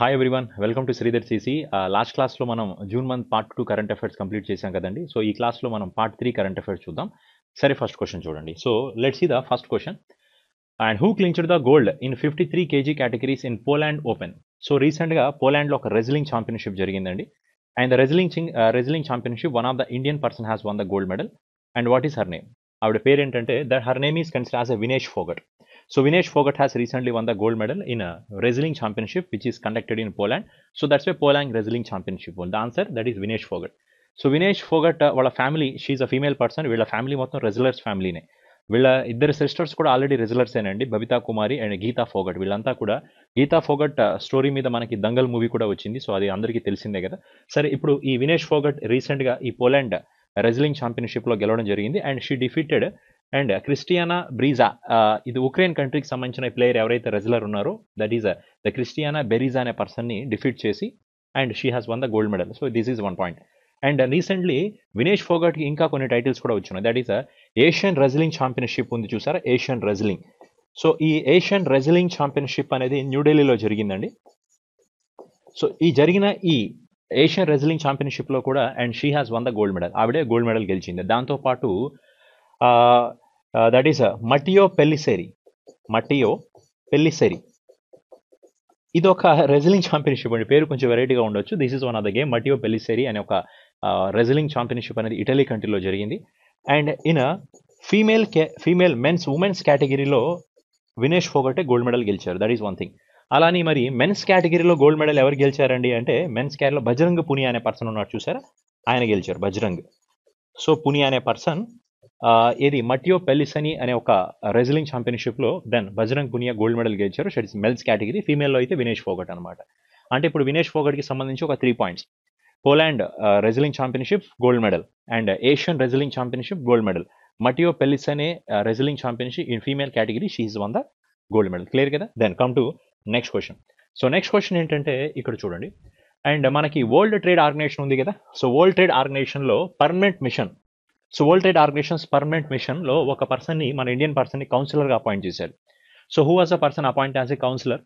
Hi everyone welcome to Sridhar CC last క్లాస్లో మనం June month part two current affairs complete చేశాం కదండి so ఈ క్లాస్లో మనం పార్ట్ త్రీ కరెంట్ అఫేర్స్ చూద్దాం సరే ఫస్ట్ క్వశ్చన్ చూడండి so let's see the first question and who clincher the gold in fifty three KG categories in Poland open so రీసెంట్గా పోలాండ్లో ఒక రెజ్లింగ్ ఛాంపియన్షిప్ జరిగిందండి అండ్ ద రెజ్లింగ్ చింగ్ wrestling championship one of the Indian person has won the gold medal and what is her name ఆవిడ పేరు ఏంటంటే that her name is consider as a Vinesh Phogat So Vinesh Fogart has recently won the gold medal in a wrestling championship which is conducted in Poland. So that's why Poland wrestling championship won. The answer that is Vinesh Fogart. So Vinesh Phogat వాళ్ళ family she a female person వీళ్ళ family మొత్తం wrestlers ఫ్యామిలీనే వీళ్ళ ఇద్దరు sisters కూడా already ఏనండి Babita Kumari and Geeta Phogat వీళ్ళంతా కూడా గీతా ఫోగట్ స్టోరీ మీద మనకి దంగల్ మూవీ కూడా వచ్చింది సో అది అందరికీ తెలిసిందే కదా సరే ఇప్పుడు ఈ వినేష్ ఫోగట్ రీసెంట్గా ఈ పోలాండ్ రెజ్లింగ్ ఛాంపియన్షిప్లో గెలవడం జరిగింది and she defeated and Khrystyna Bereza ఇది ఉక్రెయిన్ కంట్రీకి సంబంధించిన ప్లేయర్ ఎవరైతే రెజ్లర్ ఉన్నారో that is the Khrystyna Bereza అనే పర్సన్ని డిఫీట్ చేసి and she has won the gold medal so this is one point and recently Vinesh ఫోగట్కి ఇంకా కొన్ని టైటిల్స్ కూడా వచ్చినాయి that is Asian wrestling championship ఉంది చూసారా ఏషియన్ రెజిలింగ్ సో ఈ ఏషియన్ రెజిలింగ్ ఛాంపియన్షిప్ అనేది న్యూఢిల్లీలో జరిగిందండి సో ఈ జరిగిన ఈ ఏషియన్ రెజిలింగ్ ఛాంపియన్షిప్లో కూడా and she has won the gold medal ఆవిడే గోల్డ్ మెడల్ గెలిచింది దాంతోపాటు దట్ ఈస్ మటియో పెల్లిసేరి మటియో పెల్లిసేరి ఇది ఒక రెజిలింగ్ ఛాంపియన్షిప్ అండి పేరు కొంచెం వెరైటీగా ఉండొచ్చు this is one of the game Matteo Pellicone అనే ఒక రెజిలింగ్ uh, ఛాంపియన్షిప్ అనేది ఇటలీ కంట్రీలో జరిగింది అండ్ ఇన్ ఫీమేల్ కే ఫీమేల్ మెన్స్ ఉమెన్స్ కేటగిరీలో వినేష్ ఫోగటే గోల్డ్ మెడల్ గెలిచారు దట్ ఈస్ వన్ థింగ్ అలానే మరి మెన్స్ కేటగిరీలో గోల్డ్ మెడల్ ఎవరు గెలిచారండి అంటే మెన్స్ కేటగిరీలో బజరంగ్ పునియా అనే పర్సన్ ఉన్నారు చూసారా ఆయన గెలిచారు బజరంగ్ సో పునియా అనే పర్సన్ ఏది మటియో పెలిసని అనే ఒక రెజ్లింగ్ ఛాంపియన్షిప్లో then Bajrang Punia gold medal గెలిచారు ఇస్ మెల్స్ కేటగిరీ ఫీమేల్లో అయితే వినేష్ ఫోగట్ అనమాట అంటే ఇప్పుడు వినేష్ ఫోగట్కి సంబంధించి ఒక three points Poland wrestling championship gold medal and Asian wrestling championship gold medal Matteo Pellicone అనే wrestling championship in female category she won the gold medal clear కదా then come to next question so next question ఏంటంటే ఇక్కడ చూడండి and మనకి world trade organization ఉంది కదా so world trade ఆర్గనైజేషన్లో permanent mission so world trade organizations permanent మిషన్లో ఒక పర్సన్ని మన ఇండియన్ పర్సన్ని కౌన్సిలర్గా అపాయింట్ చేశారు so who was a person appoint as a counsellor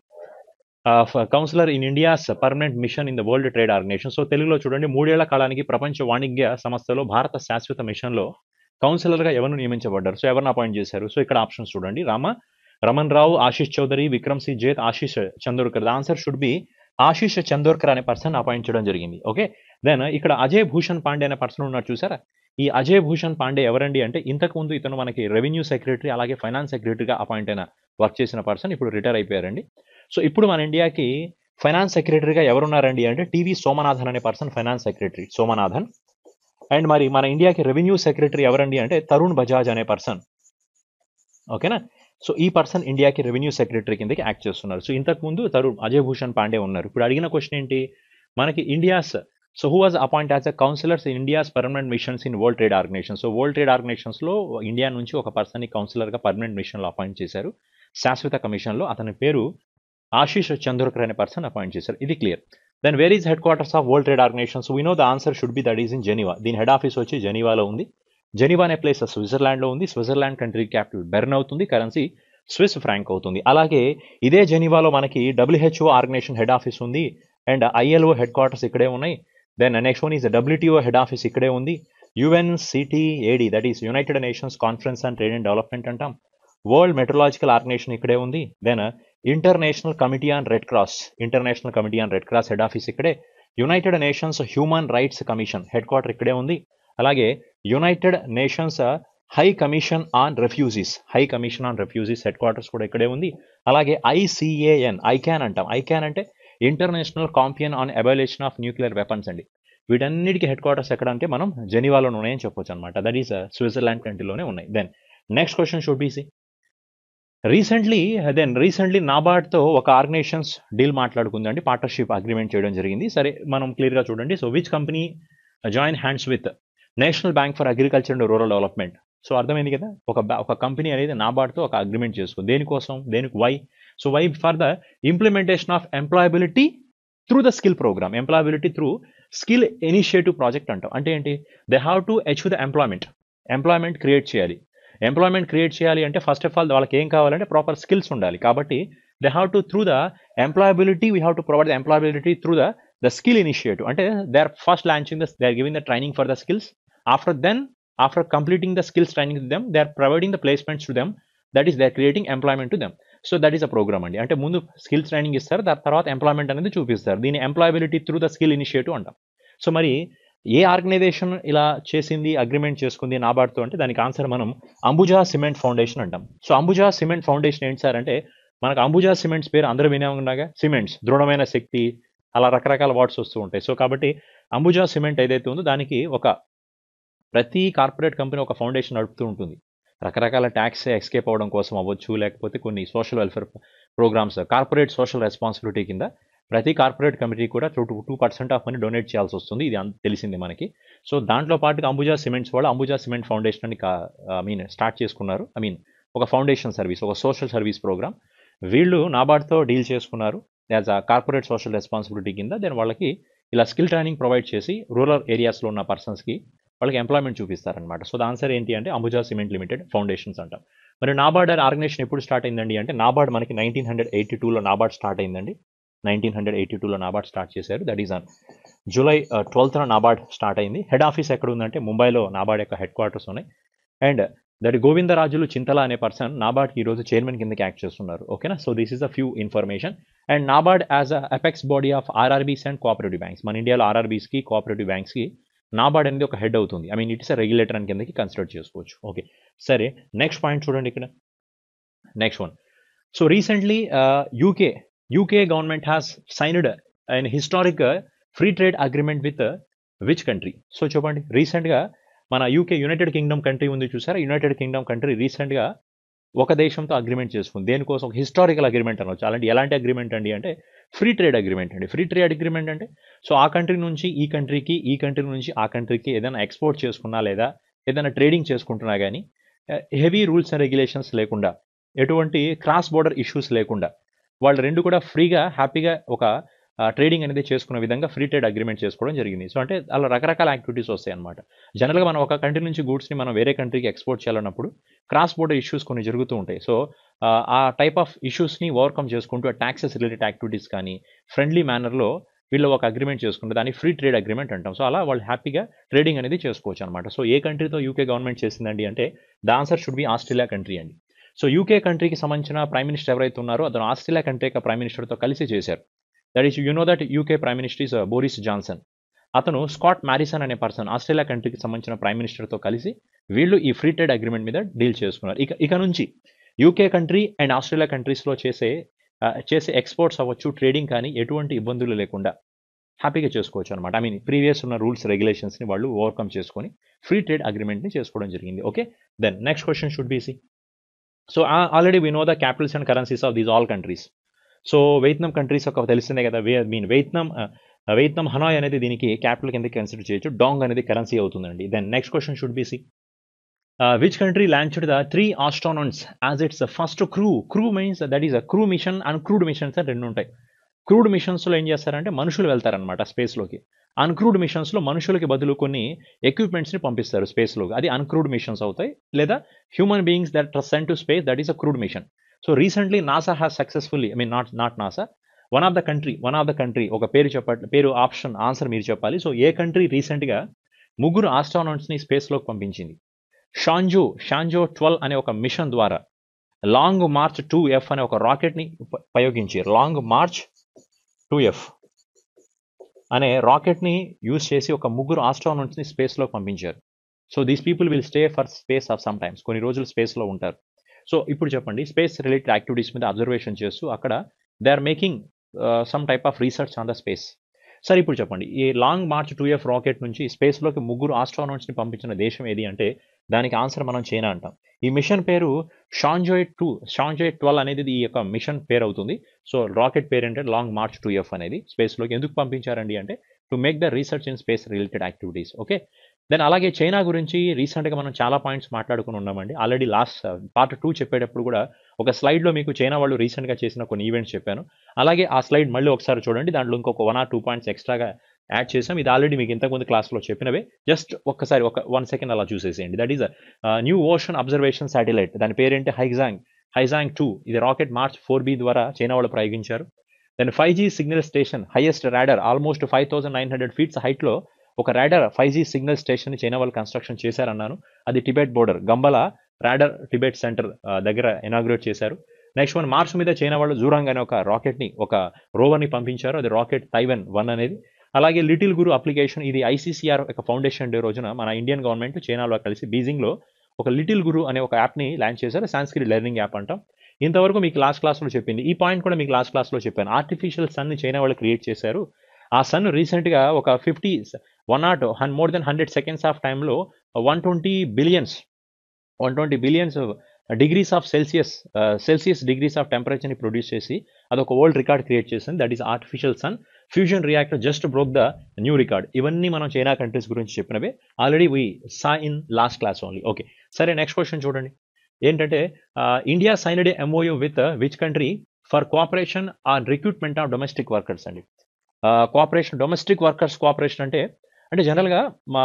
counsellor in India's permanent mission in the world trade organization so తెలుగులో చూడండి మూడేళ్ల కాలానికి ప్రపంచ వాణిజ్య సంస్థలో భారత శాశ్వత మిషన్లో కౌన్సిలర్గా ఎవరు నియమించబడ్డారు సో ఎవరిని అపాయింట్ చేశారు సో ఇక్కడ ఆప్షన్స్ చూడండి రామ రమన్ రావు ఆశీష్ చౌదరి విక్రమ్ సి జేత్ Ashish Chandorkar the answer should be Ashish Chandorkar అనే పర్సన్ అపాయింట్ జరిగింది ఓకే దెన్ ఇక్కడ అజయ్ భూషణ్ పాండే అనే పర్సన్ ఉన్నారు చూసారా ఈ అజయ్ భూషణ్ పాండే ఎవరండి అంటే ఇంతకుముందు ఇతను మనకి రెవెన్యూ సెక్రటరీ అలాగే ఫైనాన్స్ సెక్రటరీగా అపాయింట్ అయిన వర్క్ చేసిన పర్సన్ ఇప్పుడు రిటైర్ అయిపోయారండి సో ఇప్పుడు మన ఇండియాకి ఫైనాన్స్ సెక్రటరీగా ఎవరున్నారండి అంటే టీవీ సోమనాథన్ అనే person finance secretary Somanathan and మరి మన ఇండియాకి రెవెన్యూ సెక్రటరీ ఎవరండి అంటే తరుణ్ బజాజ్ అనే పర్సన్ ఓకేనా సో ఈ పర్సన్ ఇండియాకి రెవెన్యూ సెక్రటరీ కిందకి యాక్ట్ చేస్తున్నారు సో ఇంతకుముందు తరుణ్ అజయ్ భూషణ్ పాండే ఉన్నారు ఇప్పుడు అడిగిన క్వశ్చన్ ఏంటి మనకి India's so who was appoint as a counsellors India's permanent missions in world trade organization so world trade ఆర్గనైజేషన్స్లో ఇండియా నుంచి ఒక పర్సన్ని కౌన్సిలర్గా పర్మనెంట్ మిషన్లో అపాయింట్ చేశారు శాశ్వత కమిషన్లో అతని పేరు ఆశీష్ చంద్రకర్ అనే పర్సన్ అపాయింట్ చేశారు ఇది clear then where is headquarters of world trade organization so we know the answer should be that is in Geneva దీని హెడ్ ఆఫీస్ వచ్చి జెనీవాలో ఉంది జెనివా అనే ప్లేస్ స్విట్జర్లాండ్లో ఉంది స్విట్జర్లాండ్ కంట్రీ క్యాపిటల్ బెర్న్ అవుతుంది కరెన్సీ స్విస్ ఫ్రాంక్ అవుతుంది అలాగే ఇదే జెనీవాలో మనకి డబ్ల్యూహెచ్ఓ ఆర్గనైజేషన్ హెడ్ ఆఫీస్ ఉంది అండ్ ఐఎల్ఓ హెడ్ క్వార్టర్స్ ఇక్కడే ఉన్నాయి then next one is WTO head office ఇక్కడే ఉంది UN సిటీఏడి that is United Nations conference and trade and development అంటాం వరల్డ్ మెట్రలాజికల్ ఆర్గనైజేషన్ ఇక్కడే ఉంది then international committee on red cross international committee on red cross head office ఇక్కడే United Nations human rights commission headquarters ఇక్కడే ఉంది అలాగే United Nations high commission on refugees high commission on refugees headquarters కూడా ఇక్కడే ఉంది అలాగే I C A N ICAN అంటాం ICAN అంటే international campaign on abolition of nuclear weapons అండి వీటన్నిటికీ హెడ్ క్వార్టర్స్ ఎక్కడ అంటే మనం జెనీవాలో ఉన్నాయని చెప్పొచ్చు అనమాట దట్ ఈస్ స్విట్జర్లాండ్ కంట్రీలోనే ఉన్నాయి then next question should be C recently then recently నాబార్డ్తో ఒక ఆర్గనైజేషన్స్ డీల్ మాట్లాడుకుందండి పార్ట్నర్షిప్ అగ్రిమెంట్ చేయడం జరిగింది సరే మనం క్లియర్గా చూడండి so which company join hands with national bank for agriculture and rural development so అర్థమైంది కదా ఒక ఒక కంపెనీ అనేది నాబార్డ్తో ఒక అగ్రిమెంట్ చేసుకో దేనికోసం దేనికి why so why for the implementation of employability through the skill program employability through skill initiative project అంటాం అంటే ఏంటి they have to achieve the employment employment create చేయాలి ఎంప్లాయ్మెంట్ క్రియేట్ చేయాలి అంటే ఫస్ట్ ఆఫ్ ఆల్ వాళ్ళకి ఏం కావాలంటే ప్రాపర్ స్కిల్స్ ఉండాలి కాబట్టి they have to through the employability we have to provide the employability through the the skill initiative అంటే they are first launching the they are giving the training for the skills After then, after completing the skills training to them, they are providing the placements to them. That is, they are creating employment to them. So that is a program అండి అంటే ముందు skills training ఇస్తారు దాని తర్వాత employment అనేది చూపిస్తారు దీని employability through the skill initiative అంటాం సో మరి ఏ ఆర్గనైజేషన్ ఇలా చేసింది అగ్రిమెంట్ చేసుకుంది నాబార్డ్తో అంటే దానికి ఆన్సర్ మనం అంబుజా సిమెంట్ ఫౌండేషన్ అంటాం సో అంబుజా సిమెంట్ ఫౌండేషన్ ఏంటి సార్ అంటే మనకు అంబుజా సిమెంట్స్ పేరు అందరూ వినే ఉన్నాగా సిమెంట్స్ దృఢమైన శక్తి అలా రకరకాల వర్డ్స్ వస్తూ ఉంటాయి సో కాబట్టి అంబుజా సిమెంట్ ఏదైతే ఉందో దానికి ఒక ప్రతి కార్పొరేట్ కంపెనీ ఒక ఫౌండేషన్ నడుపుతూ ఉంటుంది రకరకాల ట్యాక్స్ ఎక్స్కేప్ అవ్వడం కోసం అవ్వచ్చు లేకపోతే కొన్ని social welfare programs corporate social responsibility కింద ప్రతి కార్పొరేట్ కమిటీ కూడా two two percent of money donate చేయాల్సి వస్తుంది ఇది తెలిసింది మనకి సో దాంట్లో పాటుగా అంబుజా సిమెంట్స్ వాళ్ళు అంబుజా సిమెంట్ ఫౌండేషన్ అని ఐ మీన్ స్టార్ట్ చేసుకున్నారు ఐ మీన్ ఒక ఫౌండేషన్ సర్వీస్ ఒక సోషల్ సర్వీస్ ప్రోగ్రామ్ వీళ్ళు నాబార్డ్తో డీల్ చేసుకున్నారు as a corporate social responsibility కింద దెన్ వాళ్ళకి ఇలా స్కిల్ ట్రైనింగ్ ప్రొవైడ్ చేసి రూరల్ ఏరియాస్లో ఉన్న పర్సన్స్కి వాళ్ళకి ఎంప్లాయ్మెంట్ చూపిస్తారనమాట సో ద ఆన్సర్ ఏంటి అంటే అంబుజా సిమెంట్ లిమిటెడ్ ఫౌండేషన్స్ అంటాం మరి నాబార్డ్ ఆర్గనైజేషన్ ఎప్పుడు స్టార్ట్ అయిందండి అంటే నాబార్డ్ మనకి నైన్టీన్ హండ్రెడ్ ఎయిటీ టూలో నాబార్డ్ స్టార్ట్ అయిందండి నైన్టీన్ హండ్రెడ్ ఎయిటీ టూలో నాబార్డ్ స్టార్ట్ చేశారు దట్ ఈజ్ ఆన్ జూలై ట్వెల్త్న నాబార్డ్ స్టార్ట్ అయింది హెడ్ ఆఫీస్ ఎక్కడ ఉందంటే ముంబైలో నాబార్డ్ యొక్క హెడ్ క్వార్టర్స్ ఉన్నాయి అండ్ దట్ గోవిందరాజులు చింతల అనే పర్సన్ నాబార్డ్కి ఈరోజు చైర్మన్ కిందకి యాక్ట్ చేస్తున్నారు ఓకేనా so this is a few information and NABARD as a apex body of RRBs and cooperative banks మన ఇండియాలో ఆర్ఆర్బీస్కి కోఆపరేటివ్ బ్యాంక్స్కి నాబార్డ్ అనేది ఒక హెడ్ అవుతుంది I mean it is regulator అని కిందకి కన్సిడర్ చేసుకోవచ్చు ఓకే సరే నెక్స్ట్ పాయింట్ చూడండి ఇక్కడ next one so recently UK UK government has signed and historic free trade agreement with which country so చూడండి రీసెంట్గా మన యూకే యునైటెడ్ కింగ్డమ్ కంట్రీ ఉంది చూసారా యునైటెడ్ కింగ్డమ్ కంట్రీ రీసెంట్గా ఒక దేశంతో అగ్రిమెంట్ చేసుకుంది దేనికోసం హిస్టారికల్ అగ్రిమెంట్ అనవచ్చు అలాంటి ఎలాంటి అగ్రిమెంట్ అండి అంటే ఫ్రీ ట్రేడ్ అగ్రిమెంట్ అండి ఫ్రీ ట్రేడ్ అగ్రిమెంట్ అంటే సో ఆ కంట్రీ నుంచి ఈ కంట్రీకి ఈ కంట్రీ నుంచి ఆ కంట్రీకి ఏదైనా ఎక్స్పోర్ట్ చేసుకున్నా లేదా ఏదైనా ట్రేడింగ్ చేసుకుంటున్నా కానీ హెవీ రూల్స్ అండ్ రెగ్యులేషన్స్ లేకుండా ఎటువంటి క్రాస్ బోర్డర్ ఇష్యూస్ లేకుండా వాళ్ళు రెండు కూడా ఫ్రీగా హ్యాపీగా ఒక ట్రేడింగ్ అనేది చేసుకునే విధంగా ఫ్రీ ట్రేడ్ అగ్రిమెంట్ చేసుకోవడం జరిగింది సో అంటే అలా రకరకాల యాక్టివిటీస్ వస్తాయి అనమాట జనరల్గా మనం ఒక కంట్రీ నుంచి గూడ్స్ని మనం వేరే కంట్రీకి ఎక్స్పోర్ట్ చేయాలన్నప్పుడు క్రాస్ బోర్డర్ ఇష్యూస్ కొన్ని జరుగుతూ ఉంటాయి సో ఆ టైప్ ఆఫ్ ఇష్యూస్ని ఓవర్కమ్ చేసుకుంటూ ట్యాక్సెస్ రిలేటెడ్ యాక్టివిటీస్ కానీ ఫ్రెండ్లీ మేనర్లో వీళ్ళు ఒక అగ్రిమెంట్ చేసుకుంటే దాన్ని ఫ్రీ ట్రేడ్ అగ్రిమెంట్ అంటాం సో అలా వాళ్ళు హ్యాపీగా ట్రేడింగ్ అనేది చేసుకోవచ్చు అనమాట సో ఏ కంట్రీతో యూకే గవర్నమెంట్ చేసిందండి అంటే the answer should be Australia country అండి సో యూకే కంట్రీకి సంబంధించిన ప్రైమ్ మినిస్టర్ ఎవరైతే ఉన్నారో అతను ఆస్ట్రేలియా కంట్రీ యొక్క ప్రైమ్ మినిస్టర్తో కలిసి చేశారు that is you know that UK prime minister is Boris Johnson అతను స్కాట్ మ్యారిసన్ అనే పర్సన్ ఆస్ట్రేలియా కంట్రీకి సంబంధించిన ప్రైమ్ మినిస్టర్తో కలిసి వీళ్ళు ఈ ఫ్రీ ట్రేడ్ అగ్రిమెంట్ మీద డీల్ చేసుకున్నారు ఇక ఇక నుంచి యూకే కంట్రీ అండ్ ఆస్ట్రేలియా కంట్రీస్లో చేసే చేసే ఎక్స్పోర్ట్స్ అవ్వచ్చు ట్రేడింగ్ కానీ ఎటువంటి ఇబ్బందులు లేకుండా హ్యాపీగా చేసుకోవచ్చు అనమాట ఐ మీన్ ప్రీవియస్ ఉన్న రూల్స్ రెగ్యులేషన్స్ని వాళ్ళు ఓవర్కమ్ చేసుకొని ఫ్రీ ట్రేడ్ అగ్రిమెంట్ని చేసుకోవడం జరిగింది okay then next question should be C so already we know the capitals and currencies of these all countries so Vietnam countries ఒక తెలిసిందే కదా వే మీన్ వెయిట్నాం వెయిట్నాం హనాయ్ అనేది దీనికి క్యాపిటల్ కింద కన్సిడర్ చేయొచ్చు డాంగ్ అనేది కరెన్సీ అవుతుందండి then next question should be C which country launched the three astronauts as its first crew crew means that is a crew mission and crewed missions అని రెండు ఉంటాయి crude మిషన్స్లో ఏం చేస్తారంటే మనుషులు వెళ్తారనమాట స్పేస్లోకి అన్క్రూడ్ మిషన్స్లో మనుషులకి బదులు కొన్ని ఎక్విప్మెంట్స్ని పంపిస్తారు స్పేస్లోకి అది అన్క్రూడ్ మిషన్స్ అవుతాయి లేదా human beings that sent to space that is a crewed mission so recently NASA has successfully I mean not not NASA one of the country one of the country ఒక పేరు చెప్ప పేరు option answer మీరు చెప్పాలి so ఏ country రీసెంట్గా ముగ్గురు ఆస్ట్రానాట్స్ని స్పేస్లోకి పంపించింది షాంజో షాంజో ట్వెల్వ్ అనే ఒక మిషన్ ద్వారా లాంగ్ మార్చ్ టూ ఎఫ్ అనే ఒక రాకెట్ని ఉపయోగించారు లాంగ్ మార్చ్ టూ ఎఫ్ అనే రాకెట్ని యూజ్ చేసి ఒక ముగ్గురు ఆస్ట్రానాట్స్ని స్పేస్లోకి పంపించారు so these people will stay for space of some times కొన్ని రోజులు స్పేస్లో ఉంటారు సో ఇప్పుడు చెప్పండి స్పేస్ రిలేటెడ్ యాక్టివిటీస్ మీద అబ్జర్వేషన్ చేస్తూ అక్కడ they are making some type of research on the space సరే ఇప్పుడు చెప్పండి ఈ long march two F rocket నుంచి స్పేస్లోకి ముగ్గురు ఆస్ట్రానోట్స్ని పంపించిన దేశం ఏది అంటే దానికి ఆన్సర్ మనం చైనా అంటాం ఈ మిషన్ పేరు షాంజోయ్ టూ షాంజోయ్ ట్వెల్వ్ అనేది ఈ యొక్క మిషన్ పేరు అవుతుంది సో రాకెట్ పేరు అంటే లాంగ్ మార్చ్ టూ ఎఫ్ అనేది స్పేస్లోకి ఎందుకు పంపించారండి అంటే to make the research in space related activities okay then అలాగే చైనా గురించి రీసెంట్గా మనం చాలా పాయింట్స్ మాట్లాడుకుని ఉన్నామండి ఆల్రెడీ లాస్ట్ పార్ట్ టూ చెప్పేటప్పుడు కూడా ఒక స్లైడ్లో మీకు చైనా వాళ్ళు రీసెంట్గా చేసిన కొన్ని ఈవెంట్స్ చెప్పాను అలాగే ఆ స్లైడ్ మళ్ళీ ఒకసారి చూడండి దాంట్లో ఇంకొక వన్ ఆర్ టూ పాయింట్స్ ఎక్స్ట్రాగా యాడ్ చేసాం ఇది ఆల్రెడీ మీకు ఇంతకుముందు క్లాస్లో చెప్పినవే జస్ట్ ఒక్కసారి ఒక వన్ సెకండ్ అలా చూసేసేయండి that is new ocean observation satellite దాని పేరేంటి హైజాంగ్ హైజాంగ్ టూ ఇది రాకెట్ మార్చ్ ఫోర్ బి ద్వారా చైనా వాళ్ళు ప్రయోగించారు then five G signal station highest radar almost five thousand nine hundred feets హైట్లో ఒక radar five G signal station China వాళ్ళు కన్స్ట్రక్షన్ చేశారన్నాను అది టిబెట్ బోర్డర్ గంబల రాడర్ టిబెట్ సెంటర్ దగ్గర ఇనాగ్రేట్ చేశారు నెక్స్ట్ వన్ మార్చ్ మీద చైనా వాళ్ళు జూరంగానే ఒక రాకెట్ని ఒక రోవర్ని పంపించారు అది రాకెట్ తైవెన్ వన్ అనేది అలాగే లిటిల్ గురు అప్లికేషన్ ఇది ఐసీసీఆర్ ఒక ఫౌండేషన్ డే రోజున మన ఇండియన్ గవర్నమెంట్ చైనాలో కలిసి బీజింగ్లో ఒక లిటిల్ గురు అనే ఒక యాప్ని లాంచ్ చేశారు సాంస్క్రిట్ లెర్నింగ్ యాప్ అంటాం ఇంతవరకు మీకు లాస్ట్ క్లాస్లో చెప్పింది ఈ పాయింట్ కూడా మీకు లాస్ట్ క్లాస్లో చెప్పాను ఆర్టిఫిషియల్ సన్ని చైనా వాళ్ళు క్రియేట్ చేశారు ఆ సన్ రీసెంట్గా ఒక ఫిఫ్టీ వన్ నాట్ హన్ more than hundred seconds of టైంలో one twenty billions one twenty billions degrees of Celsius Celsius degrees of టెంపరేచర్ని ప్రొడ్యూస్ చేసి అదొక వరల్డ్ రికార్డ్ క్రియేట్ చేసింది that is artificial sun fusion reactor just broke the new record ఇవన్నీ మనం China countries గురించి చెప్పినవి already we saw in last class only okay సరే next question చూడండి ఏంటంటే India signed MOU with which country for cooperation on recruitment of domestic workers అండి cooperation domestic workers cooperation అంటే అంటే జనరల్గా మా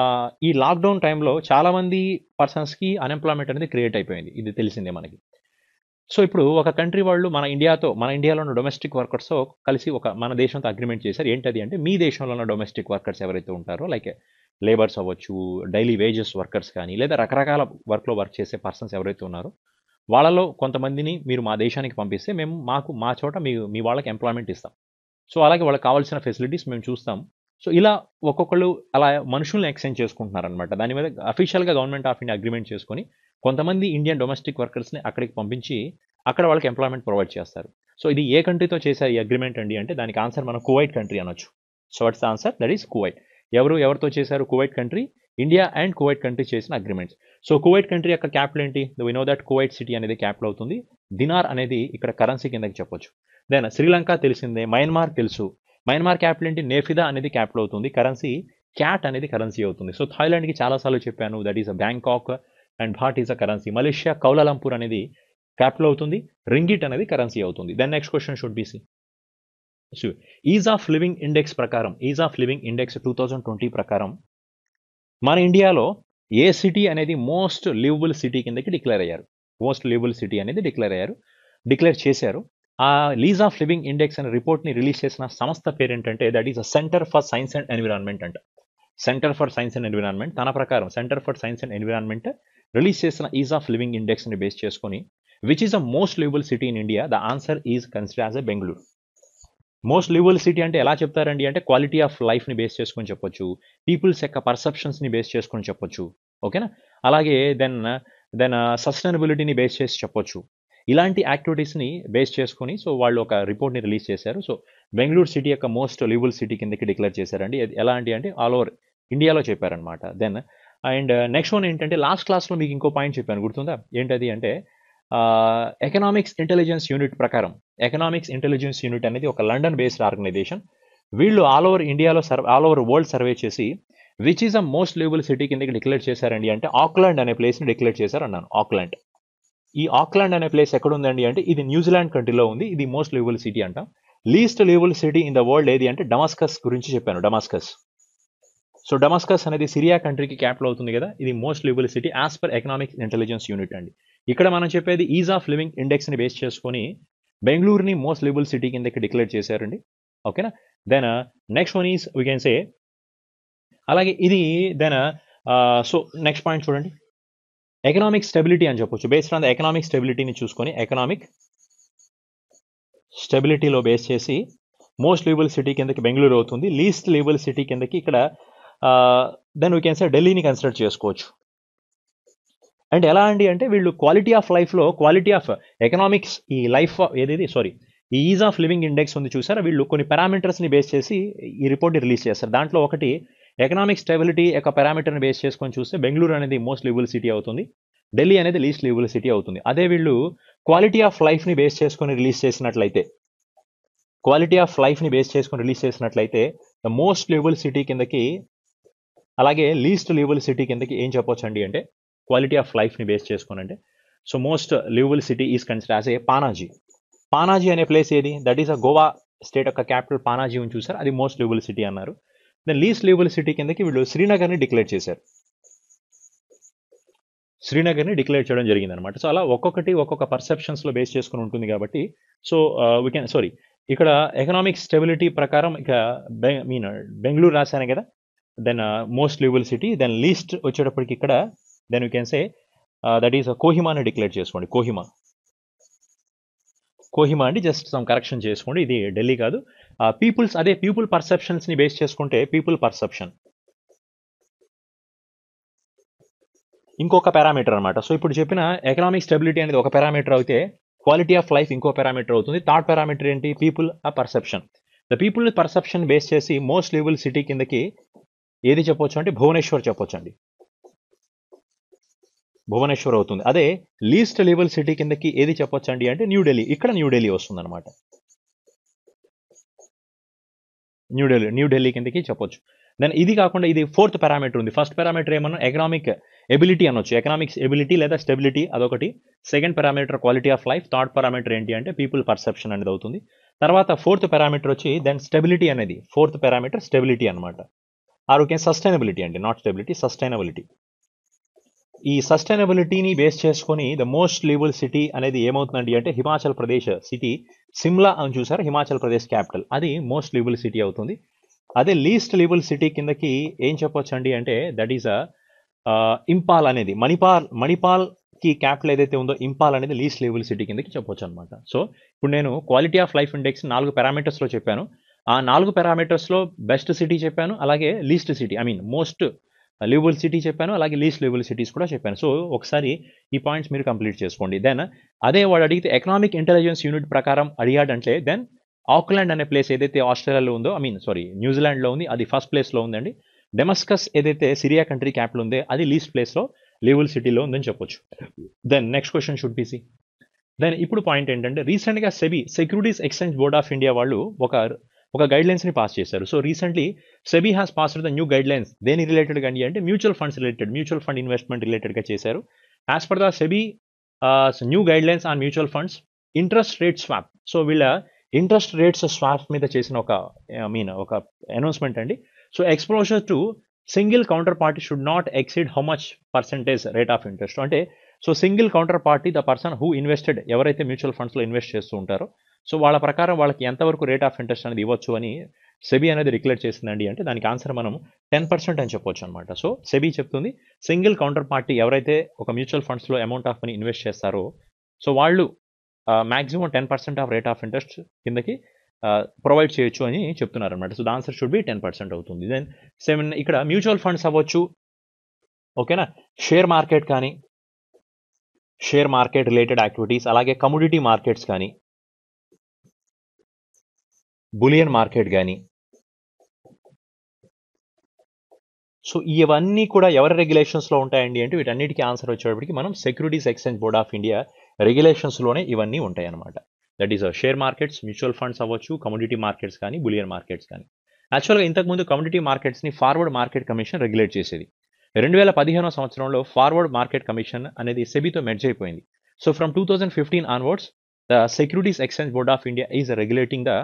ఈ లాక్డౌన్ టైంలో చాలామంది పర్సన్స్కి అన్ఎంప్లాయ్మెంట్ అనేది క్రియేట్ అయిపోయింది ఇది తెలిసిందే మనకి సో ఇప్పుడు ఒక కంట్రీ వాళ్ళు మన ఇండియాతో మన ఇండియాలో ఉన్న డొమెస్టిక్ వర్కర్స్తో కలిసి ఒక మన దేశంతో అగ్రిమెంట్ చేశారు ఏంటది అంటే మీ దేశంలో ఉన్న డొమెస్టిక్ వర్కర్స్ ఎవరైతే ఉంటారో లైక్ లేబర్స్ అవ్వచ్చు డైలీ వేజెస్ వర్కర్స్ కానీ లేదా రకరకాల వర్క్లో వర్క్ చేసే పర్సన్స్ ఎవరైతే ఉన్నారో వాళ్ళలో కొంతమందిని మీరు మా దేశానికి పంపిస్తే మేము మాకు మా చోట మీ మీ వాళ్ళకి ఎంప్లాయ్మెంట్ ఇస్తాం సో అలాగే వాళ్ళకి కావాల్సిన ఫెసిలిటీస్ మేము చూస్తాం సో ఇలా ఒక్కొక్కళ్ళు అలా మనుషుల్ని ఎక్స్చేంజ్ చేసుకుంటున్నారు అనమాట దాని మీద అఫీషియల్గా గవర్నమెంట్ ఆఫ్ ఇండియా అగ్రిమెంట్ చేసుకొని కొంతమంది ఇండియన్ డొమెస్టిక్ వర్కర్స్ని అక్కడికి పంపించి అక్కడ వాళ్ళకి ఎంప్లాయ్మెంట్ ప్రొవైడ్ చేస్తారు సో ఇది ఏ కంట్రీతో చేశారు ఈ అగ్రిమెంట్ అండి అంటే దానికి ఆన్సర్ మనం కువైట్ కంట్రీ అనొచ్చు so what's answer that is Kuwait ఎవరు ఎవరితో చేశారు Kuwait country India and Kuwait country చేసిన అగ్రిమెంట్స్ సో కువైట్ కంట్రీ యొక్క క్యాపిటల్ ఏంటి we know that Kuwait city అనేది క్యాపిటల్ అవుతుంది దినార్ అనేది ఇక్కడ కరెన్సీ కిందకి చెప్పొచ్చు దెన్ శ్రీలంక తెలిసిందే మయన్మార్ తెలుసు మయన్మార్ క్యాపిటల్ ఏంటి నేఫిదా అనేది క్యాపిటల్ అవుతుంది కరెన్సీ క్యాట్ అనేది కరెన్సీ అవుతుంది సో థాయిలాండ్కి చాలాసార్లు చెప్పాను that is a Bangkok and baht is a currency Malaysia Kuala Lumpur అనేది క్యాపిటల్ అవుతుంది రింగిట్ అనేది కరెన్సీ అవుతుంది then next question should be C ease of living index ప్రకారం ease of living index two thousand twenty ప్రకారం మన ఇండియాలో ఏ city అనేది మోస్ట్ లివబుల్ సిటీ కిందకి డిక్లేర్ అయ్యారు మోస్ట్ లివబుల్ సిటీ అనేది డిక్లేర్ అయ్యారు డిక్లేర్ చేశారు ఆ లీజ్ ఆఫ్ లివింగ్ ఇండెక్స్ అనే రిపోర్ట్ని రిలీజ్ చేసిన సంస్థ పేరేంటంటే that is a centre for science and environment అంట centre for science and environment తన ప్రకారం centre for science and environment release చేసిన ఈజ్ ఆఫ్ లివింగ్ ఇండెక్స్ని బేస్ చేసుకొని which is a most livable city in India the answer is consider as a Bengaluru most livable city అంటే ఎలా చెప్తారండి అంటే quality of లైఫ్ని బేస్ చేసుకొని చెప్పొచ్చు పీపుల్స్ యొక్క పర్సెప్షన్స్ని బేస్ చేసుకొని చెప్పొచ్చు ఓకేనా అలాగే దెన్ దెన్ సస్టైనబిలిటీని బేస్ చేసి చెప్పొచ్చు ఇలాంటి యాక్టివిటీస్ని బేస్ చేసుకుని సో వాళ్ళు ఒక రిపోర్ట్ని రిలీజ్ చేశారు సో బెంగళూరు సిటీ యొక్క మోస్ట్ లివబుల్ సిటీ కిందకి డిక్లేర్ చేశారండి ఎలాంటి అంటే ఆల్ ఓవర్ ఇండియాలో చెప్పారనమాట దెన్ అండ్ నెక్స్ట్ వన్ ఏంటంటే లాస్ట్ క్లాస్లో మీకు ఇంకో పాయింట్ చెప్పాను గుర్తుందా ఏంటది అంటే ఎకనామిక్స్ ఇంటెలిజెన్స్ యూనిట్ ప్రకారం ఎకనామిక్స్ ఇంటెలిజెన్స్ యూనిట్ అనేది ఒక లండన్ బేస్డ్ ఆర్గనైజేషన్ వీళ్ళు ఆల్ ఓవర్ ఇండియాలో serve all over world survey చేసి which is a most livable city కిందకి డిక్లేర్ చేశారండి అంటే ఆక్లాండ్ అనే ప్లేస్ని డిక్లేర్ చేశారు అన్నాను ఆక్లాండ్ ఈ ఆక్లాండ్ అనే ప్లేస్ ఎక్కడ ఉందండి అంటే ఇది న్యూజిలాండ్ కంట్రీలో ఉంది ఇది మోస్ట్ లివబుల్ సిటీ అంటాం least livable city in the world ఏది అంటే డమాస్కస్ గురించి చెప్పాను డమాస్కస్ సో డమాస్కస్ అనేది సిరియా కంట్రీకి క్యాపిటల్ అవుతుంది కదా ఇది most livable city as per economic intelligence unit అండి ఇక్కడ మనం చెప్పేది ఈజ్ ఆఫ్ లివింగ్ ఇండెక్స్ని బేస్ చేసుకొని బెంగళూరుని మోస్ట్ లివబుల్ సిటీ కిందకి డిక్లేర్ చేశారండి ఓకేనా then next one is we can say అలాగే ఇది దెన్ సో నెక్స్ట్ పాయింట్ చూడండి ఎకనామిక్ స్టెబిలిటీ అని చెప్పొచ్చు బేస్డ్ ఆన్ ద ఎకనామిక్ స్టెబిలిటీని చూసుకొని ఎకనామిక్ స్టెబిలిటీలో బేస్ చేసి మోస్ట్ లీబుల్ సిటీ కిందకి బెంగళూరు అవుతుంది లీస్ట్ లీబుల్ సిటీ కిందకి ఇక్కడ దెన్ వీ కెన్ సార్ ఢిల్లీని కన్సిడర్ చేసుకోవచ్చు అండ్ ఎలా అండి అంటే వీళ్ళు క్వాలిటీ ఆఫ్ లైఫ్లో క్వాలిటీ ఆఫ్ ఎకనామిక్స్ ఈ లైఫ్ ఏది సారీ ఈ ఈజ్ ఆఫ్ లివింగ్ ఇండెక్స్ ఉంది చూసారా వీళ్ళు కొన్ని పారామీటర్స్ని బేస్ చేసి ఈ రిపోర్ట్ని రిలీజ్ చేస్తారు దాంట్లో ఒకటి ఎకనామిక్ స్టెబిలిటీ యొక్క పారామీటర్ని బేస్ చేసుకొని చూస్తే బెంగళూరు అనేది మోస్ట్ లివబుల్ సిటీ అవుతుంది ఢిల్లీ అనేది లీస్ట్ లివబుల్ సిటీ అవుతుంది అదే వీళ్ళు క్వాలిటీ ఆఫ్ లైఫ్ని బేస్ చేసుకొని రిలీజ్ చేసినట్లయితే క్వాలిటీ ఆఫ్ లైఫ్ని బేస్ చేసుకొని రిలీజ్ చేసినట్లయితే ద మోస్ట్ లివబుల్ సిటీ కిందకి అలాగే లీస్ట్ లివబుల్ సిటీ కిందకి ఏం చెప్పొచ్చు అండి అంటే క్వాలిటీ ఆఫ్ లైఫ్ని బేస్ చేసుకొని అంటే so most livable city is consider as a Panaji Panaji అనే ప్లేస్ ఏది that is a Goa state యొక్క క్యాపిటల్ పానాజీ అని చూసారు అది మోస్ట్ లివబుల్ సిటీ అన్నారు దెన్ లీస్ లేబుల్ సిటీ కిందకి వీళ్ళు శ్రీనగర్ని డిక్లేర్ చేశారు శ్రీనగర్ని డిక్లేర్ చేయడం జరిగింది అనమాట సో అలా ఒక్కొక్కటి ఒక్కొక్క పర్సెప్షన్స్లో బేస్ చేసుకుని ఉంటుంది కాబట్టి సో వీ కెన్ సారీ ఇక్కడ ఎకనామిక్ స్టెబిలిటీ ప్రకారం ఇక మీన్ బెంగళూరు రాశాను కదా then most livable city then least వచ్చేటప్పటికి ఇక్కడ then you can say that is కోహిమాని డిక్లేర్ చేసుకోండి కోహిమా కోహిమా అండి జస్ట్ సమ్ కరెక్షన్ చేసుకోండి ఇది ఢిల్లీ కాదు పీపుల్స్ అదే పీపుల్ పర్సెప్షన్స్ని బేస్ చేసుకుంటే పీపుల్ పర్సెప్షన్ ఇంకొక పారామీటర్ అనమాట సో ఇప్పుడు చెప్పిన ఎకనామిక్ స్టెబిలిటీ అనేది ఒక పారామీటర్ అయితే క్వాలిటీ ఆఫ్ లైఫ్ ఇంకో పారామీటర్ అవుతుంది థర్డ్ పారామీటర్ ఏంటి పీపుల్ ఆ perception the people perception base చేసి మోస్ట్ లివబుల్ సిటీ కిందకి ఏది చెప్పొచ్చు అంటే భువనేశ్వర్ చెప్పొచ్చు అండి భువనేశ్వర్ అవుతుంది అదే లీస్ట్ లెవెల్ సిటీ కిందకి ఏది చెప్పొచ్చండి అంటే న్యూఢిల్లీ ఇక్కడ న్యూఢిల్లీ వస్తుంది అనమాట న్యూఢిల్లీ న్యూఢిల్లీ కిందకి చెప్పొచ్చు దెన్ ఇది కాకుండా ఇది ఫోర్త్ పారామీటర్ ఉంది ఫస్ట్ పారామీటర్ ఏమన్నా ఎకనామిక్ ఎబిలిటీ అనొచ్చు ఎకనామిక్స్ ఎబిలిటీ లేదా స్టెబిలిటీ అదొకటి second parameter quality of life third parameter ఏంటి అంటే పీపుల్ పర్సెప్షన్ అనేది అవుతుంది తర్వాత ఫోర్త్ పారామీటర్ వచ్చి దెన్ స్టెబిలిటీ అనేది ఫోర్త్ పారామీటర్ స్టెబిలిటీ అనమాట ఆరోగ్యం సస్టైనబిలిటీ అండి నాట్ స్టెబిలిటీ సస్టైనబిలిటీ ఈ సస్టైనబిలిటీని బేస్ చేసుకొని ద మోస్ట్ లివబుల్ సిటీ అనేది ఏమవుతుందండి అంటే హిమాచల్ ప్రదేశ్ సిటీ సిమ్లా అని చూసారు హిమాచల్ ప్రదేశ్ క్యాపిటల్ అది మోస్ట్ లీబుల్ సిటీ అవుతుంది అదే లీస్ట్ లివబుల్ సిటీ కిందకి ఏం చెప్పొచ్చండి అంటే దట్ ఈస్ అ ఇంపాల్ అనేది మణిపాల్ మణిపాల్ కి క్యాపిటల్ ఏదైతే ఉందో ఇంపాల్ అనేది లీస్ట్ లివబుల్ సిటీ కిందకి చెప్పొచ్చు అనమాట సో ఇప్పుడు నేను క్వాలిటీ ఆఫ్ లైఫ్ ఇండెక్స్ నాలుగు పారామీటర్స్లో చెప్పాను ఆ నాలుగు పారామీటర్స్లో బెస్ట్ సిటీ చెప్పాను అలాగే least city I mean most livable city చెప్పాను అలాగే లీస్ట్ లివబుల్ సిటీస్ కూడా చెప్పాను సో ఒకసారి ఈ పాయింట్స్ మీరు కంప్లీట్ చేసుకోండి దెన్ అదే వాడు అడిగితే ఎకనామిక్ ఇంటెలిజెన్స్ యూనిట్ ప్రకారం అడిగాడంటే దెన్ ఆక్లాండ్ అనే ప్లేస్ ఏదైతే ఆస్ట్రేలియాలో ఉందో ఐ మీన్ సారీ న్యూజిలాండ్లో ఉంది అది ఫస్ట్ ప్లేస్లో ఉందండి డెమస్కస్ ఏదైతే సిరియా కంట్రీ క్యాపిటల్ ఉందో అది లీస్ట్ ప్లేస్లో లివబుల్ సిటీలో ఉందని చెప్పొచ్చు then next question should be C then ఇప్పుడు పాయింట్ ఏంటంటే రీసెంట్గా SEBI securities exchange board of India వాళ్ళు ఒక ఒక గైడ్ ని పాస్ చేశారు so recently SEBI has passed the new guidelines దేని రిలేటెడ్గా అండి అంటే mutual funds related mutual fund investment రిలేటెడ్గా చేశారు as per the SEBI new guidelines on mutual funds interest rate swap so వీళ్ళ interest rates swap మీద చేసిన ఒక మీన్ ఒక అనౌన్స్మెంట్ అండి so exposure to single counter party should not exceed how much percentage rate of interest అంటే so single counter party the person who invested ఎవరైతే mutual ఫండ్స్లో invest చేస్తూ ఉంటారో సో వాళ్ళ ప్రకారం వాళ్ళకి ఎంతవరకు రేట్ ఆఫ్ ఇంట్రెస్ట్ అనేది ఇవ్వచ్చు అని సెబీ అనేది రిక్లేట్ చేసిందండి అంటే దానికి ఆన్సర్ మనం టెన్ పర్సెంట్ అని చెప్పొచ్చు అనమాట సో సెబీ చెప్తుంది సింగిల్ కౌంటర్ పార్టీ ఎవరైతే ఒక మ్యూచువల్ ఫండ్స్లో అమౌంట్ ఆఫ్ మనీ ఇన్వెస్ట్ చేస్తారో సో వాళ్ళు maximum ten percent of rate of interest కిందకి ప్రొవైడ్ చేయొచ్చు అని చెప్తున్నారు అనమాట so the answer should be ten percent అవుతుంది దెన్ సెవెన్ ఇక్కడ మ్యూచువల్ ఫండ్స్ అవ్వచ్చు ఓకేనా షేర్ మార్కెట్ కానీ షేర్ మార్కెట్ రిలేటెడ్ యాక్టివిటీస్ అలాగే కమోడిటీ మార్కెట్స్ కానీ బులియన్ మార్కెట్ కానీ సో ఇవన్నీ కూడా ఎవరి రెగ్యులేషన్స్లో ఉంటాయండి అంటే వీటన్నిటికీ ఆన్సర్ వచ్చేటప్పటికి మనం securities exchange board of India రెగ్యులేషన్స్లోనే ఇవన్నీ ఉంటాయన్నమాట that is share markets mutual funds అవ్వచ్చు కమోడిటీ మార్కెట్స్ కానీ బులియన్ మార్కెట్స్ కానీ యాక్చువల్గా ఇంతకుముందు కమ్యూనిటీ మార్కెట్స్ని ఫార్వర్డ్ మార్కెట్ కమిషన్ రెగ్యులేట్ చేసేది రెండు వేల పదిహేనో సంవత్సరంలో ఫార్వర్డ్ మార్కెట్ కమిషన్ అనేది సెబీతో మెర్జ్ అయిపోయింది so from two thousand fifteen onwards the securities exchange board of India is regulating the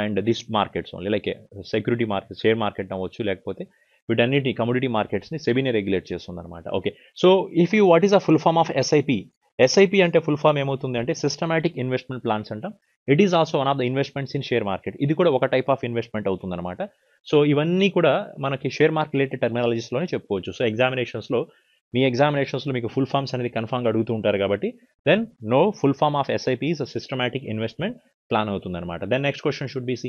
and this markets only like security market share market అవ్వచ్చు లేకపోతే వీటన్నిటి కమోడిటీ మార్కెట్స్ని సెబీని రెగ్యులేట్ చేస్తుందన్నమాట okay so if you what is a full form of SIP SIP అంటే full form ఏమవుతుంది అంటే systematic investment plans అంటాం it is also one of the investments in share market ఇది కూడా ఒక టైప్ ఆఫ్ ఇన్వెస్ట్మెంట్ అవుతుందన్నమాట so ఇవన్నీ కూడా మనకి షేర్ మార్కెట్ రిలేటెడ్ టెర్మినాలజీస్లోనే చెప్పుకోవచ్చు సో ఎగ్జామినేషన్స్లో మీ ఎగ్జామినేషన్స్లో మీకు ఫుల్ ఫామ్స్ అనేది కన్ఫామ్గా అడుగుతూ ఉంటారు కాబట్టి then no full form of SIP is systematic investment plan అవుతుంది అనమాట then next question should be C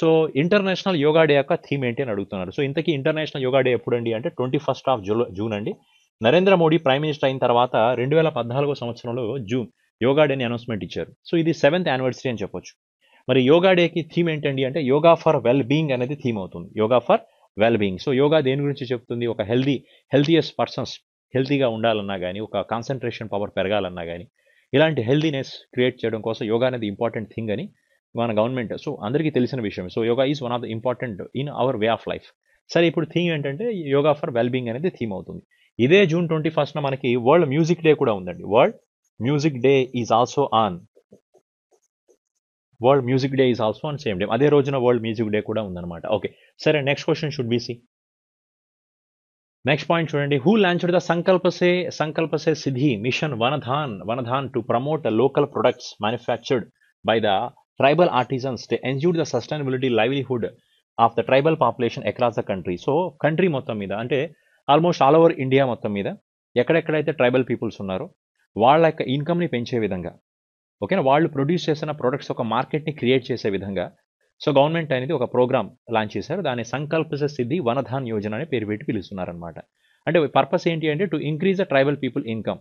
so International Yoga Day యొక్క థీమ్ ఏంటి అని అడుగుతున్నారు సో ఇంతకీ ఇంటర్నేషనల్ యోగా డే ఎప్పుడండి అంటే ట్వంటీ ఫస్ట్ ఆఫ్ జూలో జూన్ అండి నరేంద్ర మోడీ ప్రైమ్ మినిస్టర్ అయిన తర్వాత రెండు వేల పద్నాలుగో సంవత్సరంలో జూన్ యోగా డేని అనౌన్స్మెంట్ ఇచ్చారు సో ఇది సెవెంత్ యానివర్సరీ అని చెప్పొచ్చు మరి యోగా డేకి థీమ్ ఏంటండి అంటే యోగా ఫర్ వెల్ బీయింగ్ అనేది థీమ్ అవుతుంది yoga for wellbeing so yoga దేని గురించి చెప్తుంది ఒక హెల్దీ హెల్తీయెస్ట్ పర్సన్స్ హెల్తీగా ఉండాలన్నా కానీ ఒక కాన్సన్ట్రేషన్ పవర్ పెరగాలన్నా కానీ ఇలాంటి హెల్దీనెస్ క్రియేట్ చేయడం కోసం యోగా అనేది ఇంపార్టెంట్ థింగ్ అని మన గవర్నమెంట్ సో అందరికీ తెలిసిన విషయం so yoga is one of the important in our way of life సరే ఇప్పుడు థీమ్ ఏంటంటే యోగా ఫర్ వెల్బీయింగ్ అనేది థీమ్ అవుతుంది ఇదే జూన్ ట్వంటీ ఫస్ట్న మనకి వరల్డ్ మ్యూజిక్ డే కూడా ఉందండి world music day is also on world music day is also on same day అదే రోజున వరల్డ్ మ్యూజిక్ డే కూడా ఉందన్నమాట ఓకే సరే next question should be C next point చూడండి who launched the Sankalp se Sankalp se Siddhi mission Van Dhan Van Dhan to promote local products manufactured by the tribal artisans to ensure the sustainability livelihood of the tribal population across the country so country మొత్తం మీద అంటే almost all over India మొత్తం మీద ఎక్కడెక్కడైతే tribal peoples ఉన్నారో వాళ్ళ యొక్క ఇన్కమ్ని పెంచే విధంగా ఓకేనా వాళ్ళు ప్రొడ్యూస్ చేసిన ప్రొడక్ట్స్ ఒక మార్కెట్ని క్రియేట్ చేసే విధంగా సో గవర్నమెంట్ అనేది ఒక ప్రోగ్రామ్ లాంచ్ చేశారు దాని సంకల్ప సిద్ధి వనధాన్ యోజన అనే పేరు పెట్టి పిలుస్తున్నారనమాట అంటే పర్పస్ ఏంటి అంటే to increase the tribal people income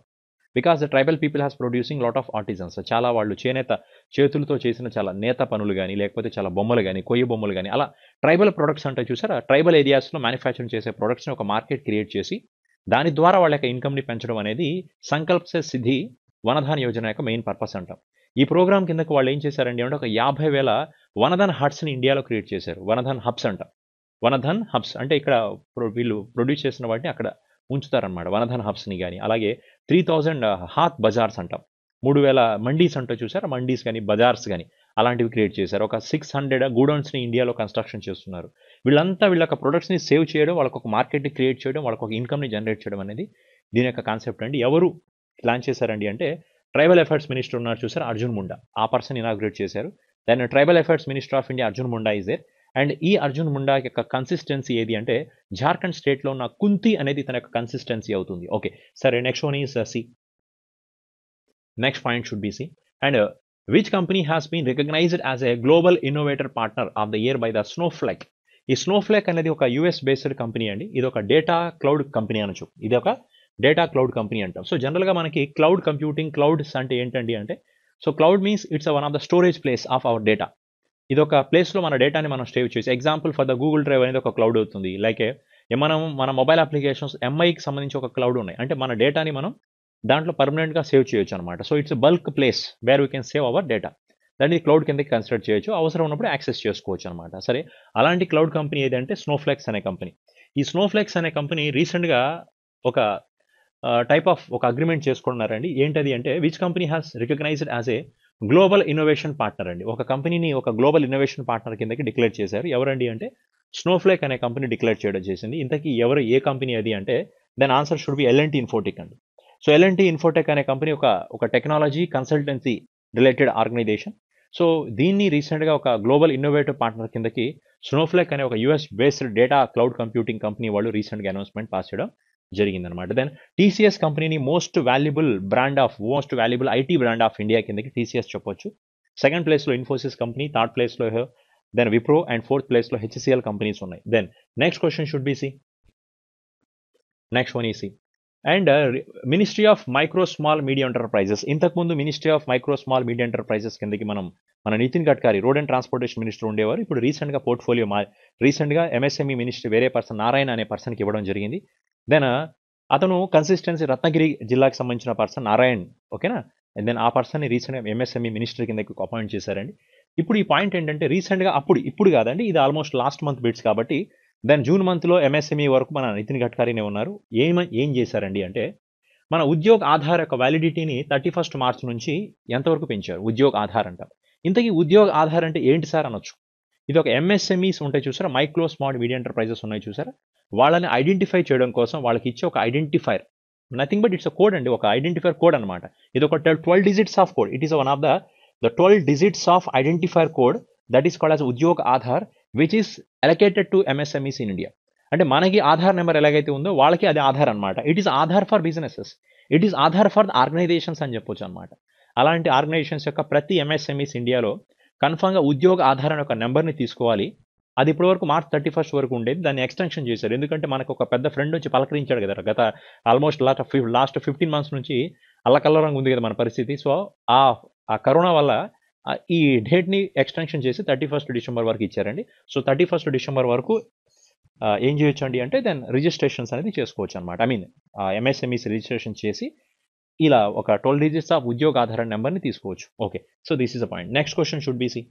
because the tribal people has producing lot of artisans చాలా వాళ్ళు చేనేత చేతులతో చేసిన చాలా నేత పనులు కానీ లేకపోతే చాలా బొమ్మలు కానీ కొయ్య బొమ్మలు కానీ అలా ట్రైబల్ ప్రొడక్ట్స్ అంటే చూసారా ట్రైబల్ ఏరియాస్లో మ్యానుఫ్యాక్చరింగ్ చేసే ప్రొడక్ట్స్ని ఒక మార్కెట్ క్రియేట్ చేసి దాని ద్వారా వాళ్ళ యొక్క ఇన్కమ్ని పెంచడం అనేది సంకల్ప సిద్ధి వనధాన్ యోజన యొక్క మెయిన్ పర్పస్ అంటాం ఈ ప్రోగ్రామ్ కిందకు వాళ్ళు ఏం చేశారండి అంటే ఒక యాభై వేల వనధన్ హట్స్ని ఇండియాలో క్రియేట్ చేశారు వనధన్ హబ్స్ అంట వనధన్ హబ్స్ అంటే ఇక్కడ వీళ్ళు ప్రొడ్యూస్ చేసిన వాటిని అక్కడ ఉంచుతారనమాట వనధన్ హబ్స్ని కానీ అలాగే త్రీ థౌజండ్ హాత్ బజార్స్ అంటాం మూడు వేల మండీస్ అంటూ చూసారు మండీస్ కానీ బజార్స్ కానీ అలాంటివి క్రియేట్ చేశారు ఒక సిక్స్ హండ్రెడ్ గూడౌన్స్ని ఇండియాలో కన్స్ట్రక్షన్ చేస్తున్నారు వీళ్ళంతా వీళ్ళ యొక్క ప్రొడక్ట్స్ని సేవ్ చేయడం వాళ్ళకొక మార్కెట్ని క్రియేట్ చేయడం వాళ్ళకి ఒక ఇన్కమ్ని జనరేట్ చేయడం అనేది దీని యొక్క కాన్సెప్ట్ అండి ఎవరు ప్లాన్ చేశారండి అంటే ట్రైబల్ ఎఫైర్స్ మినిస్టర్ ఉన్నారు చూసారు అర్జున్ ముండా ఆ పర్సన్ ఇనాగ్రేట్ చేశారు దాని tribal affairs minister of India Arjun Munda is there and ఈ అర్జున్ ముండా యొక్క కన్సిస్టెన్సీ ఏది అంటే జార్ఖండ్ స్టేట్లో ఉన్న కుంతి అనేది తన యొక్క కన్సిస్టెన్సీ అవుతుంది ఓకే సరే next one is C next point should be C and which company has been recognized as a global innovator partner of the year by the Snowflake ఈ స్నోఫ్లేక్ అనేది ఒక యూఎస్ బేస్డ్ కంపెనీ అండి ఇది ఒక data cloud company అనొచ్చు ఇది ఒక data cloud company అంటాం సో జనరల్గా మనకి క్లౌడ్ కంప్యూటింగ్ క్లౌడ్స్ అంటే ఏంటండి అంటే so cloud means it's one of the storage place of our data ఇది ఒక ప్లేస్లో మన డేటాని మనం సేవ్ చేసి example for the Google Drive అనేది ఒక క్లౌడ్ అవుతుంది లైక్ మనం మన మొబైల్ అప్లికేషన్స్ ఎంఐకి సంబంధించి ఒక క్లౌడ్ ఉన్నాయి అంటే మన డేటాని మనం దాంట్లో పర్మనెంట్గా సేవ్ చేయొచ్చు అనమాట so it's bulk place where we can save our data దాన్ని క్లౌడ్ కిందకి కన్సిడర్ చేయొచ్చు అవసరం ఉన్నప్పుడు యాక్సెస్ చేసుకోవచ్చు అనమాట సరే అలాంటి క్లౌడ్ కంపెనీ ఏదంటే స్నోఫ్లెక్స్ అనే కంపెనీ ఈ స్నోఫ్లెక్స్ అనే కంపెనీ రీసెంట్గా ఒక టైప్ ఆఫ్ ఒక అగ్రిమెంట్ చేసుకున్నారండి ఏంటది అంటే which company has recognised as a global innovation partner అండి ఒక కంపెనీని ఒక గ్లోబల్ ఇన్నోవేషన్ పార్ట్నర్ కిందకి డిక్లేర్ చేశారు ఎవరండి అంటే స్నోఫ్లేక్ అనే కంపెనీ డిక్లేర్ చేయడం చేసింది ఇంతకీ ఎవరు ఏ కంపెనీ అది అంటే then answer should be LNT Infotech అండి సో ఎల్ఎన్టీ ఇన్ఫోటెక్ అనే కంపెనీ ఒక ఒక technology consultancy related organization so దీన్ని రీసెంట్గా ఒక గ్లోబల్ ఇన్నోవేటివ్ పార్ట్నర్ కిందకి స్నోఫ్లేక్ అనే ఒక US based data cloud computing company వాళ్ళు రీసెంట్గా అనౌన్స్మెంట్ పాస్ చేయడం జరిగిందనమాట దెన్ టీసీఎస్ కంపెనీని most valuable brand of most valuable IT brand of India కిందకి టీసీఎస్ చెప్పొచ్చు సెకండ్ ప్లేస్లో ఇన్ఫోసిస్ కంపెనీ థర్డ్ ప్లేస్లో దెన్ విప్రో అండ్ ఫోర్త్ ప్లేస్లో హెచ్సిఎల్ కంపెనీస్ ఉన్నాయి then next question should be C next one ఈ C and ministry of micro small medium enterprises ఇంతకుముందు ministry of micro small media enterprises కిందకి మనం మన Nitin Gadkari road and transportation minister ఉండేవారు ఇప్పుడు రీసెంట్గా పోర్ట్ఫోలియో మా రీసెంట్గా ఎంఎస్ఎంఈ మినిస్టర్ వేరే పర్సన్ నారాయణ అనే పర్సన్కి ఇవ్వడం జరిగింది దెన్ uh, అతను కన్సిస్టెన్సీ రత్నగిరి జిల్లాకి సంబంధించిన పర్సన్ నారాయణ్ ఓకేనా అండ్ దెన్ ఆ పర్సన్ని రీసెంట్గా ఎంఎస్ఎంఈ మినిస్టర్ కింద అపాయింట్ చేశారండి ఇప్పుడు ఈ పాయింట్ ఏంటంటే రీసెంట్గా అప్పుడు ఇప్పుడు కాదండి ఇది ఆల్మోస్ట్ లాస్ట్ మంత్ బిట్స్ కాబట్టి దెన్ జూన్ మంత్లో ఎంఎస్ఎంఈ వరకు మన నితిన్ గడ్కరీనే ఉన్నారు ఏం ఏం చేశారండి అంటే మన ఉద్యోగ ఆధార్ యొక్క వ్యాలిడిటీని థర్టీ ఫస్ట్ మార్చ్ నుంచి ఎంతవరకు పెంచారు ఉద్యోగ ఆధార్ అంట ఇంతకీ ఉద్యోగ ఆధార్ అంటే ఏంటి సార్ అనొచ్చు ఇది ఒక ఎంఎస్ఎంఈస్ ఉంటాయి చూసారా మైక్రో స్మార్ట్ మీడియా ఎంటర్ప్రైజెస్ ఉన్నాయి చూసారా వాళ్ళని ఐడెంటిఫై చేయడం కోసం వాళ్ళకి ఇచ్చే ఒక identifier nothing but it's a code అండి ఒక ఐడెంటిఫైర్ కోడ్ అనమాట ఇది ఒక twelve digits of code it is one of the the twelve digits of identifier code that is called as Udyog Aadhaar which is allocated to MSMEs in India అంటే మనకి Aadhaar number ఎలాగైతే ఉందో వాళ్ళకి అది ఆధార్ అనమాట it is Aadhaar for businesses it is Aadhaar for organizations అని చెప్పొచ్చు అనమాట అలాంటి ఆర్గనైజేషన్స్ యొక్క ప్రతి ఎంఎస్ఎంఈస్ ఇండియాలో కన్ఫామ్గా ఉద్యోగ ఆధారణ ఒక నెంబర్ని తీసుకోవాలి అది ఇప్పటి వరకు మార్చ్ థర్టీ ఫస్ట్ వరకు ఉండేది దాన్ని ఎక్స్టెన్షన్ చేశారు ఎందుకంటే మనకు ఒక పెద్ద ఫ్రెండ్ వచ్చి పలకరించాడు కదా గత almost last fif last fifteen months నుంచి అల్లకల్లరంగా ఉంది కదా మన పరిస్థితి సో ఆ ఆ కరోనా వల్ల ఈ డేట్ని ఎక్స్టెన్షన్ చేసి థర్టీ ఫస్ట్ డిసెంబర్ వరకు ఇచ్చారండి సో థర్టీ ఫస్ట్ డిసెంబర్ వరకు ఏం చేయొచ్చండి అంటే దెన్ రిజిస్ట్రేషన్స్ అనేది చేసుకోవచ్చు అనమాట ఐ మీన్ ఎంఎస్ఎంఈస్ రిజిస్ట్రేషన్ చేసి ఇలా ఒక ట్వెల్వ్ డిజిట్స్ ఆఫ్ ఉద్యోగ ఆధార నెంబర్ని తీసుకోవచ్చు okay so this is a point next question should be C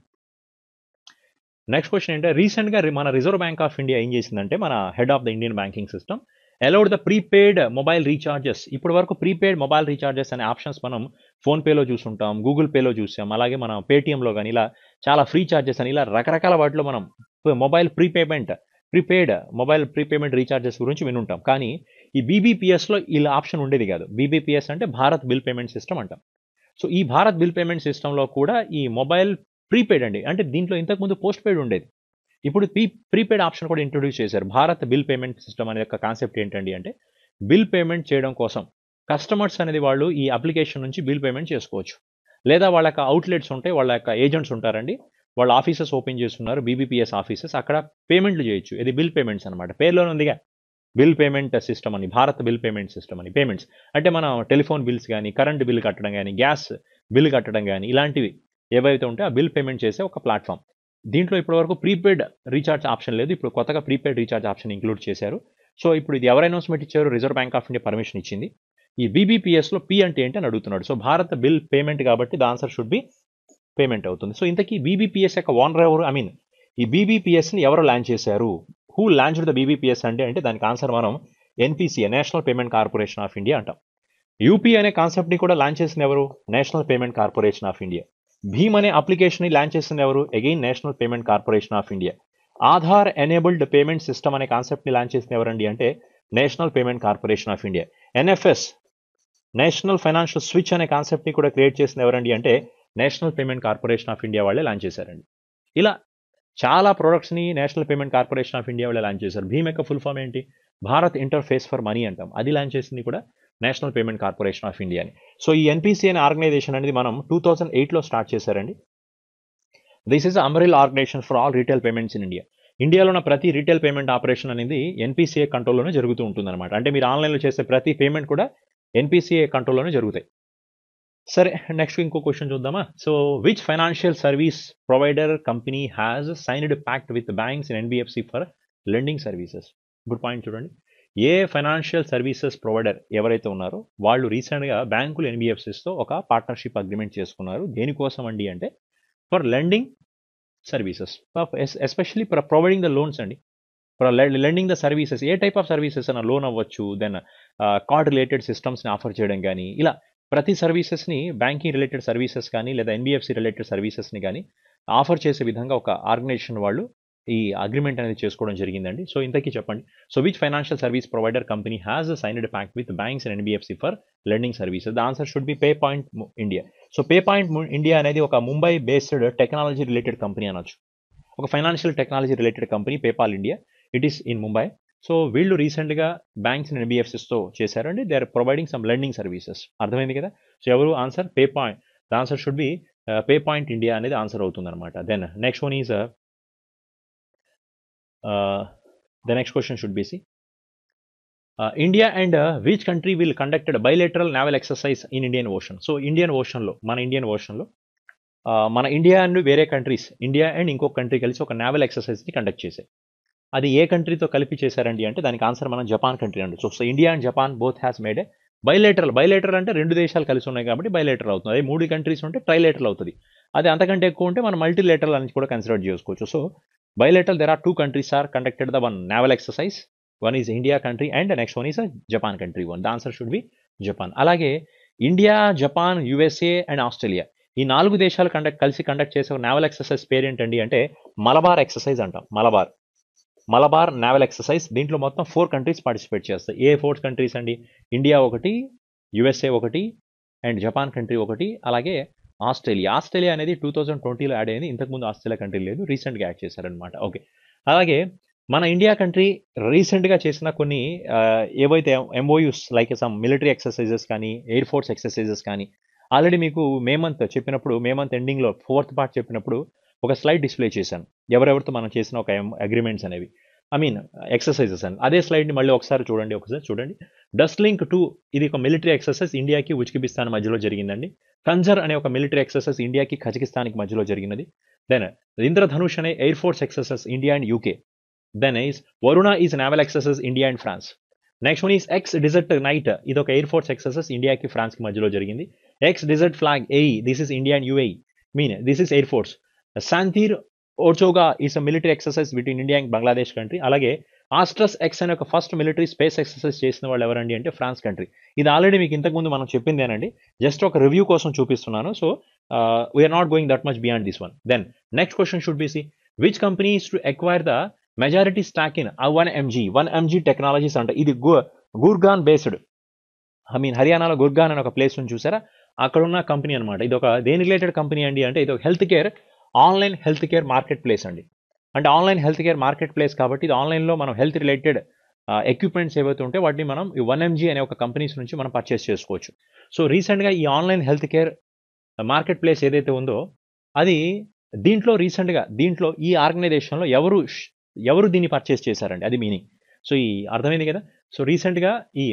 next question ఏంటంటే రీసెంట్గా మన రిజర్వ్ బ్యాంక్ ఆఫ్ ఇండియా ఏం చేసిందంటే మన head of the Indian banking system allowed the prepaid mobile recharges ఇప్పటి వరకు ప్రీపెయిడ్ మొబైల్ రీఛార్జెస్ అనే options మనం ఫోన్పేలో చూసుంటాం గూగుల్ పేలో చూసాం అలాగే మనం పేటిఎంలో కానీ ఇలా చాలా ఫ్రీ ఛార్జెస్ అని ఇలా రకరకాల వాటిలో మనం mobile prepayment prepaid mobile prepayment recharges గురించి వినుంటాం కానీ ఈ బీబీపీఎస్లో ఇలా ఆప్షన్ ఉండేది కాదు బీబీపీఎస్ అంటే భారత్ బిల్ పేమెంట్ సిస్టమ్ అంటాం సో ఈ భారత్ బిల్ పేమెంట్ సిస్టంలో కూడా ఈ మొబైల్ ప్రీపెయిడ్ అండి అంటే దీంట్లో ఇంతకుముందు పోస్ట్ పెయిడ్ ఉండేది ఇప్పుడు ప్రీ ప్రీపెయిడ్ ఆప్షన్ కూడా ఇంట్రొడ్యూస్ చేశారు భారత్ బిల్ పేమెంట్ సిస్టమ్ అనే యొక్క కాన్సెప్ట్ ఏంటండి అంటే బిల్ పేమెంట్ చేయడం కోసం కస్టమర్స్ అనేది వాళ్ళు ఈ అప్లికేషన్ నుంచి బిల్ పేమెంట్ చేసుకోవచ్చు లేదా వాళ్ళ యొక్క అవుట్లెట్స్ ఉంటాయి వాళ్ళ యొక్క ఏజెంట్స్ ఉంటారండి వాళ్ళ ఆఫీసెస్ ఓపెన్ చేస్తున్నారు బీబీపీఎస్ ఆఫీసెస్ అక్కడ పేమెంట్లు చేయొచ్చు ఇది బిల్ పేమెంట్స్ అనమాట పేర్లోనే ఉందిగా బిల్ పేమెంట్ సిస్టమ్ అని భారత్ బిల్ పేమెంట్ సిస్టమ్ అని పేమెంట్స్ అంటే మనం టెలిఫోన్ బిల్స్ కానీ కరెంట్ బిల్ కట్టడం కానీ గ్యాస్ బిల్ కట్టడం కానీ ఇలాంటివి ఏవైతే ఉంటే ఆ బిల్ పేమెంట్ చేసే ఒక ప్లాట్ఫామ్ దీంట్లో ఇప్పటివరకు ప్రీపెయిడ్ రీఛార్జ్ ఆప్షన్ లేదు ఇప్పుడు కొత్తగా ప్రీపెయిడ్ రీఛార్జ్ ఆప్షన్ ఇంక్లూడ్ చేశారు సో ఇప్పుడు ఇది ఎవరు అనౌన్స్మెంట్ ఇచ్చారు Reserve Bank of India permission ఇచ్చింది ఈ బీబీపీఎస్లో పీ అంటే ఏంటి అని అడుగుతున్నాడు సో భారత బిల్ పేమెంట్ కాబట్టి the answer should be payment అవుతుంది సో ఇంతకీ బీబీపీఎస్ యొక్క ఓనర్ ఎవరు ఐ మీన్ ఈ బీబీపీఎస్ని ఎవరు ల్యాండ్ చేశారు హూ లాంచ్ ద బీబీపీఎస్ అంటే అంటే దానికి ఆన్సర్ మనం NPCI National Payment Corporation of India అంటాం యూపీఐ అనే కాన్సెప్ట్ని కూడా లాంచ్ చేసిన ఎవరు National Payment Corporation of India Bhim అనే అప్లికేషన్ని లాంచ్ చేసిన ఎవరు again National Payment Corporation of India Aadhaar enabled payment system అనే కాన్సెప్ట్ని లాంచ్ చేసిన ఎవరండి అంటే National Payment Corporation of India NFS National Financial Switch అనే కాన్సెప్ట్ని కూడా క్రియేట్ చేసిన ఎవరండి అంటే National Payment Corporation of India వాళ్ళే లాంచ్ చేశారండి ఇలా చాలా ప్రొడక్ట్స్ని National Payment Corporation of India వాళ్ళు లాంచ్ చేశారు భీమ్ యొక్క ఫుల్ ఫామ్ ఏంటి భారత్ ఇంటర్ఫేస్ ఫర్ మనీ అంటాం అది లాంచ్ చేసింది కూడా National Payment Corporation of India అని సో ఈ ఎన్పిసి అనే ఆర్గనైజేషన్ అనేది మనం టూ థౌజండ్ ఎయిట్లో స్టార్ట్ చేశారండి this is umbrella organization for all retail payments in India ఇండియాలో ఉన్న ప్రతి రీటైల్ పేమెంట్ ఆపరేషన్ అనేది ఎన్పిసిఏ కంట్రోల్లోనే జరుగుతూ ఉంటుందన్నమాట అంటే మీరు ఆన్లైన్లో చేసే ప్రతి పేమెంట్ కూడా ఎన్పిసిఏ కంట్రోల్లోనే జరుగుతాయి సరే నెక్స్ట్ ఇంకో క్వశ్చన్ చూద్దామా so which financial service provider company has signed pact with banks in NBFC for lending services good point చూడండి ఏ ఫైనాన్షియల్ సర్వీసెస్ ప్రొవైడర్ ఎవరైతే ఉన్నారో వాళ్ళు రీసెంట్గా బ్యాంకులు ఎన్బిఎఫ్సిస్తో ఒక పార్ట్నర్షిప్ అగ్రిమెంట్ చేసుకున్నారు దేనికోసం అండి అంటే for lending services especially for providing the loans అండి ఫర్ లెండింగ్ ద సర్వీసెస్ ఏ టైప్ ఆఫ్ సర్వీసెస్ అయినా లోన్ అవ్వచ్చు దెన్ కార్డ్ రిలేటెడ్ సిస్టమ్స్ని ఆఫర్ చేయడం కానీ ఇలా ప్రతి సర్వీసెస్ని బ్యాంకింగ్ రిలేటెడ్ సర్వీసెస్ కానీ లేదా ఎన్బిఎఫ్సి రిలేటెడ్ సర్వీసెస్ని కానీ ఆఫర్ చేసే విధంగా ఒక ఆర్గనైజేషన్ వాళ్ళు ఈ అగ్రిమెంట్ అనేది చేసుకోవడం జరిగిందండి సో ఇంతకీ చెప్పండి so which financial service provider company has signed pact with banks and NBFC for lending services the answer should be Pay Point India so Pay Point India అనేది ఒక Mumbai based technology related company అనొచ్చు ఒక financial technology related company PayPal India it is in Mumbai so వీళ్ళు రీసెంట్గా banks and ఎన్బిఎఫ్సిస్తో చేశారు అండి they are providing some lending services అర్థమైంది కదా సో ఎవరు answer pay point the answer should be Pay Point India అనేది ఆన్సర్ అవుతుంది అనమాట then next one is the next question should be C India and which country will conducted bilateral naval exercise in Indian Ocean so Indian ఓషన్లో మన Indian ఓషన్లో మన India and వేరే countries India and ఇంకో country కలిసి ఒక naval ఎక్సర్సైజ్ని conduct చేశాయి అది ఏ కంట్రీతో కలిపి చేశారండి అంటే దానికి ఆన్సర్ మనం జపాన్ కంట్రీ అండి so India and Japan both has made a bilateral bilateral అంటే రెండు దేశాలు కలిసి ఉన్నాయి కాబట్టి బయలేటరల్ అవుతుంది అదే మూడు కంట్రీస్ ఉంటే ట్రైలేటరల్ అవుతుంది అది అంతకంటే ఎక్కువ ఉంటే మనం మల్టీలేటరల్ అని కూడా కన్సిడర్ చేసుకోవచ్చు so bilateral there are two countries are conducted the one naval exercise one is India country and next one is Japan country one the answer should be Japan అలాగే India Japan USA and Australia ఈ నాలుగు దేశాలు conduct కలిసి conduct చేసే naval exercise ఏంటండి అంటే Malabar exercise అంటాం Malabar Malabar naval exercise దీంట్లో మొత్తం ఫోర్ కంట్రీస్ పార్టిసిపేట్ చేస్తాయి ఏ ఫోర్ కంట్రీస్ అండి ఇండియా ఒకటి యుఎస్ఏ ఒకటి అండ్ జపాన్ కంట్రీ ఒకటి అలాగే ఆస్ట్రేలియా ఆస్ట్రేలియా అనేది టూ థౌజండ్ ట్వంటీలో యాడ్ అయింది ఇంతకుముందు ఆస్ట్రేలియా కంట్రీ లేదు రీసెంట్గా యాడ్ చేశారనమాట ఓకే అలాగే మన ఇండియా కంట్రీ రీసెంట్గా చేసిన కొన్ని ఏవైతే MOUs like some military exercises కానీ ఎయిర్ ఫోర్స్ ఎక్సర్సైజెస్ కానీ ఆల్రెడీ మీకు మే మంత్ చెప్పినప్పుడు మే మంత్ ఎండింగ్లో ఫోర్త్ పార్ట్ చెప్పినప్పుడు ఒక స్లైడ్ డిస్ప్లే చేశాను ఎవరెవరితో మనం చేసిన ఒక అగ్రిమెంట్స్ అనేవి ఐ మీన్ ఎక్సర్సైజెస్ అని అదే స్లైడ్ని మళ్ళీ ఒకసారి చూడండి ఒకసారి చూడండి డస్ట్ లింక్ టూ ఇది ఒక మిలిటరీ ఎక్సర్సైజ్ ఇండియాకి ఉజ్కిబిస్తాన్ మధ్యలో జరిగిందండి కంజర్ అనే ఒక మిలిటరీ ఎక్సర్సైజ్ ఇండియాకి ఖజకిస్తాన్కి మధ్యలో జరిగినది దెన్ ఇంద్రధనుష్ అనే air force exercise India and UK then is Varuna is naval exercise India and France next one is ex desert knight ఇది ఒక ఎయిర్ ఫోర్స్ ఎక్సర్సైజ్ ఇండియాకి ఫ్రాన్స్కి మధ్యలో జరిగింది ఎక్స్ డిజర్ట్ ఫ్లాగ్ ఎయి this is India and UAE mean this is air force Shantir Ogrosena is a military exercise between India and Bangladesh country అలాగే ఆస్ట్రస్ X అనే ఒక ఫస్ట్ మిలిటరీ స్పేస్ ఎక్సర్సైజ్ చేసిన వాళ్ళు ఎవరండి అంటే ఫ్రాన్స్ కంట్రీ ఇది ఆల్రెడీ మీకు ఇంతకుముందు మనం చెప్పిందేనండి జస్ట్ ఒక రివ్యూ కోసం చూపిస్తున్నాను so we're not going that much beyond this one then next question should be C which companies to acquire the majority stake in one MG one MG technologies అంట ఇది Gurgaon based I mean హర్యానాలో గుర్గాన్ అనే ఒక place నుంచి చూసారా అక్కడ ఉన్న company అనమాట ఇది ఒక దేని రిలేటెడ్ కంపెనీ అండి అంటే ఇది ఒక health care online health care market place అండి అంటే online health care market place కాబట్టి ఇది ఆన్లైన్లో మనం హెల్త్ రిలేటెడ్ ఎక్విప్మెంట్స్ ఏవైతే ఉంటే వాటిని మనం ఈ వన్ ఎంజీ అనే ఒక కంపెనీస్ నుంచి మనం పర్చేస్ చేసుకోవచ్చు సో రీసెంట్గా ఈ online health care market place ఏదైతే ఉందో అది దీంట్లో రీసెంట్గా దీంట్లో ఈ ఆర్గనైజేషన్లో ఎవరు ఎవరు దీన్ని పర్చేస్ చేశారండి అది మీనింగ్ సో ఈ అర్థమైంది కదా సో రీసెంట్గా ఈ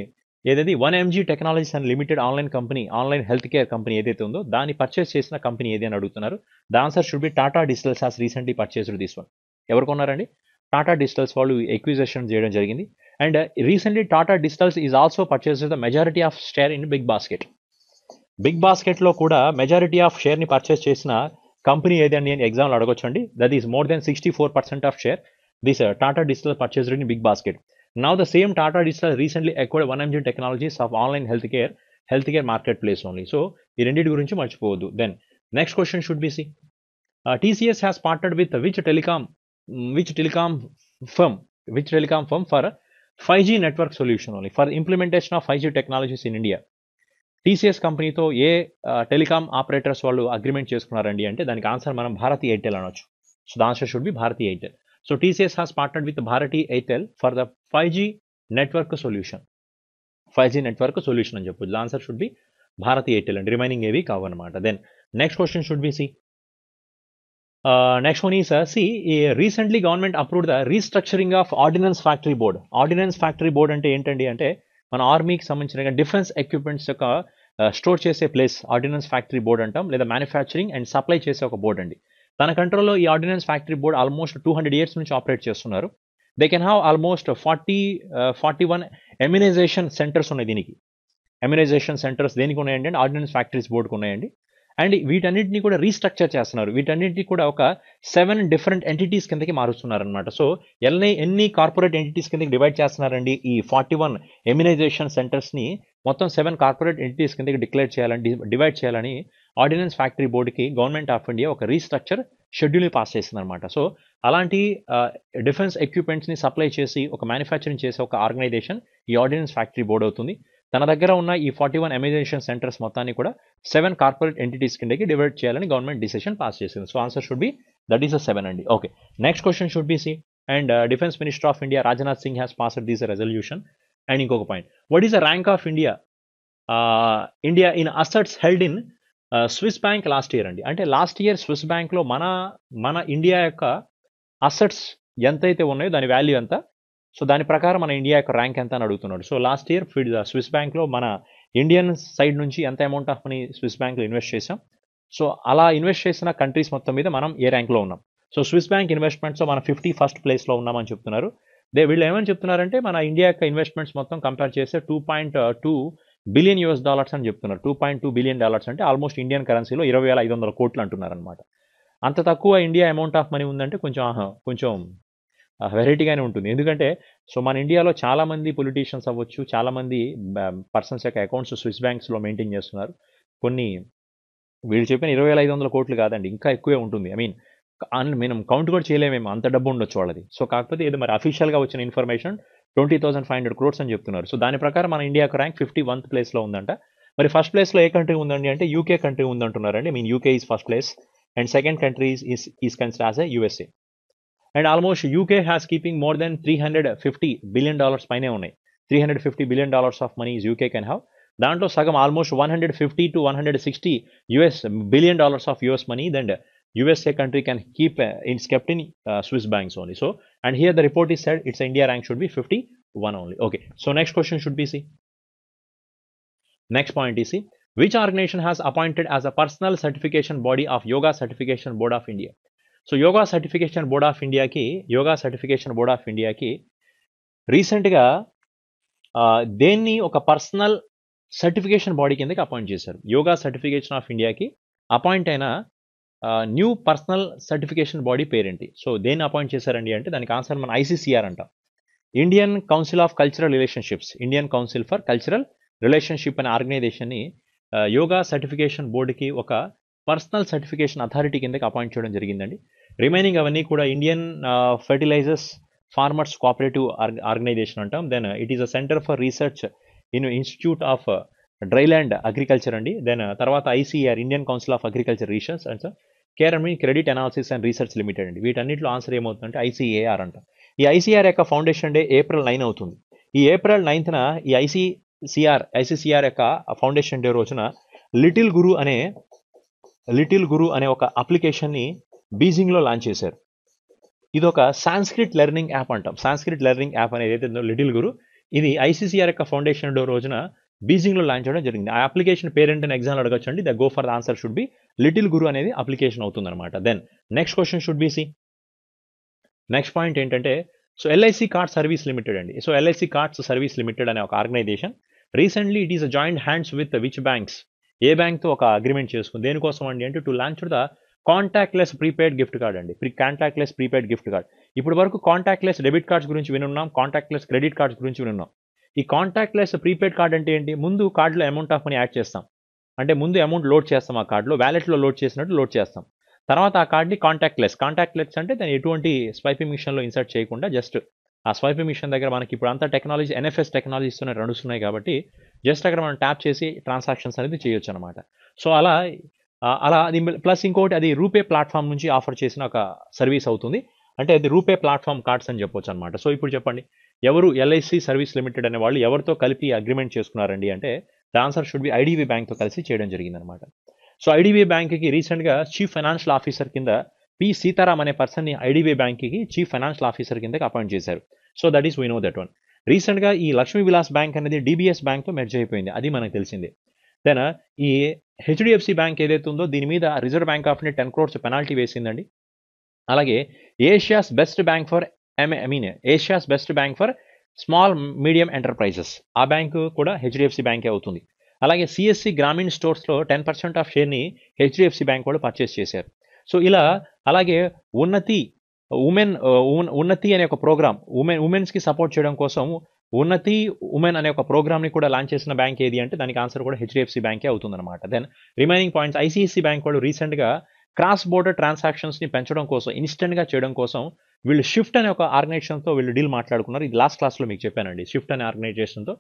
ఏదైతే one MG technologies and limited online company online health care company ఏదైతే ఉందో దాన్ని పర్చేస్ చేసిన కంపెనీ ఏది అని అడుగుతున్నారు the answer should be Tata digitals has recently purchased తీసుకోండి వన్ ఎవరు కొన్నారండి టాటా డిజిటల్స్ వాళ్ళు ఎక్విజేషన్ చేయడం జరిగింది and recently Tata digitals is also purchase the majority of share in BigBasket big బాస్కెట్లో కూడా మెజారిటీ ఆఫ్ షేర్ని పర్చేస్ చేసిన కంపెనీ ఏది అని నేను ఎగ్జామ్లో అడగొచ్చండి that is more than sixty four percent of share this Tata digital purchase in BigBasket the same Tata digital recently Tata one recently technologies of online health care health care market place only so ఈ రెండింటి గురించి మర్చిపోవద్దు then next question should be C TCS has partnered with which telecom which telecom firm which telecom firm for five G network solution only for implementation of five G technologies in India TCS కంపెనీతో ఏ telecom uh, operators వాళ్ళు agreement చేసుకున్నారండి అంటే దానికి answer మనం భారతీ ఎయిర్టెల్ అనొచ్చు so the answer should be Bharti Airtel So TCS has partnered with Bharati Airtel for the 5G network solution. 5G network solution అని చెప్పొచ్చు answer should be Bharti Airtel and remaining ఏవి కావన్నమాట then next question should be C next one is C recently government approved the restructuring of ordnance factory board ordnance factory board అంటే ఏంటండి అంటే మన ఆర్మీకి సంబంధించిన డిఫెన్స్ ఎక్విప్మెంట్స్ యొక్క స్టోర్ uh, చేసే ప్లేస్ ఆర్డినెన్స్ ఫ్యాక్టరీ బోర్డ్ అంటాం లేదా మ్యానుఫ్యాక్చరింగ్ అండ్ సప్లై చేసే ఒక బోర్డ్ అండి తన కంట్రోల్లో ఈ ordnance factory board almost two hundred years నుంచి ఆపరేట్ చేస్తున్నారు they can have almost forty forty one ammunition centres ఉన్నాయి దీనికి ఎమ్యునైజేషన్ సెంటర్స్ దేనికి ఉన్నాయండి అండ్ ఆర్డినెన్స్ ఫ్యాక్టరీస్ బోర్డుకు ఉన్నాయండి అండ్ వీటన్నింటినీ కూడా రీస్ట్రక్చర్ చేస్తున్నారు వీటన్నింటినీ కూడా ఒక సెవెన్ డిఫరెంట్ ఎంటిటీస్ కిందకి మారుస్తున్నారు అనమాట సో ఎన్ని ఎన్ని కార్పొరేట్ ఎంటిటీస్ కిందకి డివైడ్ చేస్తున్నారండి ఈ ఫార్టీ వన్ ఎమ్యునైజేషన్ సెంటర్స్ని మొత్తం సెవెన్ కార్పొరేట్ ఎంటిటీస్ కిందకి డిక్లేర్ చేయాలని డివైడ్ చేయాలని ఆర్డినెన్స్ ఫ్యాక్టరీ బోర్డుకి గవర్నమెంట్ ఆఫ్ ఇండియా ఒక రీస్ట్రక్చర్ షెడ్యూల్ని పాస్ చేసిందనమాట సో అలాంటి డిఫెన్స్ ఎక్విప్మెంట్స్ని సప్లై చేసి ఒక మ్యానుఫ్యాక్చరింగ్ చేసే ఒక ఆర్గనైజేషన్ ఈ ఆర్డినెన్స్ ఫ్యాక్టరీ బోర్డు అవుతుంది తన దగ్గర ఉన్న ఈ ఫార్టీ వన్ ఎమిగ్రేషన్ సెంటర్స్ మొత్తాన్ని కూడా సెవెన్ కార్పొరేట్ ఎంటిటీస్ కిందకి డివైడ్ చేయాలని గవర్నమెంట్ డిసిషన్ పాస్ చేసింది so answer should be that is a seven అండి okay next question should be C and defence minister of India Rajnath Singh has passed these resolution and ఇంకొక point what is the rank of India India in assets held in Swiss bank last year అండి అంటే last year Swiss బ్యాంక్లో మన మన India యొక్క assets ఎంతైతే ఉన్నాయో దాని వాల్యూ ఎంత సో దాని ప్రకారం మన ఇండియా యొక్క ర్యాంక్ ఎంత అని అడుగుతున్నాడు సో లాస్ట్ ఇయర్ ఫిడ్ స్విస్ బ్యాంక్లో మన ఇండియన్ సైడ్ నుంచి ఎంత అమౌంట్ ఆఫ్ మనీ స్విస్ బ్యాంక్లో ఇన్వెస్ట్ చేసాం సో అలా ఇన్వెస్ట్ చేసిన కంట్రీస్ మొత్తం మీద మనం ఏ ర్యాంక్లో ఉన్నాం సో స్విస్ బ్యాంక్ ఇన్వెస్ట్మెంట్స్లో మనం ఫిఫ్టీ ఫస్ట్ ప్లేస్లో ఉన్నామని చెప్తున్నారు దే వీళ్ళు ఏమని చెప్తున్నారంటే మన ఇండియా యొక్క ఇన్వెస్ట్మెంట్స్ మొత్తం కంపేర్ చేస్తే two point two billion US dollars అని చెప్తున్నారు two point two billion dollars అంటే ఆల్మోస్ట్ ఇండియన్ కరెన్సీలో ఇరవై వేల ఐదు వందల కోట్లు అంటున్నారనమాట అంత తక్కువ ఇండియా అమౌంట్ ఆఫ్ మనీ ఉందంటే కొంచెం కొంచెం వెరైటీగానే ఉంటుంది ఎందుకంటే సో మన ఇండియాలో చాలామంది పొలిటీషియన్స్ అవ్వచ్చు చాలామంది పర్సన్స్ యొక్క అకౌంట్స్ స్విస్ బ్యాంక్స్లో మెయింటైన్ చేస్తున్నారు కొన్ని వీళ్ళు చెప్పిన ఇరవై వేల ఐదు వందల కోట్లు కాదండి ఇంకా ఎక్కువే ఉంటుంది ఐ మీన్ అండ్ మనం కౌంట్ కూడా చేయలేమేమో అంత డబ్బు ఉండొచ్చు వాళ్ళది సో కాకపోతే ఏదో మరి అఫీషియల్గా వచ్చిన information twenty thousand five hundred crores అని చెప్తున్నారు సో దాని ప్రకారం మన ఇండియాకు ర్యాంక్ ఫిఫ్టీ వన్త్ ప్లేస్లో ఉందంట మరి ఫస్ట్ ప్లేస్లో ఏ కంట్రీ ఉందండి అంటే యూకే కంట్రీ ఉందంటున్నారండి mean UK is first place and second country is is consider as a USA and almost UK has keeping more than three hundred fifty billion dollars పైనే ఉన్నాయి three hundred fifty billion dollars of money UK can have దాంట్లో సగం almost one hundred fifty to one hundred sixty US billion dollars of US money then USA country can keep uh, it's kept in uh, Swiss banks only. So and here the report is said its India rank should be 51 only. Okay. So next question should be see. Next point is see which organization has appointed as a personal certification body of Yoga Certification Board of India. So Yoga Certification Board of India ki Yoga Certification Board of India ki రీసెంట్ గా uh, దేన్ని ఒక personal certification body కిందకి appoint Yoga Certification of India ఇండియాకి appoint అయిన new personal certification body పేరేంటి so దేన్ని appoint చేశారండి అంటే దానికి ఆన్సర్ మన ఐసీసీఆర్ అంటాం Indian council of cultural relationships Indian council for cultural relationship అనే ఆర్గనైజేషన్ని యోగా సర్టిఫికేషన్ బోర్డుకి ఒక పర్సనల్ సర్టిఫికేషన్ అథారిటీ కిందకి అపాయింట్ చేయడం జరిగిందండి రిమైనింగ్ అవన్నీ కూడా Indian fertilisers farmers cooperative organisation అంటాం then it is a centre for research in institute of dryland agriculture అండి దెన్ తర్వాత ICR Indian council of agriculture research and care mean credit analysis and research limited అండి వీటన్నింటిలో answer ఏమవుతుందంటే ICAR అంట ఈ ICR యొక్క foundation day April nine అవుతుంది ఈ ఏప్రిల్ నైన్త్న ఈ ఐసీసీఆర్ ఐసీసీఆర్ యొక్క ఫౌండేషన్ డే రోజున లిటిల్ గురు అనే లిటిల్ గురు అనే ఒక అప్లికేషన్ని బీజింగ్లో లాంచ్ చేశారు ఇది ఒక సాంస్క్రిట్ లెర్నింగ్ యాప్ అంటాం సాంస్క్రిట్ లెర్నింగ్ యాప్ అనేది ఏదైతే లిటిల్ గురు ఇది ఐసీసీఆర్ యొక్క ఫౌండేషన్ డే రోజున బీజింగ్లో లాంచ్ అవ్వడం జరిగింది ఆ అప్లికేషన్ పేరెంట్ అని ఎగ్జామ్లో అడగచ్చండి the go for the answer should be little guru అనేది అప్లికేషన్ అవుతుంది అనమాట then next question should be C next point ఏంటంటే so LIC card service limited అండి so LIC cards service limited అనే ఒక organisation recently it is a joint hands with which banks ఏ బ్యాంక్తో ఒక అగ్రిమెంట్ చేసుకుంది దేనికోసం అండి అంటే to launch the contactless prepaid gift card అండి pre contactless prepaid gift card ఇప్పుడు వరకు కాంటాక్ట్లెస్ డెబిట్ కార్డ్స్ గురించి వినున్నాం కాంటాక్ట్లెస్ క్రెడిట్ కార్డ్స్ గురించి వినున్నాం ఈ కాంటాక్ట్లెస్ ప్రీపెయిడ్ కార్డ్ అంటే ఏంటి ముందు కార్డులో అమౌంట్ ఆఫ్ మనీ యాడ్ చేస్తాం అంటే ముందు అమౌంట్ లోడ్ చేస్తాం ఆ కార్డులో వ్యాలెట్లో లోడ్ చేసినట్టు లోడ్ చేస్తాం తర్వాత ఆ కార్డ్ని కాంటాక్ట్లెస్ కాంటాక్ట్లెస్ అంటే దాన్ని ఎటువంటి స్వైపింగ్ మిషన్లో ఇన్సర్ట్ చేయకుండా జస్ట్ ఆ స్వైపింగ్ మిషన్ దగ్గర మనకి ఇప్పుడు అంతా టెక్నాలజీ ఎన్ఎఫ్ఎస్ టెక్నాలజీస్తోనే నడుస్తున్నాయి కాబట్టి జస్ట్ అక్కడ మనం ట్యాప్ చేసి ట్రాన్సాక్షన్స్ అనేది చేయొచ్చు అనమాట సో అలా అలా అది ప్లస్ ఇంకోటి అది రూపే ప్లాట్ఫామ్ నుంచి ఆఫర్ చేసిన ఒక సర్వీస్ అవుతుంది అంటే అది రూపే ప్లాట్ఫామ్ కార్డ్స్ అని చెప్పొచ్చు అనమాట సో ఇప్పుడు చెప్పండి ఎవరు ఎల్ఐసి సర్వీస్ లిమిటెడ్ అనే వాళ్ళు ఎవరితో కలిపి అగ్రిమెంట్ చేసుకున్నారండి అంటే the answer should be IDBI బ్యాంక్తో కలిసి చేయడం జరిగిందనమాట సో ఐడిబి బ్యాంక్కి రీసెంట్గా చీఫ్ ఫైనాన్షియల్ ఆఫీసర్ కింద పి సీతారాం అనే పర్సన్ని ఐడిబి బ్యాంక్కి చీఫ్ ఫైనాన్షియల్ ఆఫీసర్ కిందకి అపాయింట్ చేశారు so that is we know that one రీసెంట్గా ఈ లక్ష్మీ విలాస్ బ్యాంక్ అనేది డిబిఎస్ బ్యాంక్తో మెర్జ్ అయిపోయింది అది మనకు తెలిసింది దెన్ ఈ హెచ్డిఎఫ్సి బ్యాంక్ ఏదైతే ఉందో దీని మీద Reserve Bank of India ten crores penalty వేసిందండి అలాగే Asia's best bank for I mean Asia's best bank for small medium enterprises ఆ బ్యాంకు కూడా హెచ్డిఎఫ్సి బ్యాంకే అవుతుంది అలాగే సిఎస్సి గ్రామీణ స్టోర్స్లో టెన్ పర్సెంట్ ఆఫ్ షేర్ని హెచ్డిఎఫ్సి బ్యాంక్ వాళ్ళు పర్చేస్ చేశారు సో ఇలా అలాగే ఉన్నతి ఉమెన్ ఉన్నతి అనే ఒక ప్రోగ్రామ్ ఉమెన్ ఉమెన్స్కి సపోర్ట్ చేయడం కోసం ఉన్నతి ఉమెన్ అనే ఒక ప్రోగ్రామ్ని కూడా లాంచ్ చేసిన బ్యాంక్ ఏది అంటే దానికి ఆన్సర్ కూడా హెచ్డిఎఫ్సి బ్యాంకే అవుతుందన్నమాట then remaining points ICICI bank వాళ్ళు రీసెంట్గా క్రాస్ బోర్డర్ ట్రాన్సాక్షన్స్ని పెంచడం కోసం ఇన్స్టెంట్గా చేయడం కోసం వీళ్ళు షిఫ్ట్ అనే ఒక ఆర్గనైజేషన్తో వీళ్ళు డీల్ మాట్లాడుకున్నారు ఇది లాస్ట్ క్లాస్లో మీకు చెప్పానండి షిఫ్ట్ అనే ఆర్గనైజేషన్తో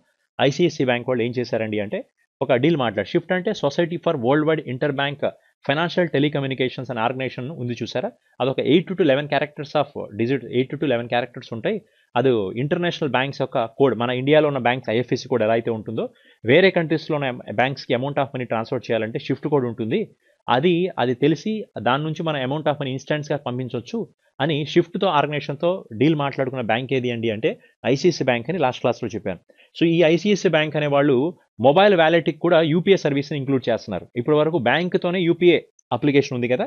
ఐసిఐసి బ్యాంక్ వాళ్ళు ఏం చేశారండి అంటే ఒక డీల్ మాట్లాడు షిఫ్ట్ అంటే society for world wide inter bank financial telecommunications అనే ఆర్గనైజేషన్ ఉంది చూసారా అదొక eight to eleven characters of digit eight to eleven characters ఉంటాయి అది ఇంటర్నేషనల్ బ్యాంక్స్ యొక్క కోడ్ మన ఇండియాలో ఉన్న బ్యాంక్స్ ఐఎఫ్ఎస్సి కోడ్ ఎలా అయితే ఉంటుందో వేరే కంట్రీస్లో ఉన్న బ్యాంక్స్కి అమౌంట్ ఆఫ్ మనీ ట్రాన్స్ఫర్ చేయాలంటే షిఫ్ట్ కోడ్ ఉంటుంది అది అది తెలిసి దాని నుంచి మనం అమౌంట్ ఆఫ్ మనీ ఇన్స్టెంట్స్గా పంపించవచ్చు అని షిఫ్ట్తో ఆర్గనైజేషన్తో డీల్ మాట్లాడుకున్న బ్యాంక్ ఏది అండి అంటే ఐసిఐసి బ్యాంక్ అని లాస్ట్ క్లాస్లో చెప్పాను సో ఈ ఐసిఐసి బ్యాంక్ అనే వాళ్ళు మొబైల్ వ్యాలెట్కి కూడా యూపీఐ సర్వీస్ని ఇంక్లూడ్ చేస్తున్నారు ఇప్పటి వరకు బ్యాంక్తోనే యూపీఐ అప్లికేషన్ ఉంది కదా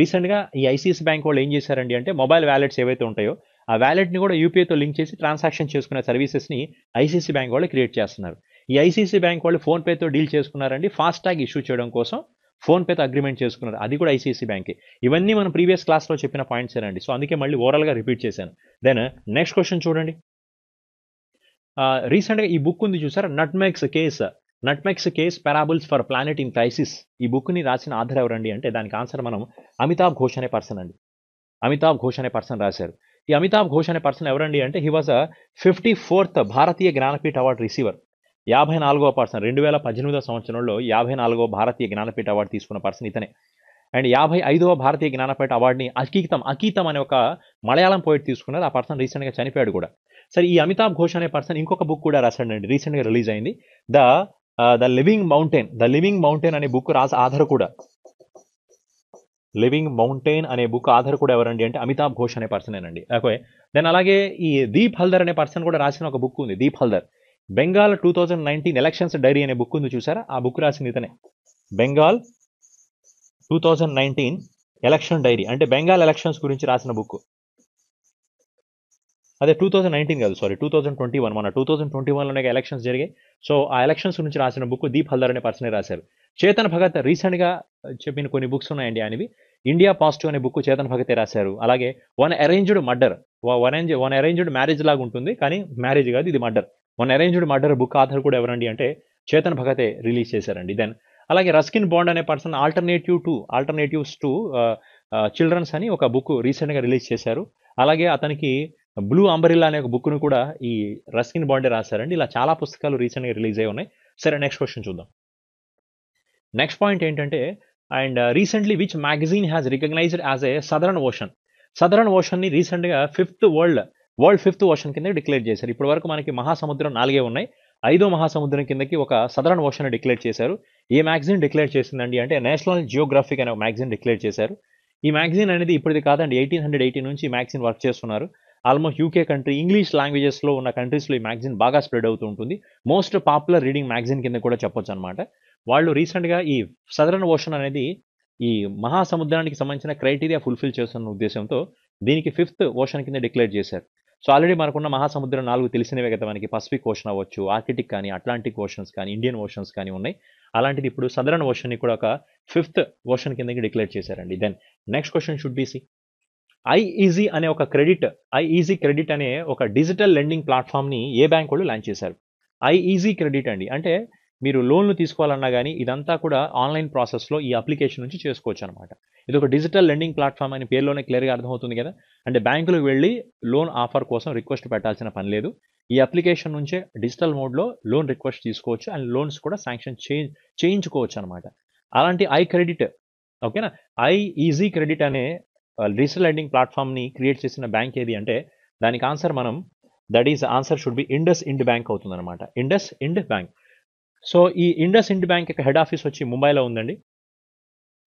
రీసెంట్గా ఈ ఐసిఐసి బ్యాంక్ వాళ్ళు ఏం చేశారండి అంటే మొబైల్ వ్యాలెట్స్ ఏవైతే ఉంటాయో ఆ వ్యాలెట్ని కూడా యూపీఐతో లింక్ చేసి ట్రాన్సాక్షన్ చేసుకునే సర్వీసెస్ని ఐసీసీ బ్యాంక్ వాళ్ళు క్రియేట్ చేస్తున్నారు ఈ ఐసీసీ బ్యాంక్ వాళ్ళు ఫోన్పేతో డీల్ చేసుకున్నారండి ఫాస్టాగ్ ఇష్యూ చేయడం కోసం ఫోన్పేతో అగ్రిమెంట్ చేసుకున్నారు అది కూడా ఐసీసీ బ్యాంకే ఇవన్నీ మనం ప్రీవియస్ క్లాస్లో చెప్పిన పాయింట్స్ అండి సో అందుకే మళ్ళీ ఓవరాల్గా రిపీట్ చేశాను దెన్ నెక్స్ట్ క్వశ్చన్ చూడండి రీసెంట్గా ఈ బుక్ ఉంది చూసారా nutmeg's curse nutmeg's curse parables for planet in crisis ఈ బుక్ని రాసిన ఆధార్ ఎవరండి అంటే దానికి ఆన్సర్ మనం అమితాబ్ ఘోష్ అనే పర్సన్ అండి అమితాబ్ ఘోష్ అనే పర్సన్ రాశారు ఈ అమితాబ్ ఘోష్ అనే పర్సన్ ఎవరండి అంటే he was a fifty fourth Bharatiya Jnanpith award receiver యాభై నాలుగో పర్సన్ రెండు వేల పద్దెనిమిదో సంవత్సరంలో యాభై నాలుగో భారతీయ జ్ఞానపీఠ అవార్డు తీసుకున్న పర్సన్ ఇతనే అండ్ యాభై ఐదవ భారతీయ జ్ఞానపీఠ అవార్డుని అకీతం అకీతం అనే ఒక మలయాళం పోయిట్ తీసుకున్నారు ఆ పర్సన్ రీసెంట్గా చనిపోయాడు కూడా సరే ఈ అమితాబ్ ఘోష్ అనే పర్సన్ ఇంకొక బుక్ కూడా రాశాడండి రీసెంట్గా రిలీజ్ అయింది the the living mountain the living mountain అనే బుక్ రాసే ఆధార్ కూడా లివింగ్ మౌంటైన్ అనే బుక్ ఆధార్ కూడా ఎవరండి అంటే అమితాబ్ ఘోష్ అనే పర్సనేనండి ఓకే దెన్ అలాగే ఈ దీప్ హల్దర్ అనే పర్సన్ కూడా రాసిన ఒక బుక్ ఉంది Deep Halder Bengal two thousand nineteen elections diary అనే బుక్ ఉంది చూసారా ఆ బుక్ రాసింది ఇతనే Bengal two thousand nineteen election diary అంటే బెంగాల్ ఎలక్షన్స్ గురించి రాసిన బుక్ అదే టూ థౌజండ్ నైన్టీన్ కాదు sorry two thousand twenty one మన టూ థౌజండ్ ట్వంటీ వన్లోనే ఎలక్షన్స్ జరిగాయి సో ఆ ఎలక్షన్స్ గురించి రాసిన బుక్ దీప్ హల్దర్ అనే పర్సనే రాశారు చేతన్ భగత్ రీసెంట్గా చెప్పిన కొన్ని బుక్స్ ఉన్నాయండి ఆయనవి ఇండియా పాజిటివ్ అనే బుక్ చేతన్ భగతే రాశారు అలాగే one arranged murder one arrange one arranged marriage లాగా ఉంటుంది కానీ మ్యారేజ్ కాదు ఇది murder one arranged murder book author కూడా ఎవరండి అంటే చేతన్ భగతే రిలీజ్ చేశారండి దెన్ అలాగే రస్కిన్ బాండ్ అనే person alternative to alternatives to children's అని ఒక బుక్ రీసెంట్గా రిలీజ్ చేశారు అలాగే అతనికి బ్లూ అంబరిల్లా అనే ఒక బుక్ను కూడా ఈ రస్కిన్ బాండే రాశారండి ఇలా చాలా పుస్తకాలు రీసెంట్గా రిలీజ్ అయి ఉన్నాయి సరే నెక్స్ట్ క్వశ్చన్ చూద్దాం నెక్స్ట్ పాయింట్ ఏంటంటే and recently which magazine has recognised as a southern ocean southern ఓషన్ని రీసెంట్గా fifth world world fifth ocean కింద డిక్లేర్ చేశారు ఇప్పటి వరకు మనకి మహాసముద్రం నాలుగే ఉన్నాయి ఐదో మహాసముద్రం కిందకి ఒక సదరన్ ఓషన్ డిక్లేర్ చేశారు ఏ మ్యాగజీన్ డిక్లేర్ చేసిందండి అంటే నేషనల్ జియోగ్రఫిక్ అనే ఒక మ్యాగజైన్ డిక్లేర్ చేశారు ఈ మ్యాగజీన్ అనేది ఇప్పటిది కాదండి ఎయిటీన్ హండ్రెడ్ ఎయిటీ నుంచి ఈ వర్క్ చేస్తున్నారు ఆల్మోస్ట్ యూకే కంట్రీ ఇంగ్లీష్ లాంగ్వేజెస్లో ఉన్న కంట్రీస్లో ఈ మ్యాగజీన్ బాగా స్ప్రెడ్ అవుతూ ఉంటుంది మోస్ట్ పాపులర్ రీడింగ్ మ్యాగజీన్ కింద కూడా చెప్పొచ్చు అనమాట వాళ్ళు రీసెంట్గా ఈ సదరన్ ఓషన్ అనేది ఈ మహాసముద్రానికి సంబంధించిన క్రైటీరియా ఫుల్ఫిల్ చేస్తున్న ఉద్దేశంతో దీనికి ఫిఫ్త్ ఓషన్ కింద డిక్లేర్ చేశారు సో ఆల్రెడీ మనకున్న మహాసముద్రం నాలుగు తెలిసినవే కదా మనకి పసిఫిక్ ఓషన్ అవ్వచ్చు ఆర్కిటిక్ కానీ అట్లాంటిక్ ఓషన్స్ కానీ ఇండియన్ ఓషన్స్ కానీ ఉన్నాయి అలాంటిది ఇప్పుడు సదరన్ ఓషన్ని కూడా ఒక ఫిఫ్త్ ఓషన్ కిందకి డిక్లేర్ చేశారండి then next question should be C IEG అనే ఒక క్రెడిట్ ఐఈజీ క్రెడిట్ అనే ఒక డిజిటల్ లెండింగ్ ప్లాట్ఫామ్ని ఏ బ్యాంక్ వాళ్ళు లాంచ్ చేశారు ఐఈజీ క్రెడిట్ అండి అంటే మీరు లోన్లు తీసుకోవాలన్నా కానీ ఇదంతా కూడా ఆన్లైన్ ప్రాసెస్లో ఈ అప్లికేషన్ నుంచి చేసుకోవచ్చు అనమాట ఇది ఒక డిజిటల్ లెండింగ్ ప్లాట్ఫామ్ అని పేరులోనే క్లియర్గా అర్థమవుతుంది కదా అంటే బ్యాంకులకు వెళ్ళి లోన్ ఆఫర్ కోసం రిక్వెస్ట్ పెట్టాల్సిన పని లేదు ఈ అప్లికేషన్ నుంచే డిజిటల్ మోడ్లో లోన్ రిక్వెస్ట్ తీసుకోవచ్చు అండ్ లోన్స్ కూడా శాంక్షన్ చేయించుకోవచ్చు అనమాట అలాంటి ఐ క్రెడిట్ ఓకేనా ఐ ఈజీ క్రెడిట్ అనే డిజిటల్ లెండింగ్ ప్లాట్ఫామ్ని క్రియేట్ చేసిన బ్యాంక్ ఏది అంటే దానికి ఆన్సర్ మనం that is answer should be IndusInd bank అవుతుందన్నమాట ఇండస్ ఇండ్ బ్యాంక్ సో ఈ ఇండస్ ఇండ్ బ్యాంక్ యొక్క హెడ్ ఆఫీస్ వచ్చి ముంబైలో ఉందండి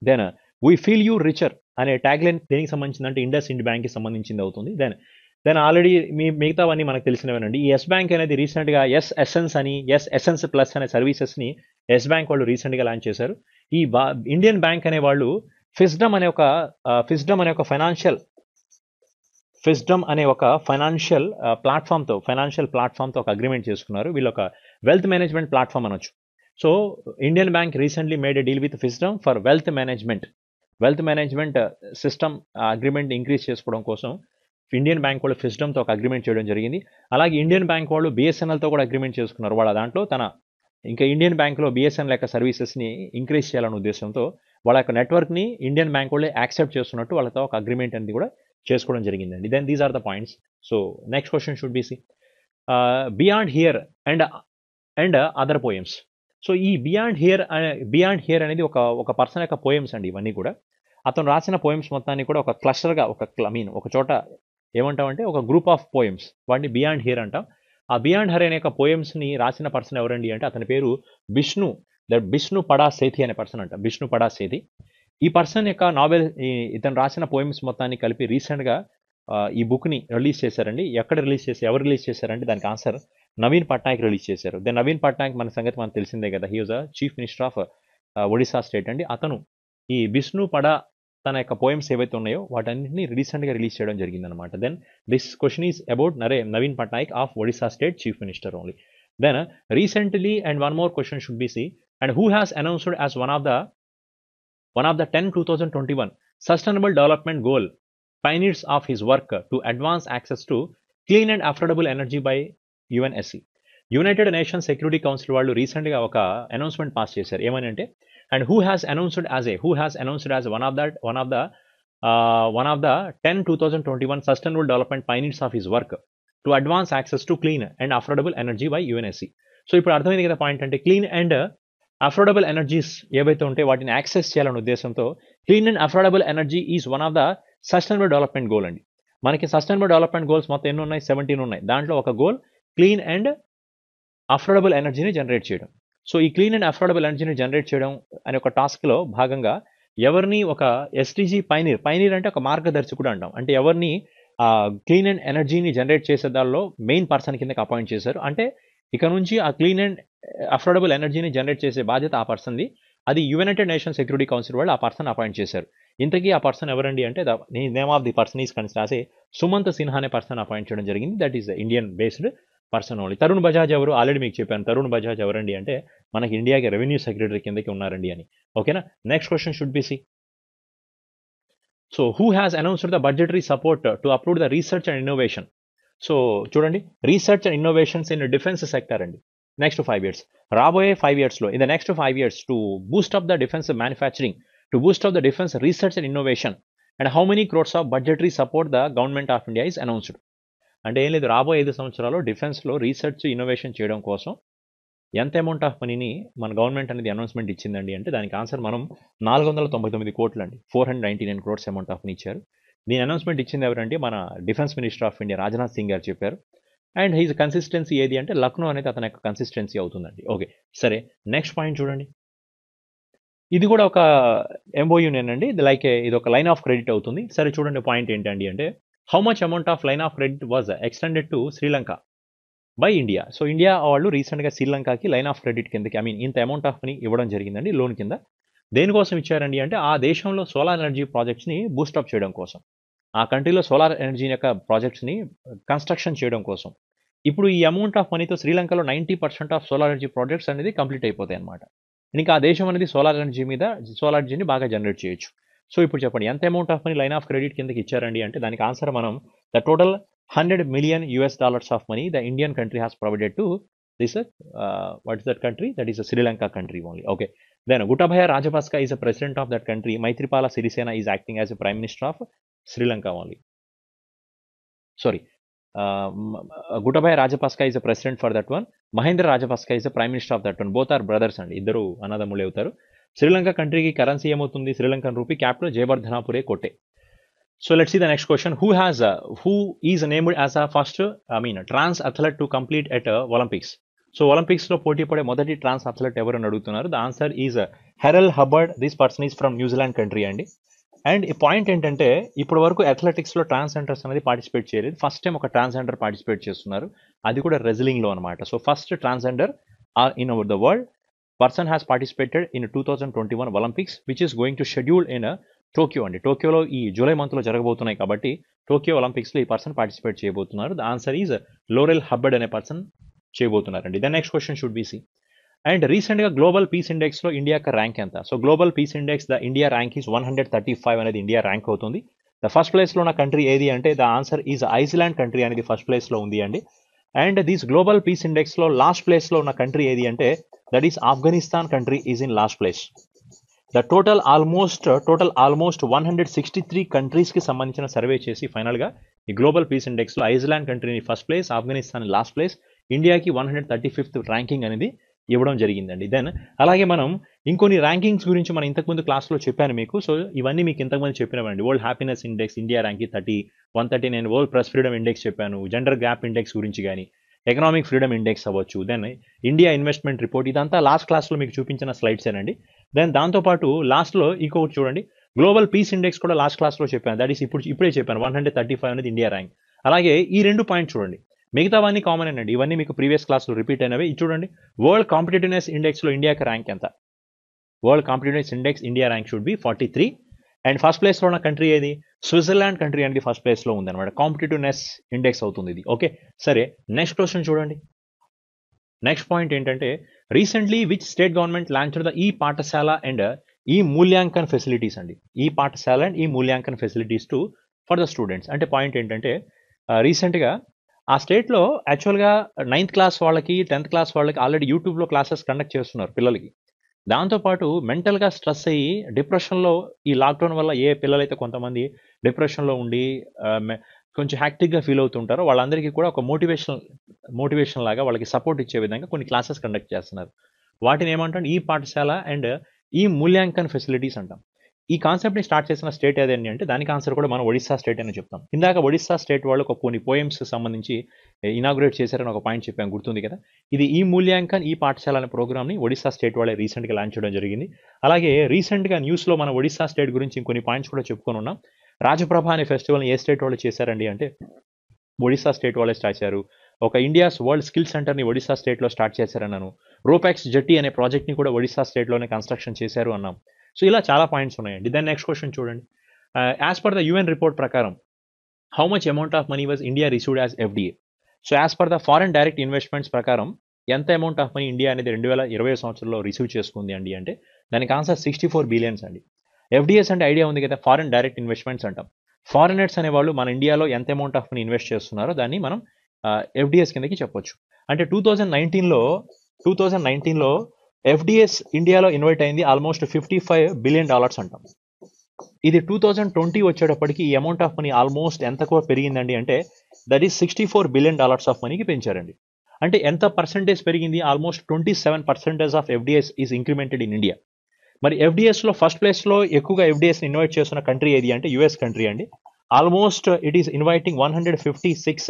then we feel you richer అనే ట్యాగ్లైన్ దేనికి అంటే ఇండస్ ఇండ్ బ్యాంక్కి సంబంధించింది అవుతుంది దెన్ దెన్ ఆల్రెడీ మీ మిగతావన్నీ మనకు తెలిసినవేనండి ఈ ఎస్ బ్యాంక్ అనేది రీసెంట్గా ఎస్ ఎస్ఎన్స్ అని ఎస్ ఎస్ఎన్స్ ప్లస్ అనే సర్వీసెస్ని ఎస్ బ్యాంక్ వాళ్ళు రీసెంట్గా లాంచ్ చేశారు ఈ బా ఇండియన్ బ్యాంక్ అనే వాళ్ళు ఫిస్డమ్ అనే ఒక ఫిస్డమ్ అనే ఒక ఫైనాన్షియల్ ఫిస్డమ్ అనే ఒక ఫైనాన్షియల్ ప్లాట్ఫామ్తో ఫైనాన్షియల్ ప్లాట్ఫామ్తో ఒక అగ్రిమెంట్ చేసుకున్నారు వీళ్ళొక వెల్త్ మేనేజ్మెంట్ ప్లాట్ఫామ్ అనొచ్చు so Indian bank recently made a deal with Fisdom for wealth management wealth management system agreement increase చేసుకోవడం కోసం ఇండియన్ బ్యాంక్ వాళ్ళు ఫిస్టమ్తో ఒక అగ్రిమెంట్ చేయడం జరిగింది అలాగే ఇండియన్ బ్యాంక్ వాళ్ళు బీఎస్ఎన్ఎల్తో కూడా అగ్రిమెంట్ చేసుకున్నారు వాళ్ళ దాంట్లో తన ఇంకా ఇండియన్ బ్యాంక్లో బీఎస్ఎన్ఎల్ యొక్క సర్వీసెస్ని ఇంక్రీజ్ చేయాలనే ఉద్దేశంతో వాళ్ళ యొక్క నెట్వర్క్ని ఇండియన్ బ్యాంక్ వాళ్ళే యాక్సెప్ట్ చేస్తున్నట్టు వాళ్ళతో ఒక అగ్రిమెంట్ అనేది కూడా చేసుకోవడం జరిగిందండి then these are the points so next question should be C beyond here and and other poems so ఈ బియాండ్ హియర్ బియాండ్ హియర్ అనేది ఒక ఒక పర్సన్ యొక్క పోయమ్స్ అండి ఇవన్నీ కూడా అతను రాసిన పోయమ్స్ మొత్తాన్ని కూడా ఒక క్లస్టర్గా ఒక ఐ మీన్ ఒక చోట ఏమంటామంటే ఒక గ్రూప్ ఆఫ్ పోయమ్స్ వాటిని బియాండ్ హియర్ అంటాం ఆ బియాండ్ హర్ అనే యొక్క పోయమ్స్ని రాసిన పర్సన్ ఎవరండి అంటే అతని పేరు బిష్ణు దట్ బిష్ణు పడా సేథి అనే పర్సన్ అంట బిష్ణు పడా సేథి ఈ పర్సన్ యొక్క నావెల్ ఇతను రాసిన పోయమ్స్ మొత్తాన్ని కలిపి రీసెంట్గా ఈ బుక్ని రిలీజ్ చేశారండి ఎక్కడ రిలీజ్ చేసి ఎవరు రిలీజ్ చేశారంటే దానికి ఆన్సర్ నవీన్ పట్నాయక్ రిలీజ్ చేశారు దెన్ నవీన్ పట్నాయక్ మన సంగతి మనకు తెలిసిందే కదా he was a chief minister of Odisha state అండి అతను ఈ విష్ణు పడ తన యొక్క పోయమ్స్ ఏవైతే ఉన్నాయో వాటన్నింటినీ రీసెంట్గా రిలీజ్ చేయడం జరిగిందనమాట then this question is about నరే Naveen Patnaik of Odisha state chief minister only then recently and one more question should be C and who has announced as one of the one of the ten two thousand twenty one sustainable development goal pioneers of his work to advance access to clean and affordable energy by UNSC United Nations Security Council వాళ్ళు రీసెంట్గా ఒక announcement pass చేశారు ఏమని అంటే and who has announced as a who has announced as one of the one of the one of the ten two thousand twenty one sustainable development pioneers of his work to advance access to clean and affordable energy by UNSC so ఇప్పుడు అర్థమైంది కదా point అంటే clean and affordable energies ఏవైతే ఉంటే వాటిని access చేయాలనే ఉద్దేశంతో clean and affordable energy is one of the sustainable development goal అండి మనకి సస్టైనబుల్ డెవలప్మెంట్ గోల్స్ మొత్తం ఎన్ని ఉన్నాయి సెవెంటీన్ ఉన్నాయి దాంట్లో ఒక గోల్ క్లీన్ అండ్ అఫోర్డబుల్ ఎనర్జీని జనరేట్ చేయడం సో ఈ క్లీన్ అండ్ అఫోర్డబుల్ ఎనర్జీని జనరేట్ చేయడం అనే ఒక టాస్క్లో భాగంగా ఎవరిని ఒక ఎస్టీజీ పైనీర్ పైనీర్ అంటే ఒక మార్గదర్శకుడు అంటాం అంటే ఎవరిని క్లీన్ అండ్ ఎనర్జీని జనరేట్ చేసే దానిలో మెయిన్ పర్సన్ కిందకి అపాయింట్ చేశారు అంటే ఇక నుంచి ఆ క్లీన్ అండ్ అఫోర్డబుల్ ఎనర్జీని జనరేట్ చేసే బాధ్యత ఆ పర్సన్ది అది యునైటెడ్ నేషన్ సెక్యూరిటీ కౌన్సిల్ వాళ్ళు ఆ పర్సన్ అపాయింట్ చేశారు ఇంతకీ ఆ పర్సన్ ఎవరండి అంటే name of the person is కన్స్ రాసే సుమంత్ సిన్హా అనే పర్సన్ అపాయింట్ చేయడం జరిగింది that is Indian based person only Tarun Bajaj ఎవరు ఆల్రెడీ మీకు చెప్పాను తరుణ్ బజాజ్ ఎవరండి అంటే మనకి ఇండియాకి రెవెన్యూ సెక్రటరీ కిందకి ఉన్నారండి అని ఓకేనా next question should be C so who has announced the budgetary support to approve the research and innovation so చూడండి research and innovations in defence sector అండి నెక్స్ట్ ఫైవ్ ఇయర్స్ రాబోయే ఫైవ్ ఇయర్స్లో in the next five years to boost of the defence manufacturing to boost of the defence research and innovation and how many crores of budgetary support the government of India is announced అంటే ఏం లేదు రాబోయే ఐదు సంవత్సరాల్లో డిఫెన్స్లో research innovation చేయడం కోసం ఎంత అమౌంట్ ఆఫ్ మనీని మన గవర్నమెంట్ అనేది అనౌన్స్మెంట్ ఇచ్చిందండి అంటే దానికి ఆన్సర్ మనం నాలుగు వందల తొంభై తొమ్మిది కోట్లు అండి four hundred ninety nine crores amount of ఇచ్చారు దీని అనౌన్స్మెంట్ ఇచ్చింది ఎవరంటే మన defence minister of India Rajnath Singh గారు చెప్పారు అండ్ హీజ్ కన్సిస్టెన్సీ ఏది అంటే లక్నో అనేది అతని యొక్క కన్సిస్టెన్సీ అవుతుందండి ఓకే సరే నెక్స్ట్ పాయింట్ చూడండి ఇది కూడా ఒక అండి ఇది లైక్ ఇది ఒక లైన్ ఆఫ్ క్రెడిట్ అవుతుంది సరే చూడండి పాయింట్ ఏంటండి అంటే how much amount of line of credit was extended to Sri Lanka by India so India వాళ్ళు రీసెంట్గా శ్రీలంకకి లైన్ ఆఫ్ క్రెడిట్ కిందకి ఐ మీన్ ఇంత అమౌంట్ ఆఫ్ మనీ ఇవ్వడం జరిగిందండి లోన్ కింద దేనికోసం ఇచ్చారండి అంటే ఆ దేశంలో సోలార్ ఎనర్జీ ప్రాజెక్ట్స్ని బూస్టప్ చేయడం కోసం ఆ కంట్రీలో సోలార్ ఎనర్జీ యొక్క ప్రాజెక్ట్స్ని కన్స్ట్రక్షన్ చేయడం కోసం ఇప్పుడు ఈ అమౌంట్ ఆఫ్ మనీతో శ్రీలంకలో ninety percent of solar energy projects అనేది కంప్లీట్ అయిపోతాయి అనమాట ఇంకా ఆ దేశం అనేది సోలార్ ఎనర్జీ మీద సోలార్ ఎనర్జీని బాగా జనరేట్ చేయొచ్చు సో ఇప్పుడు చెప్పండి ఎంత amount of money line of credit కిందకి ఇచ్చారండి అంటే దానికి ఆన్సర్ మనం the total hundred million US dollars of money the Indian country has provided to this what is that country that is Sri Lanka country only okay then Gotabaya Rajapaksa is a president of that country Maithripala Sirisena is acting as a prime minister of Sri Lanka only sorry Gotabaya Rajapaksa is a president for that one Mahindra Rajapaksa is a prime minister of that one both are brothers అండి ఇద్దరు అన్నదమ్ములు అవుతారు శ్రీలంక కంట్రీకి currency ఏమవుతుంది Sri Lankan rupee capital జయవర్ధనాపురే కోటే so let see the next question who has who is named as a first I mean trans athlete to complete at Olympics so ఒలింపిక్స్లో పోటీ పడే మొదటి ట్రాన్స్ అథ్లెట్ అని అడుగుతున్నారు the answer is హెరల్ Hubbard this person is from New Zealand country అండి and ఈ point ఏంటంటే ఇప్పటి వరకు అథ్లెటిక్స్లో ట్రాన్స్జెండర్స్ అనేది పార్టిసిపేట్ చేయలేదు ఫస్ట్ టైం ఒక ట్రాన్స్జెండర్ పార్టిసిపేట్ చేస్తున్నారు అది కూడా లో అనమాట so first transgender are in our the world person has participated in two thousand twenty one Olympics which is going to schedule in Tokyo అండి టోక్యోలో ఈ జూలై మంత్లో జరగబోతున్నాయి కాబట్టి టోక్యో ఒలింపిక్స్లో ఈ పర్సన్ పార్టిసిపేట్ చేయబోతున్నారు the answer is Laurel Hubbard అనే పర్సన్ చేయబోతున్నారండి the next question should be C and రీసెంట్గా గ్లోబల్ పీస్ ఇండెక్స్లో ఇండియా యొక్క ర్యాంక్ ఎంత so global peace index the India rank is one hundred thirty five అనేది India rank అవుతుంది the first ప్లేస్లో ఉన్న కంట్రీ ఏది అంటే the answer is Iceland country అనేది ఫస్ట్ ప్లేస్లో ఉంది అండి and these global peace index లో లాస్ట్ ప్లేస్ లో ఉన్న కంట్రీ ఏది అంటే that is Afghanistan country is in last place the total almost total almost one hundred sixty three countries కి సంబంధించిన సర్వే చేసి ఫైనల్ గా ఈ గ్లోబల్ పీస్ ఇండెక్స్ లో ఐజ్లాండ్ కంట్రీని first place Afghanistan last place ఇండియాకి one hundred thirty fifth ranking అనేది ఇవ్వడం జరిగిందండి దెన్ అలాగే మనం ఇంకొన్ని ర్యాంకింగ్స్ గురించి మనం ఇంతకుముందు క్లాస్లో చెప్పాను మీకు సో ఇవన్నీ మీకు ఇంతకుముందు చెప్పినవండి world happiness index India rank thirty one thirty నేను వరల్డ్ ప్రెస్ ఫ్రీడమ్ ఇండెక్స్ చెప్పాను జెండర్ గ్యాప్ ఇండెక్స్ గురించి కానీ ఎకనామిక్ ఫ్రీడమ్ ఇండెక్స్ అవ్వచ్చు దెన్ ఇండియా ఇన్వెస్ట్మెంట్ రిపోర్ట్ ఇదంతా లాస్ట్ క్లాస్లో మీకు చూపించిన స్లైడ్సేనండి దెన్ దాంతోపాటు లాస్ట్లో ఇంకొకటి చూడండి గ్లోబల్ పీస్ ఇండెక్స్ కూడా లాస్ట్ క్లాస్లో చెప్పాను దట్ ఈస్ ఇప్పుడు ఇప్పుడే చెప్పాను వన్ హండ్రెడ్ థర్టీ ఫైవ్ అనేది ఇండియా ర్యాంక్ అలాగే ఈ రెండు పాయింట్ చూడండి మిగతావన్నీ కామన్ అండి ఇవన్నీ మీకు ప్రీవియస్ క్లాస్లో రిపీట్ అయినవి చూడండి వరల్డ్ కాంపిటేటివ్నెస్ ఇండెక్స్లో ఇండియాకి ర్యాంక్ ఎంత world competitiveness index India rank should be forty three and first ప్లేస్లో ఉన్న కంట్రీ ఏది స్విట్జర్లాండ్ కంట్రీ అనేది ఫస్ట్ ప్లేస్లో ఉందన్నమాట కాంపిటేటివ్నెస్ ఇండెక్స్ అవుతుంది ఇది ఓకే సరే నెక్స్ట్ క్వశ్చన్ చూడండి నెక్స్ట్ పాయింట్ ఏంటంటే recently which state government launch the e Pathshala and e Mulyankan facilities అండి ఈ Pathshala and e Mulyankan facilities to for the students అంటే పాయింట్ ఏంటంటే రీసెంట్గా uh, ఆ స్టేట్లో యాక్చువల్గా నైన్త్ క్లాస్ వాళ్ళకి టెన్త్ క్లాస్ వాళ్ళకి ఆల్రెడీ యూట్యూబ్లో క్లాసెస్ కండక్ట్ చేస్తున్నారు పిల్లలకి దాంతోపాటు మెంటల్గా స్ట్రెస్ అయ్యి డిప్రెషన్లో ఈ లాక్డౌన్ వల్ల ఏ పిల్లలైతే కొంతమంది డిప్రెషన్లో ఉండి కొంచెం హ్యాక్టివ్గా ఫీల్ అవుతుంటారో వాళ్ళందరికీ కూడా ఒక మోటివేషన్ మోటివేషన్ లాగా వాళ్ళకి సపోర్ట్ ఇచ్చే విధంగా కొన్ని క్లాసెస్ కండక్ట్ చేస్తున్నారు వాటిని ఏమంటాం ఈ Pathshala and e Mulyankan facilities అంటాం ఈ కాన్సెప్ట్ ని స్టార్ట్ చేసిన స్టేట్ ఏదండి అంటే దానికి ఆన్సర్ కూడా మనం ఒడిస్సా స్టేట్ అని చెప్తాం ఇందాక ఒడిస్సా స్టేట్ వాళ్ళు ఒక కొన్ని పోయమ్స్ సంబంధించి ఇనాగ్రేట్ చేశారని ఒక పాయింట్ చెప్పాం గుర్తుంది కదా ఇది ఈ మూల్యాంకన్ ఈ పాఠశాల అనే ప్రోగ్రామ్ని ఒడిస్సా స్టేట్ వాళ్ళే రీసెంట్గా లాంచ్ చేయడం జరిగింది అలాగే రీసెంట్గా న్యూస్లో మనం ఒడిస్సా స్టేట్ గురించి ఇంకొన్ని పాయింట్స్ కూడా చెప్పుకొని ఉన్నాం రాజప్రభ అనే ఫెస్టివల్ని ఏ స్టేట్ వాళ్ళు చేశారండి అంటే ఒడిస్సా స్టేట్ వాళ్ళే స్టార్ట్ చేశారు ఒక ఇండియాస్ వరల్డ్ స్కిల్ సెంటర్ని ఒడిస్సా స్టేట్లో స్టార్ట్ చేశారన్నాను రోపాక్స్ జట్టి అనే ప్రాజెక్ట్ని కూడా ఒడిస్సా స్టేట్లోనే కన్స్ట్రక్షన్ చేశారు అన్నాం సో ఇలా చాలా పాయింట్స్ ఉన్నాయండి దెన్ నెక్స్ట్ క్వశ్చన్ చూడండి as per the UN report ప్రకారం how much amount of money was India received as FDA so as per the foreign direct investments ప్రకారం ఎంత అమౌంట్ ఆఫ్ మనీ ఇండియా అనేది రెండు వేల ఇరవై సంవత్సరంలో రిసీవ్ చేసుకుంది అండి అంటే దానికి ఆన్సర్ సిక్స్టీ ఫోర్ బిలియన్స్ అండి ఎఫ్డిఎస్ అంటే ఐడియా ఉంది కదా ఫారెన్ డైరెక్ట్ ఇన్వెస్ట్మెంట్స్ అంటాం ఫారినర్స్ అనేవాళ్ళు మన ఇండియాలో ఎంత అమౌంట్ ఆఫ్ మనీ ఇన్వెస్ట్ చేస్తున్నారో దాన్ని మనం ఎఫ్డిఎస్ uh, కిందకి చెప్పొచ్చు అంటే టూ థౌజండ్ నైన్టీన్లో టూ థౌజండ్ నైన్టీన్లో ఎఫ్డిఎస్ ఇండియాలో ఇన్వైట్ అయింది almost fifty five billion dollars అంటాం ఇది టూ థౌజండ్ ట్వంటీ వచ్చేటప్పటికి ఈ అమౌంట్ ఆఫ్ మనీ ఆల్మోస్ట్ ఎంత కూడా పెరిగిందండి అంటే that is sixty four billion dollars of మనీకి పెంచారండి అంటే ఎంత పర్సెంటేజ్ పెరిగింది almost twenty seven percentage of FDs is incremented in India మరి ఎఫ్డిఎస్లో ఫస్ట్ ప్లేస్లో ఎక్కువగా ఎఫ్డిఎస్ని ఇన్వైట్ చేస్తున్న కంట్రీ ఏది అంటే యుఎస్ కంట్రీ అండి almost it is inviting one hundred fifty six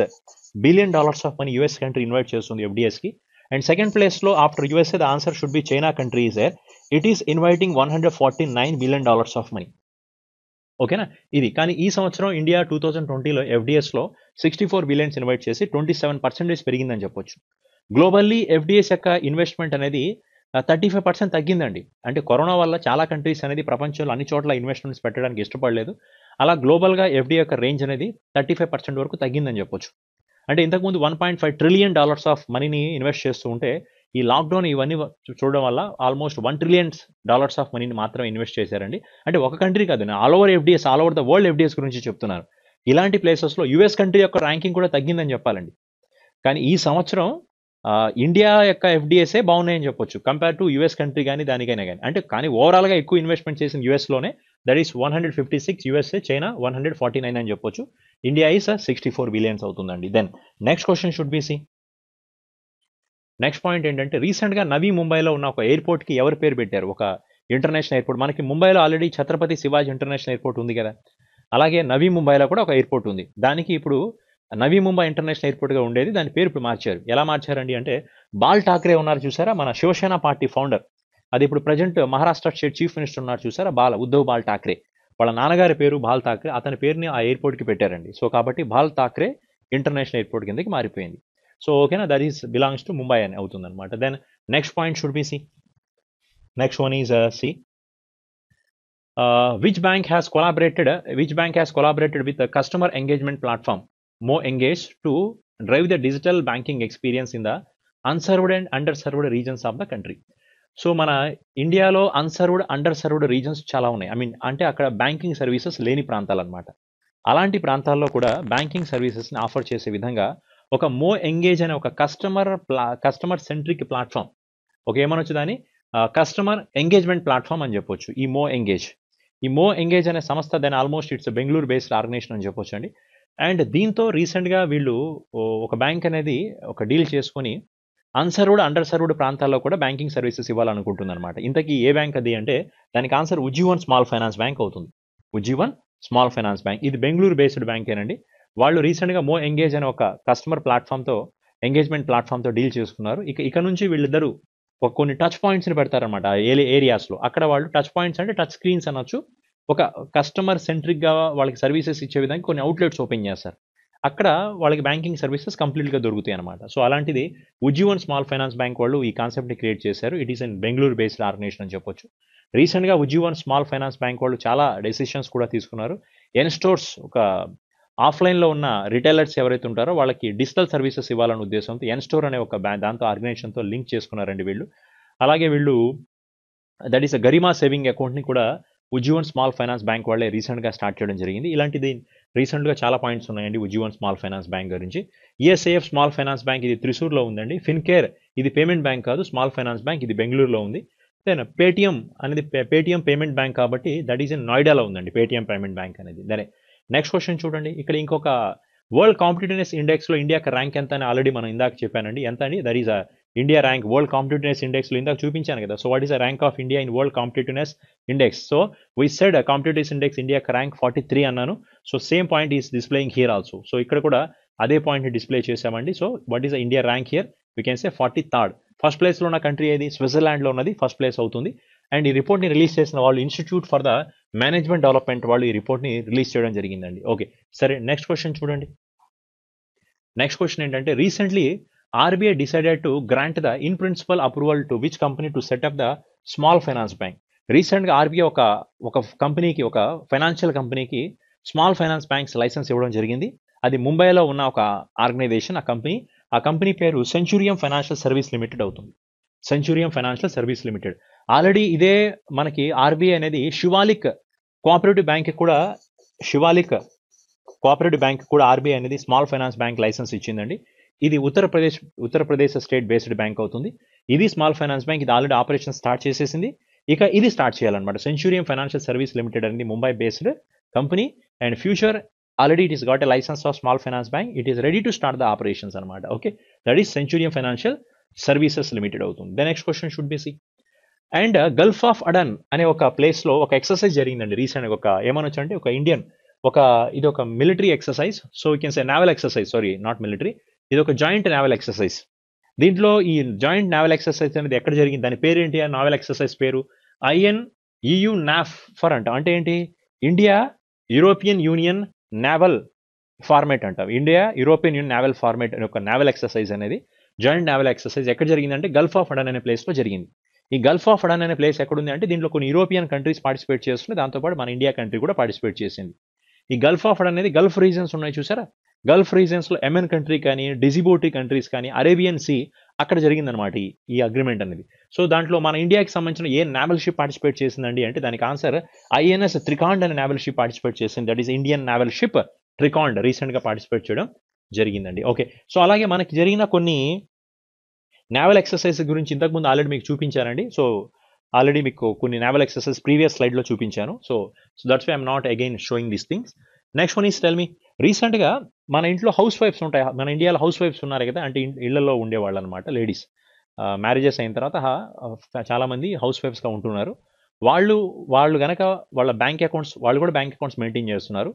billion dollars of money US country invite చేస్తుంది ఎఫ్డిఎస్కి and second second after USA the answer should be China be China it is inviting one hundred forty nine billion dollars of money ఓకేనా ఇది కానీ ఈ సంవత్సరం India two thousand ట్వంటీలో ఎఫ్డిఎస్లో sixty four billions invite చేసి ట్వంటీ సెవెన్ పర్సెంటేజ్ పెరిగిందని చెప్పొచ్చు గ్లోబల్లీ ఎఫ్డిఎస్ యొక్క ఇన్వెస్ట్మెంట్ అనేది థర్టీ ఫైవ్ పర్సెంట్ తగ్గిందండి అంటే కరోనా వల్ల చాలా కంట్రీస్ అనేది ప్రపంచంలో అన్ని చోట్ల ఇన్వెస్ట్మెంట్స్ పెట్టడానికి ఇష్టపడలేదు అలా గ్లోబల్గా ఎఫ్డి యొక్క రేంజ్ అనేది థర్టీ ఫైవ్ పర్సెంట్ వరకు తగ్గిందని చెప్పొచ్చు అంటే ఇంతకుముందు one point five trillion dollars of మనీని ఇన్వెస్ట్ చేస్తూ ఉంటే ఈ లాక్డౌన్ ఇవన్నీ చూడడం వల్ల almost one trillions dollars of మనీని మాత్రమే ఇన్వెస్ట్ చేశారండి అంటే ఒక కంట్రీ కాదు నేను all over FDs all over the world FDs గురించి చెప్తున్నారు ఇలాంటి ప్లేసెస్లో యూఎస్ కంట్రీ యొక్క ర్యాంకింగ్ కూడా తగ్గిందని చెప్పాలండి కానీ ఈ సంవత్సరం ఇండియా యొక్క ఎఫ్డిఎస్ఏ బాగున్నాయని చెప్పొచ్చు కంపేర్ టు యూఎస్ కంట్రీ కానీ దానికైనా కానీ అంటే కానీ ఓవరాల్గా ఎక్కువ ఇన్వెస్ట్మెంట్ చేసిన యూఎస్లోనే that is one hundred fifty six USA China one hundred forty nine అని చెప్పొచ్చు India is sixty four billions అవుతుందండి then next question should be C next point ఏంటంటే రీసెంట్గా నవీ ముంబైలో ఉన్న ఒక ఎయిర్పోర్ట్కి ఎవరి పేరు పెట్టారు ఒక ఇంటర్నేషనల్ ఎయిర్పోర్ట్ మనకి ముంబైలో already Chhatrapati Shivaji international airport ఉంది కదా అలాగే నవీ ముంబైలో కూడా ఒక ఎయిర్పోర్ట్ ఉంది దానికి ఇప్పుడు నవీ ముంబై ఇంటర్నేషనల్ ఎయిర్పోర్ట్గా ఉండేది దాని పేరు ఇప్పుడు మార్చారు ఎలా మార్చారండి అంటే బాల్ ఠాక్రే ఉన్నారు చూసారా మన శివసేన పార్టీ ఫౌండర్ అది ఇప్పుడు present Maharashtra state chief minister ఉన్నారు చూసారా బాల ఉద్ధవ్ బాల్ ఠాక్రే వాళ్ళ నాన్నగారి పేరు బాల్ ఠాక్రే అతని పేరుని ఆ ఎయిర్పోర్ట్కి పెట్టారండి సో కాబట్టి బాల్ ఠాక్రే ఇంటర్నేషనల్ ఎయిర్పోర్ట్ కిందకి మారిపోయింది సో ఓకేనా that is belongs to Mumbai అని అవుతుంది అనమాట then next point should be C next one is C which bank has collaborated which bank has collaborated with customer engagement platform MoEngage to drive the digital banking experience in the unserved and underserved regions of the country so మన ఇండియాలో unserved under underserved reasons చాలా ఉన్నాయి I mean అంటే అక్కడ banking services లేని ప్రాంతాలు అనమాట అలాంటి ప్రాంతాల్లో కూడా బ్యాంకింగ్ సర్వీసెస్ని ఆఫర్ చేసే విధంగా ఒక మో ఎంగేజ్ అనే ఒక కస్టమర్ ప్లా కస్టమర్ సెంట్రిక్ ప్లాట్ఫామ్ ఒక ఏమనొచ్చు దాని కస్టమర్ ఎంగేజ్మెంట్ ప్లాట్ఫామ్ అని చెప్పొచ్చు ఈ మో ఎంగేజ్ ఈ మో ఎంగేజ్ అనే సంస్థ దాని almost it's Bengaluru based organisation అని చెప్పొచ్చు అండి అండ్ దీంతో రీసెంట్గా వీళ్ళు ఒక బ్యాంక్ అనేది ఒక డీల్ చేసుకొని అన్సర్వ్డ్ అండర్ సర్వ్డ్ ప్రాంతాల్లో కూడా బ్యాంకింగ్ సర్వీసెస్ ఇవ్వాలనుకుంటుంది అనమాట ఇంతకీ ఏ బ్యాంక్ అది అంటే దానికి answer Ujjivan small finance bank అవుతుంది ఉజ్జీవన్ స్మాల్ ఫైనాన్స్ బ్యాంక్ ఇది బెంగళూరు బేస్డ్ బ్యాంక్ ఏనండి వాళ్ళు రీసెంట్గా మో ఎంగేజ్ అనే ఒక కస్టమర్ ప్లాట్ఫామ్తో ఎంగేజ్మెంట్ ప్లాట్ఫామ్తో డీల్ చేసుకున్నారు ఇక ఇక నుంచి వీళ్ళిద్దరూ కొన్ని టచ్ పాయింట్స్ని పెడతారనమాట ఏరియాస్లో అక్కడ వాళ్ళు టచ్ పాయింట్స్ అంటే టచ్ స్క్రీన్స్ అనొచ్చు ఒక కస్టమర్ సెంట్రిక్గా వాళ్ళకి సర్వీసెస్ ఇచ్చే విధంగా కొన్ని అవుట్లెట్స్ ఓపెన్ చేస్తారు అక్కడ వాళ్ళకి బ్యాంకింగ్ సర్వీసెస్ కంప్లీట్గా దొరుకుతాయి అనమాట సో అలాంటిది ఉజ్జీవన్ స్మాల్ ఫైనాన్స్ బ్యాంక్ వాళ్ళు ఈ కాన్సెప్ట్ని క్రియేట్ చేశారు it is in Bengaluru based organisation అని చెప్పొచ్చు రీసెంట్గా ఉజ్జీవన్ స్మాల్ ఫైనాన్స్ బ్యాంక్ వాళ్ళు చాలా డెసిషన్స్ కూడా తీసుకున్నారు ఎన్ స్టోర్స్ ఒక ఆఫ్లైన్లో ఉన్న రిటైలర్స్ ఎవరైతే ఉంటారో వాళ్ళకి డిజిటల్ సర్వీసెస్ ఇవ్వాలనే ఉద్దేశంతో ఎన్ స్టోర్ అనే ఒక దాంతో ఆర్గనైజేషన్తో లింక్ చేసుకున్నారండి వీళ్ళు అలాగే వీళ్ళు that is a Garima saving అకౌంట్ని కూడా ఉజ్జీవన్ స్మాల్ ఫైనాన్స్ బ్యాంక్ వాళ్ళే రీసెంట్గా స్టార్ట్ చేయడం జరిగింది ఇలాంటిది రీసెంట్గా చాలా పాయింట్స్ ఉన్నాయండి ఉజ్జీవన్ స్మాల్ ఫైనాన్స్ బ్యాంక్ గురించి ఈఎస్ఐఎఫ్ స్మాల్ ఫైనాన్స్ బ్యాంక్ ఇది త్రిసూర్లో ఉందండి ఫిన్కేర్ ఇది పేమెంట్ బ్యాంక్ కాదు స్మాల్ ఫైనాన్స్ బ్యాంక్ ఇది బెంగళూరులో ఉంది దెన్ పేటిఎం అనేది పేటిఎం పేమెంట్ బ్యాంక్ కాబట్టి దట్ ఈజ్ ఇన్ నోయిడాలో ఉందండి పేటిఎం పేమెంట్ బ్యాంక్ అనేది దరే నెక్స్ట్ క్వశ్చన్ చూడండి ఇక్కడ ఇంకొక వరల్డ్ కాంపిటేటివ్నెస్ ఇండెక్స్లో ఇండియాకి ర్యాంక్ ఎంత అని ఆల్రెడీ మనం ఇందాక చెప్పానండి ఎంత అండి there is India rank world competitiveness ఇండెక్స్లో ఇందాక చూపించాను కదా so what is the rank of India in world competitiveness index so we said competitives index India rank forty three అన్నాను so same point is displaying here also so ఇక్కడ కూడా అదే point display చేసామండి so what is the India rank here we can say forty third first ప్లేస్లో ఉన్న country ఏది స్విట్జర్లాండ్లో ఉన్నది first place అవుతుంది అండ్ ఈ రిపోర్ట్ని రిలీజ్ చేసిన వాళ్ళు institute for the management development వాళ్ళు ఈ రిపోర్ట్ని రిలీజ్ చేయడం జరిగిందండి ఓకే సరే నెక్స్ట్ క్వశ్చన్ చూడండి నెక్స్ట్ క్వశ్చన్ ఏంటంటే recently RBI decided to grant the in-principle approval to which company to set the small finance bank రీసెంట్గా ఆర్బీఐ ఒక ఒక కంపెనీకి ఒక ఫైనాన్షియల్ కంపెనీకి స్మాల్ ఫైనాన్స్ బ్యాంక్స్ లైసెన్స్ ఇవ్వడం జరిగింది అది ముంబైలో ఉన్న ఒక ఆర్గనైజేషన్ ఆ కంపెనీ ఆ కంపెనీ పేరు సెంచురియం ఫైనాన్షియల్ సర్వీస్ లిమిటెడ్ అవుతుంది Centrum financial service limited already ఇదే మనకి ఆర్బీఐ అనేది శివాలిక్ కోఆపరేటివ్ బ్యాంక్ కూడా శివాలిక్ కోఆపరేటివ్ బ్యాంక్ కూడా ఆర్బీఐ అనేది స్మాల్ ఫైనాన్స్ బ్యాంక్ లైసెన్స్ ఇచ్చిందండి ఇది Uttar Pradesh Uttar Pradesh state based bank అవుతుంది ఇది స్మాల్ ఫైనాన్స్ బ్యాంక్ ఇది ఆల్రెడీ ఆపరేషన్ స్టార్ట్ చేసేసింది ఇక ఇది స్టార్ట్ చేయాలన్నమాట సెంచురియం ఫైనాన్షియల్ సర్వీస్ లిమిటెడ్ అనేది Mumbai based company and future already it is got a licence of small finance bank it is ready to start the operations అనమాట okay that is Centrum financial services limited అవుతుంది the next question should be C and Gulf of Aden అనే ఒక ప్లేస్లో ఒక exercise జరిగిందండి రీసెంట్గా ఒక ఏమనొచ్చు అంటే ఒక ఇండియన్ ఒక ఇది ఒక military exercise so you can say naval exercise sorry not military ఇది ఒక జాయింట్ నావెల్ ఎక్సర్సైజ్ దీంట్లో ఈ జాయింట్ నావెల్ ఎక్సర్సైజ్ అనేది ఎక్కడ జరిగింది దాని పేరేంటి ఆ నావెల్ ఎక్సర్సైజ్ పేరు ఐఎన్ ఈయు నాఫ్ ఫర్ అంట అంటే ఏంటి India European Union naval format అంట India European Union naval format అనే ఒక నావల్ ఎక్సర్సైజ్ అనేది జాయింట్ నావల్ ఎక్సర్సైజ్ ఎక్కడ అంటే గల్ఫ్ ఆఫ్ అడన్ అనే ప్లేస్లో జరిగింది ఈ గల్ఫ్ ఆఫ్ అడన్ అనే ప్లేస్ ఎక్కడ ఉంది అంటే దీంట్లో కొన్ని యూరోపియన్ కంట్రీస్ పార్టిసిపేట్ చేస్తున్నాయి దాంతోపాటు మన ఇండియా కంట్రీ కూడా పార్టిసిపేట్ చేసింది ఈ గల్ఫ్ ఆఫ్ అడన్ అనేది గల్ఫ్ రీజన్స్ ఉన్నాయి చూసారా గల్ఫ్ రీజన్స్లో ఎమెన్ కంట్రీ కానీ డిజిబోటీ కంట్రీస్ కానీ అరేబియన్ సీ అక్కడ జరిగిందనమాట ఈ అగ్రిమెంట్ అనేది సో దాంట్లో మన ఇండియాకి సంబంధించిన ఏ నావల్ షిప్ పార్టిసిపేట్ చేసిందండి అంటే దానికి ఆన్సర్ ఐఎన్ఎస్ త్రికాండ్ అనే నావల్ షిప్ పార్టిసిపేట్ చేసింది that is Indian naval ship Trikand రీసెంట్గా పార్టిసిపేట్ చేయడం జరిగిందండి ఓకే సో అలాగే మనకి జరిగిన కొన్ని నావల్ ఎక్సర్సైజ్ గురించి ఇంతకుముందు ఆల్రెడీ మీకు చూపించానండి సో ఆల్రెడీ మీకు కొన్ని నావల్ ఎక్సర్సైజ్ ప్రీవియస్ స్లైడ్లో చూపించాను so that's why I'm not again showing these things next one is tell me రీసెంట్గా మన ఇంట్లో హౌస్ వైఫ్స్ ఉంటాయి మన ఇండియాలో హౌస్ వైఫ్స్ ఉన్నారు కదా అంటే ఇళ్లలో ఉండేవాళ్ళు అనమాట లేడీస్ మ్యారేజెస్ అయిన తర్వాత చాలామంది హౌస్ వైఫ్స్గా ఉంటున్నారు వాళ్ళు వాళ్ళు కనుక వాళ్ళ బ్యాంక్ అకౌంట్స్ వాళ్ళు కూడా బ్యాంక్ అకౌంట్స్ మెయింటైన్ చేస్తున్నారు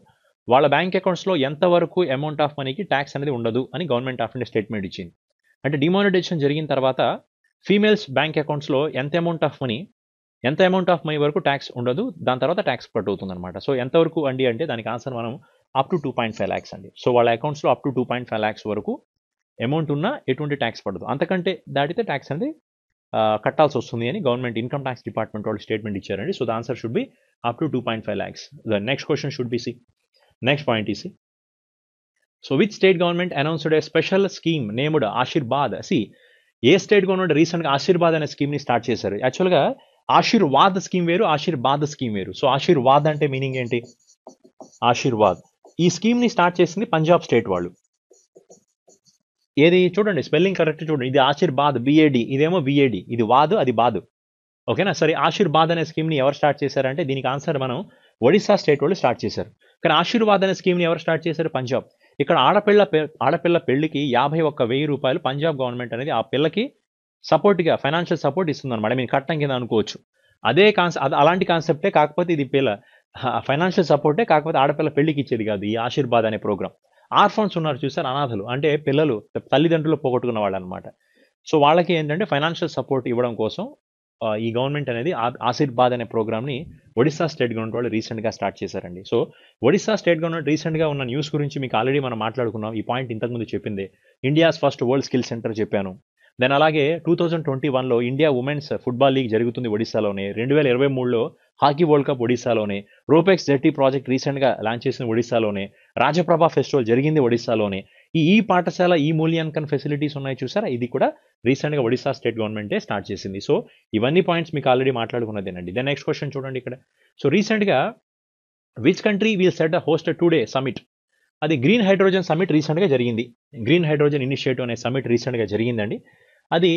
వాళ్ళ బ్యాంక్ అకౌంట్స్లో ఎంతవరకు అమౌంట్ ఆఫ్ మనీకి ట్యాక్స్ అనేది ఉండదు అని గవర్నమెంట్ ఆఫ్ ఇండియా స్టేట్మెంట్ ఇచ్చింది అంటే డిమానిటైజేషన్ జరిగిన తర్వాత ఫీమేల్స్ బ్యాంక్ అకౌంట్స్లో ఎంత అమౌంట్ ఆఫ్ మనీ ఎంత అమౌంట్ ఆఫ్ మనీ వరకు ట్యాక్స్ ఉండదు దాని తర్వాత ట్యాక్స్ కట్ అవుతుంది అనమాట సో ఎంతవరకు అండి అంటే దానికి ఆన్సర్ మనం up to two point five lakhs అండి సో వాళ్ళ అకౌంట్స్లో up to two point five lakhs వరకు అమౌంట్ ఉన్నా ఎటువంటి ట్యాక్స్ పడదు అంతకంటే దాటితే ట్యాక్స్ అనేది కట్టాల్సి వస్తుంది అని గవర్నమెంట్ ఇన్కమ్ ట్యాక్స్ డిపార్ట్మెంట్ వాళ్ళు స్టేట్మెంట్ ఇచ్చారండి so the answer should be up to two point five lakhs the next question should be C next point C so with state government announced a special scheme named Ashirbad C a state government రీసెంట్గా ఆశీర్బాద్ అనే స్కీమ్ని start చేశారు యాక్చువల్గా Ashirwad scheme వేరు Ashirwad scheme వేరు so Ashirwad అంటే meaning ఏంటి ఆశీర్వాద్ ఈ స్కీమ్ ని స్టార్ట్ చేసింది పంజాబ్ స్టేట్ వాళ్ళు ఏది చూడండి స్పెల్లింగ్ కరెక్ట్ చూడండి ఇది ఆశీర్వాద్ బిఏడి ఇదేమో బిఏడి ఇది వాదు అది బాదు ఓకేనా సరే ఆశీర్వాద్ అనే స్కీమ్ని ఎవరు స్టార్ట్ చేశారంటే దీనికి ఆన్సర్ మనం ఒడిశా స్టేట్ వాళ్ళు స్టార్ట్ చేశారు కానీ ఆశీర్వాద్ అనే స్కీమ్ని ఎవరు స్టార్ట్ చేశారు పంజాబ్ ఇక్కడ ఆడపిల్ల ఆడపిల్ల పెళ్లికి యాభై ఒక్క వెయ్యి రూపాయలు పంజాబ్ గవర్నమెంట్ అనేది ఆ పిల్లకి సపోర్ట్గా ఫైనాన్షియల్ సపోర్ట్ ఇస్తుంది అనమాట మీరు కట్టడం కింద అనుకోవచ్చు అదే కాన్సెప్ట్ అలాంటి కాన్సెప్టే కాకపోతే ఇది పిల్ల ఫైనాన్షియల్ సపోర్టే కాకపోతే ఆడపిల్ల పెళ్లికి ఇచ్చేది కాదు ఈ ఆశీర్వాద్ అనే ప్రోగ్రామ్ ఆర్ఫాన్స్ ఉన్నారు చూసారు అనాథలు అంటే పిల్లలు తల్లిదండ్రులు పోగొట్టుకున్న వాళ్ళు అనమాట సో వాళ్ళకి ఏంటంటే ఫైనాన్షియల్ సపోర్ట్ ఇవ్వడం కోసం ఈ గవర్నమెంట్ అనేది ఆశీర్వాద్ అనే ప్రోగ్రామ్ని ఒడిశా స్టేట్ గవర్నమెంట్ వాళ్ళు రీసెంట్గా స్టార్ట్ చేశారండి సో ఒడిశా స్టేట్ గవర్నమెంట్ రీసెంట్గా ఉన్న న్యూస్ గురించి మీకు ఆల్రెడీ మనం మాట్లాడుకున్నాం ఈ పాయింట్ ఇంతకుముందు చెప్పింది India's first world skill centre చెప్పాను దెన్ అలాగే టూ థౌజండ్ ట్వంటీ వన్లో ఇండియా ఉమెన్స్ ఫుట్బాల్ లీగ్ జరుగుతుంది ఒడిశాలోనే రెండు వేల ఇరవై మూడులో హాకీ వరల్డ్ కప్ ఒడిశాలోనే రోపెక్స్ జెట్టి ప్రాజెక్ట్ రీసెంట్గా లాంచ్ చేసిన ఒడిశాలోనే రాజప్రభ ఫెస్టివల్ జరిగింది ఒడిశాలోనే ఈ ఈ పాఠశాల ఈ మూల్యాంకన్ ఫెసిలిటీస్ ఉన్నాయి చూసారా ఇది కూడా రీసెంట్గా ఒడిశా స్టేట్ గవర్నమెంటే స్టార్ట్ చేసింది సో ఇవన్నీ పాయింట్స్ మీకు ఆల్రెడీ మాట్లాడుకున్నదేనండి దెన్ నెక్స్ట్ క్వశ్చన్ చూడండి ఇక్కడ సో రీసెంట్గా which country will set a host two day summit అది గ్రీన్ హైడ్రోజన్ సమిట్ రీసెంట్గా జరిగింది గ్రీన్ హైడ్రోజన్ ఇనిషియేటివ్ అనే సమిట్ రీసెంట్గా జరిగిందండి అది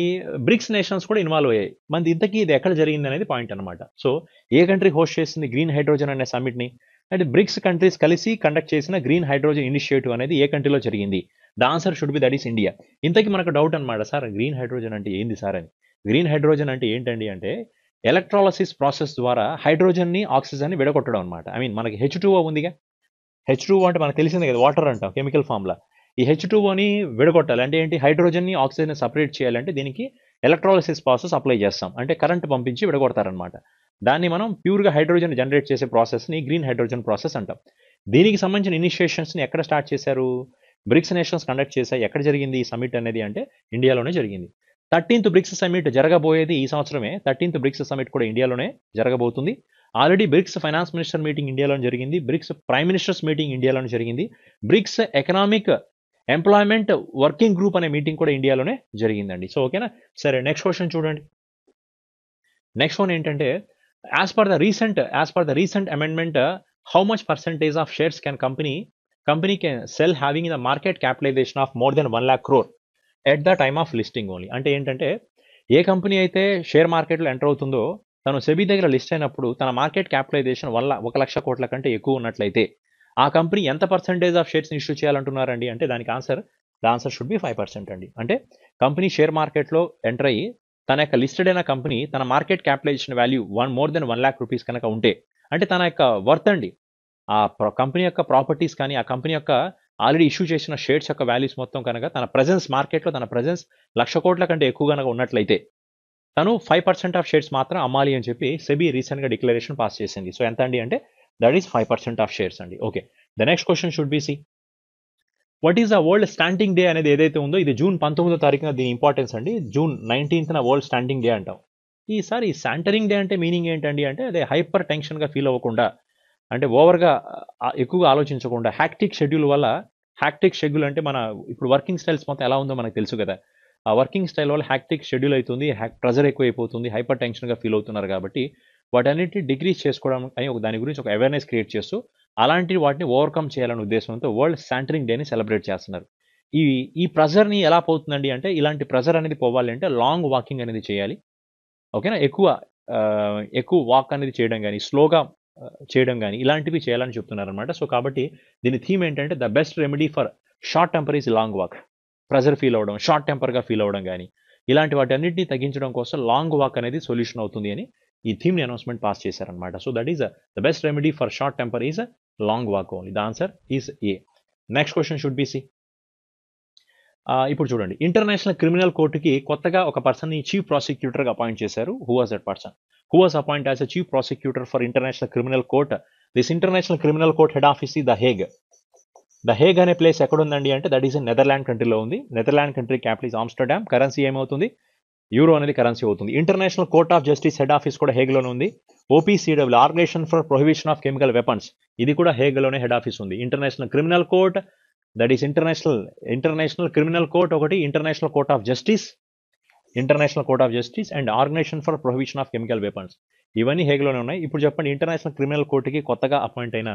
బ్రిక్స్ నేషన్స్ కూడా ఇన్వాల్వ్ అయ్యాయి మనది ఇంతకీ ఇది ఎక్కడ జరిగింది అనేది పాయింట్ అనమాట సో ఏ కంట్రీ హోస్ట్ చేసింది గ్రీన్ హైడ్రోజన్ అనే సమ్మిట్ని అంటే బ్రిక్స్ కంట్రీస్ కలిసి కండక్ట్ చేసిన గ్రీన్ హైడ్రోజన్ ఇనిషియేటివ్ అనేది ఏ కంట్రీలో జరిగింది the answer should be that is India ఇంతకీ మనకు డౌట్ అనమాట సార్ గ్రీన్ హైడ్రోజన్ అంటే ఏంది సార్ అని గ్రీన్ హైడ్రోజన్ అంటే ఏంటండి అంటే ఎలక్ట్రాలసిస్ ప్రాసెస్ ద్వారా హైడ్రోజన్ని ఆక్సిజన్ని విడగొట్టడం అనమాట ఐ మీన్ మనకి హెచ్ టూఓ ఉందిగా హెచ్ టూ అంటే మనకు తెలిసిందే కదా వాటర్ అంటాం కెమికల్ ఫామ్లా ఈ హెచ్ టూని విడగొట్టాలి అంటే ఏంటి హైడ్రోజన్ని ఆక్సిజన్ సపరేట్ చేయాలంటే దీనికి ఎలక్ట్రాలసిస్ ప్రాసెస్ అప్లై చేస్తాం అంటే కరెంట్ పంపించి విడగొడతారనమాట దాన్ని మనం ప్యూర్గా హైడ్రోజన్ జనరేట్ చేసే ప్రాసెస్ని గ్రీన్ హైడ్రోజన్ ప్రాసెస్ అంటాం దీనికి సంబంధించిన ఇనిషియేషన్స్ని ఎక్కడ స్టార్ట్ చేశారు బ్రిక్స్ నేషన్స్ కండక్ట్ చేశాయి ఎక్కడ జరిగింది ఈ సమిట్ అనేది అంటే ఇండియాలోనే జరిగింది థర్టీన్త్ బ్రిక్స్ సమిట్ జరగబోయేది ఈ సంవత్సరమే థర్టీన్త్ బ్రిక్స్ సమిట్ కూడా ఇండియాలోనే జరగబోతుంది already BRICS finance minister meeting ఇండియాలో జరిగింది బ్రిక్స్ ప్రైమ్ మినిస్టర్స్ మీటింగ్ ఇండియాలో జరిగింది BRICS economic employment working group అనే మీటింగ్ కూడా ఇండియాలోనే జరిగిందండి సో ఓకేనా సరే నెక్స్ట్ క్వశ్చన్ చూడండి నెక్స్ట్ వన్ ఏంటంటే as per the recent as per the recent amendment how much percentage of shares can company company can sell having the market capitalisation of more than one lakh crore at the time of listing only అంటే ఏంటంటే ఏ company అయితే share మార్కెట్లో enter అవుతుందో తను SEBI దగ్గర list అయినప్పుడు తన మార్కెట్ క్యాపిటలైజేషన్ వల్ల ఒక లక్ష కోట్ల కంటే ఎక్కువ ఉన్నట్లయితే ఆ కంపెనీ ఎంత పర్సంటేజ్ ఆఫ్ షేర్స్ ఇష్యూ చేయాలంటున్నారండి అంటే దానికి answer the answer should be five percent అండి అంటే కంపెనీ షేర్ మార్కెట్లో ఎంటర్ అయ్యి తన యొక్క లిస్టెడ్ అయిన కంపెనీ తన market capitalisation value one more than one lakh rupees కనుక ఉంటే అంటే తన యొక్క వర్త్ అండి ఆ కంపెనీ యొక్క ప్రాపర్టీస్ కానీ ఆ కంపెనీ యొక్క ఆల్రెడీ ఇష్యూ చేసిన షేర్స్ యొక్క వాల్యూస్ మొత్తం కనుక తన ప్రజెన్స్ మార్కెట్లో తన ప్రజెన్స్ లక్ష కోట్ల కంటే ఎక్కువ కనుక ఉన్నట్లయితే తను ఫైవ్ పర్సెంట్ ఆఫ్ షేర్స్ మాత్రం అమ్మాలి అని చెప్పి సెబీ రీసెంట్గా డిక్లరేషన్ పాస్ చేసింది సో ఎంత అండి అంటే that is five percent of shares అండి okay the next question should be C what is the world standing day అనేది ఏదైతే ఉందో ఇది జూన్ పంతొమ్మిదో తారీఖున దీని ఇంపార్టెన్స్ అండి జూన్ నైన్టీన్త్న వరల్డ్ స్టాండింగ్ డే అంటాం ఈసారి శాంటరింగ్ డే అంటే మీనింగ్ ఏంటండి అంటే అదే హైపర్ టెన్షన్గా ఫీల్ అవ్వకుండా అంటే ఓవర్గా ఎక్కువగా ఆలోచించకుండా హ్యాక్టిక్ షెడ్యూల్ వల్ల హ్యాక్టిక్ షెడ్యూల్ అంటే మన ఇప్పుడు వర్కింగ్ స్టైల్స్ మొత్తం ఎలా ఉందో మనకు తెలుసు కదా ఆ వర్కింగ్ స్టైల్ వల్ల హ్యాక్టిక్ షెడ్యూల్ అవుతుంది హ్యాక్ ప్రెజర్ ఎక్కువ అయిపోతుంది హైపర్ టెన్షన్గా ఫీల్ అవుతున్నారు కాబట్టి వాటన్నిటిని డిగ్రీస్ చేసుకోవడం అని ఒక దాని గురించి ఒక అవేర్నెస్ క్రియేట్ చేస్తూ అలాంటి వాటిని ఓవర్కమ్ చేయాలనే ఉద్దేశంతో వరల్డ్ శాంటరింగ్ డేని సెలబ్రేట్ చేస్తున్నారు ఈ ఈ ప్రెజర్ని ఎలా పోతుందండి అంటే ఇలాంటి ప్రెజర్ అనేది పోవాలి అంటే లాంగ్ వాకింగ్ అనేది చేయాలి ఓకేనా ఎక్కువ ఎక్కువ వాక్ అనేది చేయడం కానీ స్లోగా చేయడం కానీ ఇలాంటివి చేయాలని చెప్తున్నారు అనమాట సో కాబట్టి దీని థీమ్ ఏంటంటే the best remedy for short temper is long walk pressure feel అవ్వడం షార్ట్ టెంపర్గా ఫీల్ అవ్వడం కానీ ఇలాంటి వాటి అన్నింటినీ తగ్గించడం కోసం లాంగ్ వాక్ అనేది సొల్యూషన్ అవుతుంది అని ఈ థీమ్ని అనౌన్స్మెంట్ పాస్ చేశారనమాట so that is the best remedy for short temper is long walk only the answer is A next question should be C ఇప్పుడు చూడండి ఇంటర్నేషనల్ క్రిమినల్ కోర్టుకి కొత్తగా ఒక పర్సన్ని చీఫ్ ప్రాసిక్యూటర్గా అపాయింట్ చేశారు who was that person who was appoint as a chief prosecutor for international criminal court this international criminal court head office ఈ the Hague the Hague అనే ప్లేస్ ఎక్కడ ఉందండి అంటే దట్ ఈస్ నెదర్లాండ్ కంట్రీలో ఉంది Netherland country capital Amsterdam currency ఏమవుతుంది euro అనేది currency అవుతుంది international court of justice head office కూడా హేగ్లోనే ఉంది OPCW organisation for prohibition of chemical weapons ఇది కూడా హేగ్లోనే హెడ్ ఆఫీస్ ఉంది international criminal court that is international international criminal court ఒకటి international court of justice international court of justice and organisation for prohibition of chemical weapons ఇవన్నీ హేగ్లోనే ఉన్నాయి ఇప్పుడు చెప్పండి ఇంటర్నేషనల్ క్రిమినల్ కోర్టుకి కొత్తగా అపాయింట్ అయిన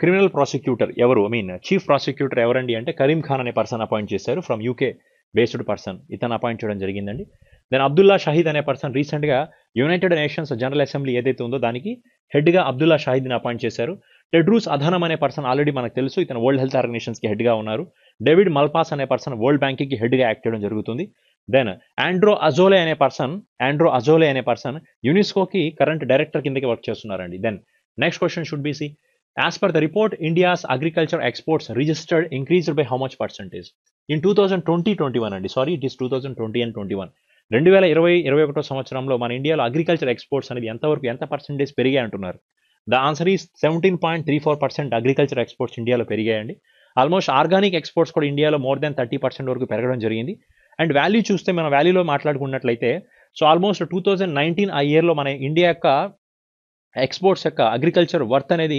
క్రిమినల్ ప్రాసిక్యూటర్ ఎవరు ఐ మీన్ చీఫ్ ప్రాసిక్యూటర్ ఎవరండి అంటే కరీం ఖాన్ అనే పర్సన్ అపాయింట్ చేశారు ఫ్రమ్ యూకే బేస్డ్ పర్సన్ ఇతను అపాయింట్ చేయడం జరిగిందండి దెన్ అబ్దుల్లా షహీద్ అనే పర్సన్ రీసెంట్గా యునైటెడ్ నేషన్స్ జనరల్ అసెంబ్లీ ఏదైతే ఉందో దానికి హెడ్గా అబ్దుల్లా షాహీద్ని అపాయింట్ చేశారు టెడ్రూస్ అధానం అనే పర్సన్ ఆల్రెడీ మనకు తెలుసు ఇతను వరల్డ్ హెల్త్ ఆర్గనైజేషన్స్కి హెడ్గా ఉన్నారు డేవిడ్ మల్పాస్ అనే పర్సన్ వరల్డ్ బ్యాంక్కి హెడ్గా యాక్ట్ చేయడం జరుగుతుంది దెన్ ఆండ్రో అజోలే అనే పర్సన్ ఆండ్రో అజోలే అనే పర్సన్ యునిస్కోకి కరెంట్ డైరెక్టర్ కిందకి వర్క్ చేస్తున్నారండి then next question should be see As per the report India's agriculture exports registered increased by how much percentage? In two thousand twenty twenty one అండి sorry it is two thousand twenty and twenty one రెండు వేల ఇరవై ఇరవై ఒకటో సంవత్సరంలో మన ఇండియాలో agriculture exports అనేది ఎంతవరకు ఎంత పర్సెంటేజ్ పెరిగాయి అంటున్నారు the answer is seventeen point three four percent agriculture exports ఇండియాలో పెరిగాయండి ఆల్మోస్ట్ ఆర్గానిక్ ఎక్స్పోర్ట్స్ కూడా ఇండియాలో మోర్ దాన్ థర్టీ పర్సెంట్ వరకు పెరగడం జరిగింది అండ్ వాల్యూ చూస్తే మనం వాల్యూలో మాట్లాడుకున్నట్లయితే so almost two thousand nineteen ఆ ఇయర్లో మన ఇండియా యొక్క ఎక్స్పోర్ట్స్ యొక్క అగ్రికల్చర్ వర్త్ అనేది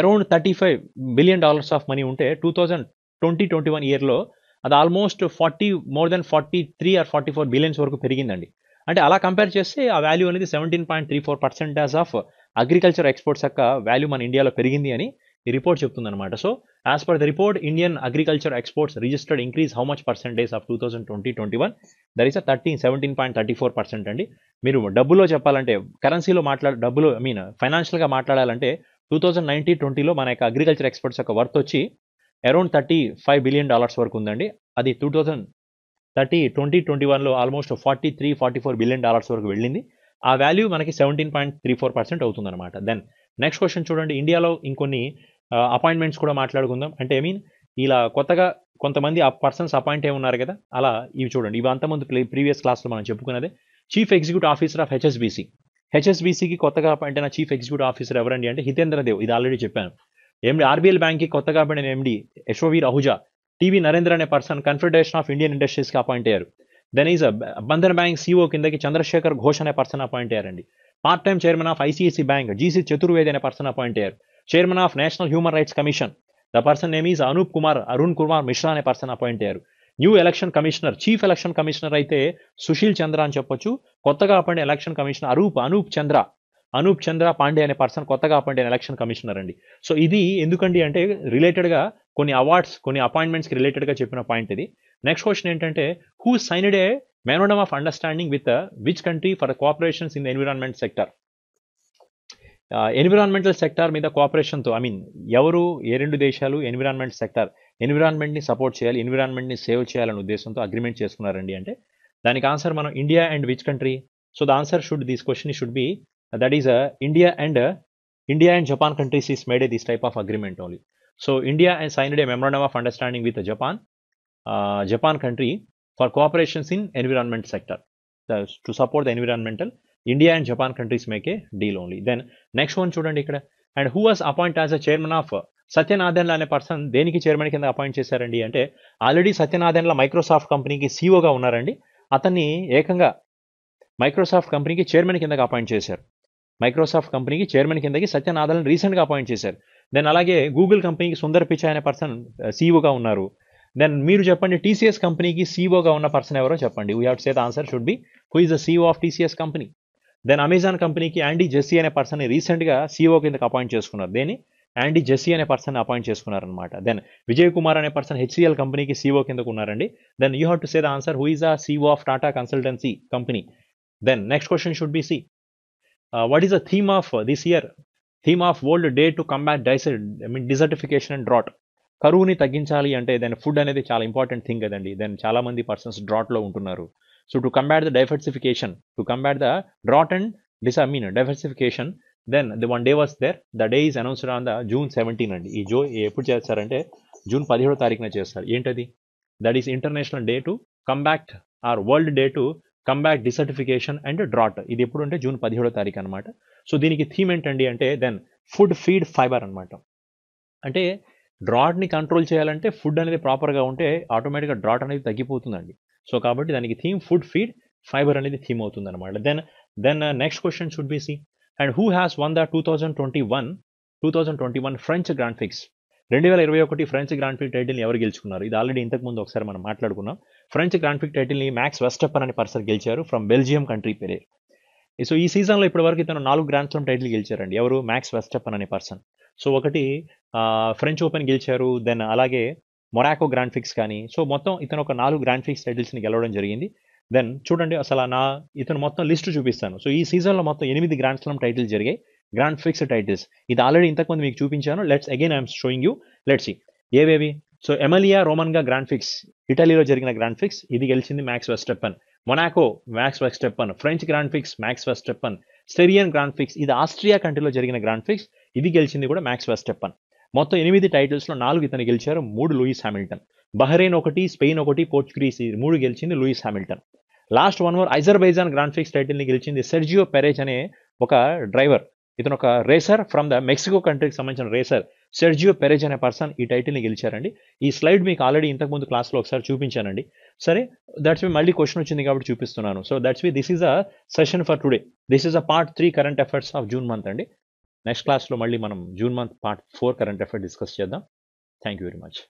around thirty five billion dollars of money ఉంటే two thousand twenty twenty one ఇయర్లో అది almost forty more than forty three or forty four billions వరకు పెరిగిందండి అంటే అలా కంపేర్ చేస్తే ఆ వాల్యూ అనేది seventeen point three four percentage of agriculture exports యొక్క వాల్యూ మన ఇండియాలో పెరిగింది అని ఈ రిపోర్ట్ చెప్తుందన్నమాట so as per the report Indian agriculture exports registered increase how much percentage of two thousand twenty twenty one there is a thirteen seventeen point thirty four percent అండి మీరు డబ్బులో చెప్పాలంటే కరెన్సీలో మాట్లాడ డబ్బులో ఐ మీన్ ఫైనాన్షియల్గా మాట్లాడాలంటే టూ థౌజండ్ నైన్టీన్ ట్వంటీలో మన యొక్క అగ్రికల్చర్ ఎక్స్పర్ట్స్ యొక్క వర్త్ వచ్చి around thirty five billion dollars వరకు ఉందండి అది two thousand thirty twenty twenty వన్లో almost forty three forty four billion dollars వరకు వెళ్ళింది ఆ వాల్యూ మనకి seventeen point three four percent అవుతుందన్నమాట దెన్ నెక్స్ట్ క్వశ్చన్ చూడండి ఇండియాలో ఇంకొన్ని అపాయింట్మెంట్స్ కూడా మాట్లాడుకుందాం అంటే ఐ మీన్ ఇలా కొత్తగా కొంతమంది ఆ పర్సన్స్ అపాయింట్ అయి ఉన్నారు కదా అలా ఇవి చూడండి ఇవి అంతమంది ప్రీవియస్ క్లాస్లో మనం చెప్పుకున్నదే chief executive officer of HSBC హెచ్ఎస్బీసీకి కొత్తగా అపాయింట్ అయిన చీఫ్ ఎగ్జిక్యూటివ్ ఆఫీసర్ ఎవరండి అంటే హితేంద్ర దేవ్ ఇది ఆల్రెడీ చెప్పాను ఎండి ఆర్బీఎల్ బ్యాంక్కి కొత్తగా appoint MD Yashovir Ahuja T V Narendra అనే పర్సన్ కన్ఫెడరేషన్ ఆఫ్ ఇండియన్ ఇండస్ట్రీస్కి అపాయింట్ అయ్యారు then is Bandhan bank CEO కిందకి చంద్రశేఖర్ ఘోష్ అనే పర్సన్ అపాయింట్ అయ్యారండి part time chairman of ICICI bank GC Chaturvedi అనే పర్సన్ అపాయింట్ అయ్యారు chairman of national human rights commission the person name is Anoop Kumar Arun Kumar Mishra అనే person appoint అయ్యారు new election commissioner chief election commissioner అయితే సుశీల్ చంద్ర అని చెప్పొచ్చు కొత్తగా అప్పటి ఎలక్షన్ కమిషనర్ అరూప్ అనూప్ చంద్ర అనూప్ చంద్ర పాండే అనే పర్సన్ కొత్తగా అప్పటి ఎలక్షన్ కమిషనర్ అండి సో ఇది ఎందుకండి అంటే రిలేటెడ్గా కొన్ని అవార్డ్స్ కొన్ని అపాయింట్మెంట్స్కి రిలేటెడ్గా చెప్పిన పాయింట్ ఇది నెక్స్ట్ క్వశ్చన్ ఏంటంటే who signed a memorandum of understanding with which country for cooperations in environment sector environmental sector మీద కోఆపరేషన్తో ఐ మీన్ ఎవరు ఏ రెండు దేశాలు ఎన్విరాన్మెంట్ సెక్టార్ ఎన్విరాన్మెంట్ని సపోర్ట్ చేయాలి ఎన్విరాన్మెంట్ని సేవ్ చేయాలనే ఉద్దేశంతో అగ్రిమెంట్ చేసుకున్నారండి అంటే దానికి ఆన్సర్ మనం India and which country so the answer should this question should be that is India and India and Japan countries is made a this type of agreement only so India and signed a memorandum of understanding with Japan Japan country for cooperations in environment sector to support the environmental India and Japan countries make deal only then next one చూడండి ఇక్కడ and who was appoint as a chairman of సత్యనాథన్ల అనే person దేనికి chairman కింద appoint చేశారండి అంటే already సత్యనాథన్ల Microsoft కంపెనీకి సీఓగా ఉన్నారండి అతన్ని ఏకంగా మైక్రోసాఫ్ట్ కంపెనీకి చైర్మన్ కిందకి అపాయింట్ చేశారు మైక్రోసాఫ్ట్ కంపెనీకి చైర్మన్ కిందకి సత్యనాథన్ రీసెంట్గా అపాయింట్ చేశారు దెన్ అలాగే గూగుల్ కంపెనీకి సుందర్ పిచ్చా అనే పర్సన్ సీఈఓగా ఉన్నారు దెన్ మీరు చెప్పండి టీసీఎస్ కంపెనీకి సీఈఓగా ఉన్న పర్సన్ ఎవరో చెప్పండి we have say the answer should be who is the CEO of TCS company then Amazon కంపెనీకి యాండీ జెస్సీ అనే పర్సన్ రీసెంట్గా సీఓ కిందకి అపాయింట్ చేసుకున్నారు దేని యాండీ జెస్సీ అనే పర్సన్ అపాయింట్ చేసుకున్నారనమాట దెన్ విజయ్ కుమార్ అనే పర్సన్ హెచ్సిఎల్ కంపెనీకి సీఓ కిందకు ఉన్నారండి then you have to say the answer who is a CEO of Tata consultancy company then next question should be C what is the theme of this year theme of world day to combat డైస I mean desertification and drought కరువుని తగ్గించాలి అంటే then food అనేది చాలా important thing కదండి then చాలామంది persons డ్రాట్లో ఉంటున్నారు so to combat the diversification to combat the drought and డిస్ I mean diversification then the one day was there the day is announced on the June seventeen అండి ఈ జో ఎప్పుడు చేస్తారంటే June పదిహేడో తారీఖున చేస్తారు ఏంటది that is international day to combat or world day to combat desertification and drought ఇది ఎప్పుడు అంటే జూన్ పదిహేడో తారీఖు అనమాట సో దీనికి థీమ్ ఏంటండి అంటే దెన్ ఫుడ్ ఫీడ్ ఫైబర్ అనమాట అంటే డ్రాట్ని కంట్రోల్ చేయాలంటే ఫుడ్ అనేది ప్రాపర్గా ఉంటే ఆటోమేటిక్గా డ్రాట్ అనేది తగ్గిపోతుందండి సో కాబట్టి దానికి థీమ్ ఫుడ్ ఫీడ్ ఫైబర్ అనేది థీమ్ అవుతుంది అనమాట then then next question should be C and who has won the two thousand twenty one two thousand twenty one French grand prix రెండు వేల ఇరవై ఒకటి ఫ్రెంచ్ గ్రాండ్ ఫిక్ టైటిల్ని ఎవరు గెలుచుకున్నారు ఇది ఆల్రెడీ ఇంతకుముందు ఒకసారి మనం మాట్లాడుకున్నాం ఫ్రెంచ్ గ్రాండ్ ఫిక్ టైటిల్ని మ్యాక్స్ వెస్టప్పన్ అనే పర్సన్ గెలిచారు ఫ్రమ్ బెల్జియం కంట్రీ పేరే సో ఈ సీజన్లో ఇప్పటి వరకు ఇతను నాలుగు గ్రాండ్ స్లామ్ టైటిల్ గెలిచారండి ఎవరు మ్యాక్స్ వెస్టప్పన్ అనే పర్సన్ సో ఒకటి ఫ్రెంచ్ ఓపెన్ గెలిచారు దెన్ అలాగే మొరాకో గ్రాండ్ ఫిక్స్ కానీ సో మొత్తం ఇతను ఒక నాలుగు గ్రాండ్ ఫిక్స్ టైటిల్స్ని గెలవడం జరిగింది దెన్ చూడండి అసలు నా ఇతను మొత్తం లిస్ట్ చూపిస్తాను సో ఈ సీజన్లో మొత్తం ఎనిమిది గ్రాండ్ స్లామ్ టైటిల్ జరిగాయి గ్రాండ్ ఫిక్స్ టైటిల్స్ ఇది ఆల్రెడీ ఇంతకుముందు మీకు చూపించాను let's again I'm showing you let's ఏవేవి సో ఎమలియా రోమన్గా గ్రాండ్ ఫిక్స్ ఇటలీలో జరిగిన గ్రాండ్ ఫిక్స్ ఇది గెలిచింది Max Verstappen Monaco Max Verstappen French grand prix Max Verstappen సెరియన్ గ్రాండ్ ఫిక్స్ ఇది ఆస్ట్రియా కంట్రీలో జరిగిన గ్రాండ్ ఫిక్స్ ఇది గెలిచింది కూడా మ్యాక్స్ వెస్టెప్పన్ మొత్తం ఎనిమిది టైటిల్స్లో నాలుగు ఇతను గెలిచారు మూడు లూయిస్ హామిల్టన్ బహ్రెయిన్ ఒకటి స్పెయిన్ ఒకటి పోర్చుగీస్ మూడు గెలిచింది Lewis Hamilton last one over Azerbaijan grand prix టైటిల్ని గెలిచింది సెర్జియో పెరేజ్ అనే ఒక డ్రైవర్ ఇతను ఒక రేసర్ ఫ్రమ్ ద మెక్సికో కంట్రీకి సంబంధించిన రేసర్ సెర్జియో పెరేజ్ అనే పర్సన్ ఈ టైటిల్ని గెలిచారండి ఈ స్లైడ్ మీకు ఆల్రెడీ ఇంతకుముందు క్లాస్లో ఒకసారి చూపించానండి సరే దట్స్ మీ మళ్ళీ క్వశ్చన్ వచ్చింది కాబట్టి చూపిస్తున్నాను so that's me this is a session for today this is a part three current efforts of June month అండి నెక్స్ట్ క్లాస్లో మళ్ళీ మనం June month part four current affair discuss చేద్దాం థ్యాంక్ యూ వెరీ మచ్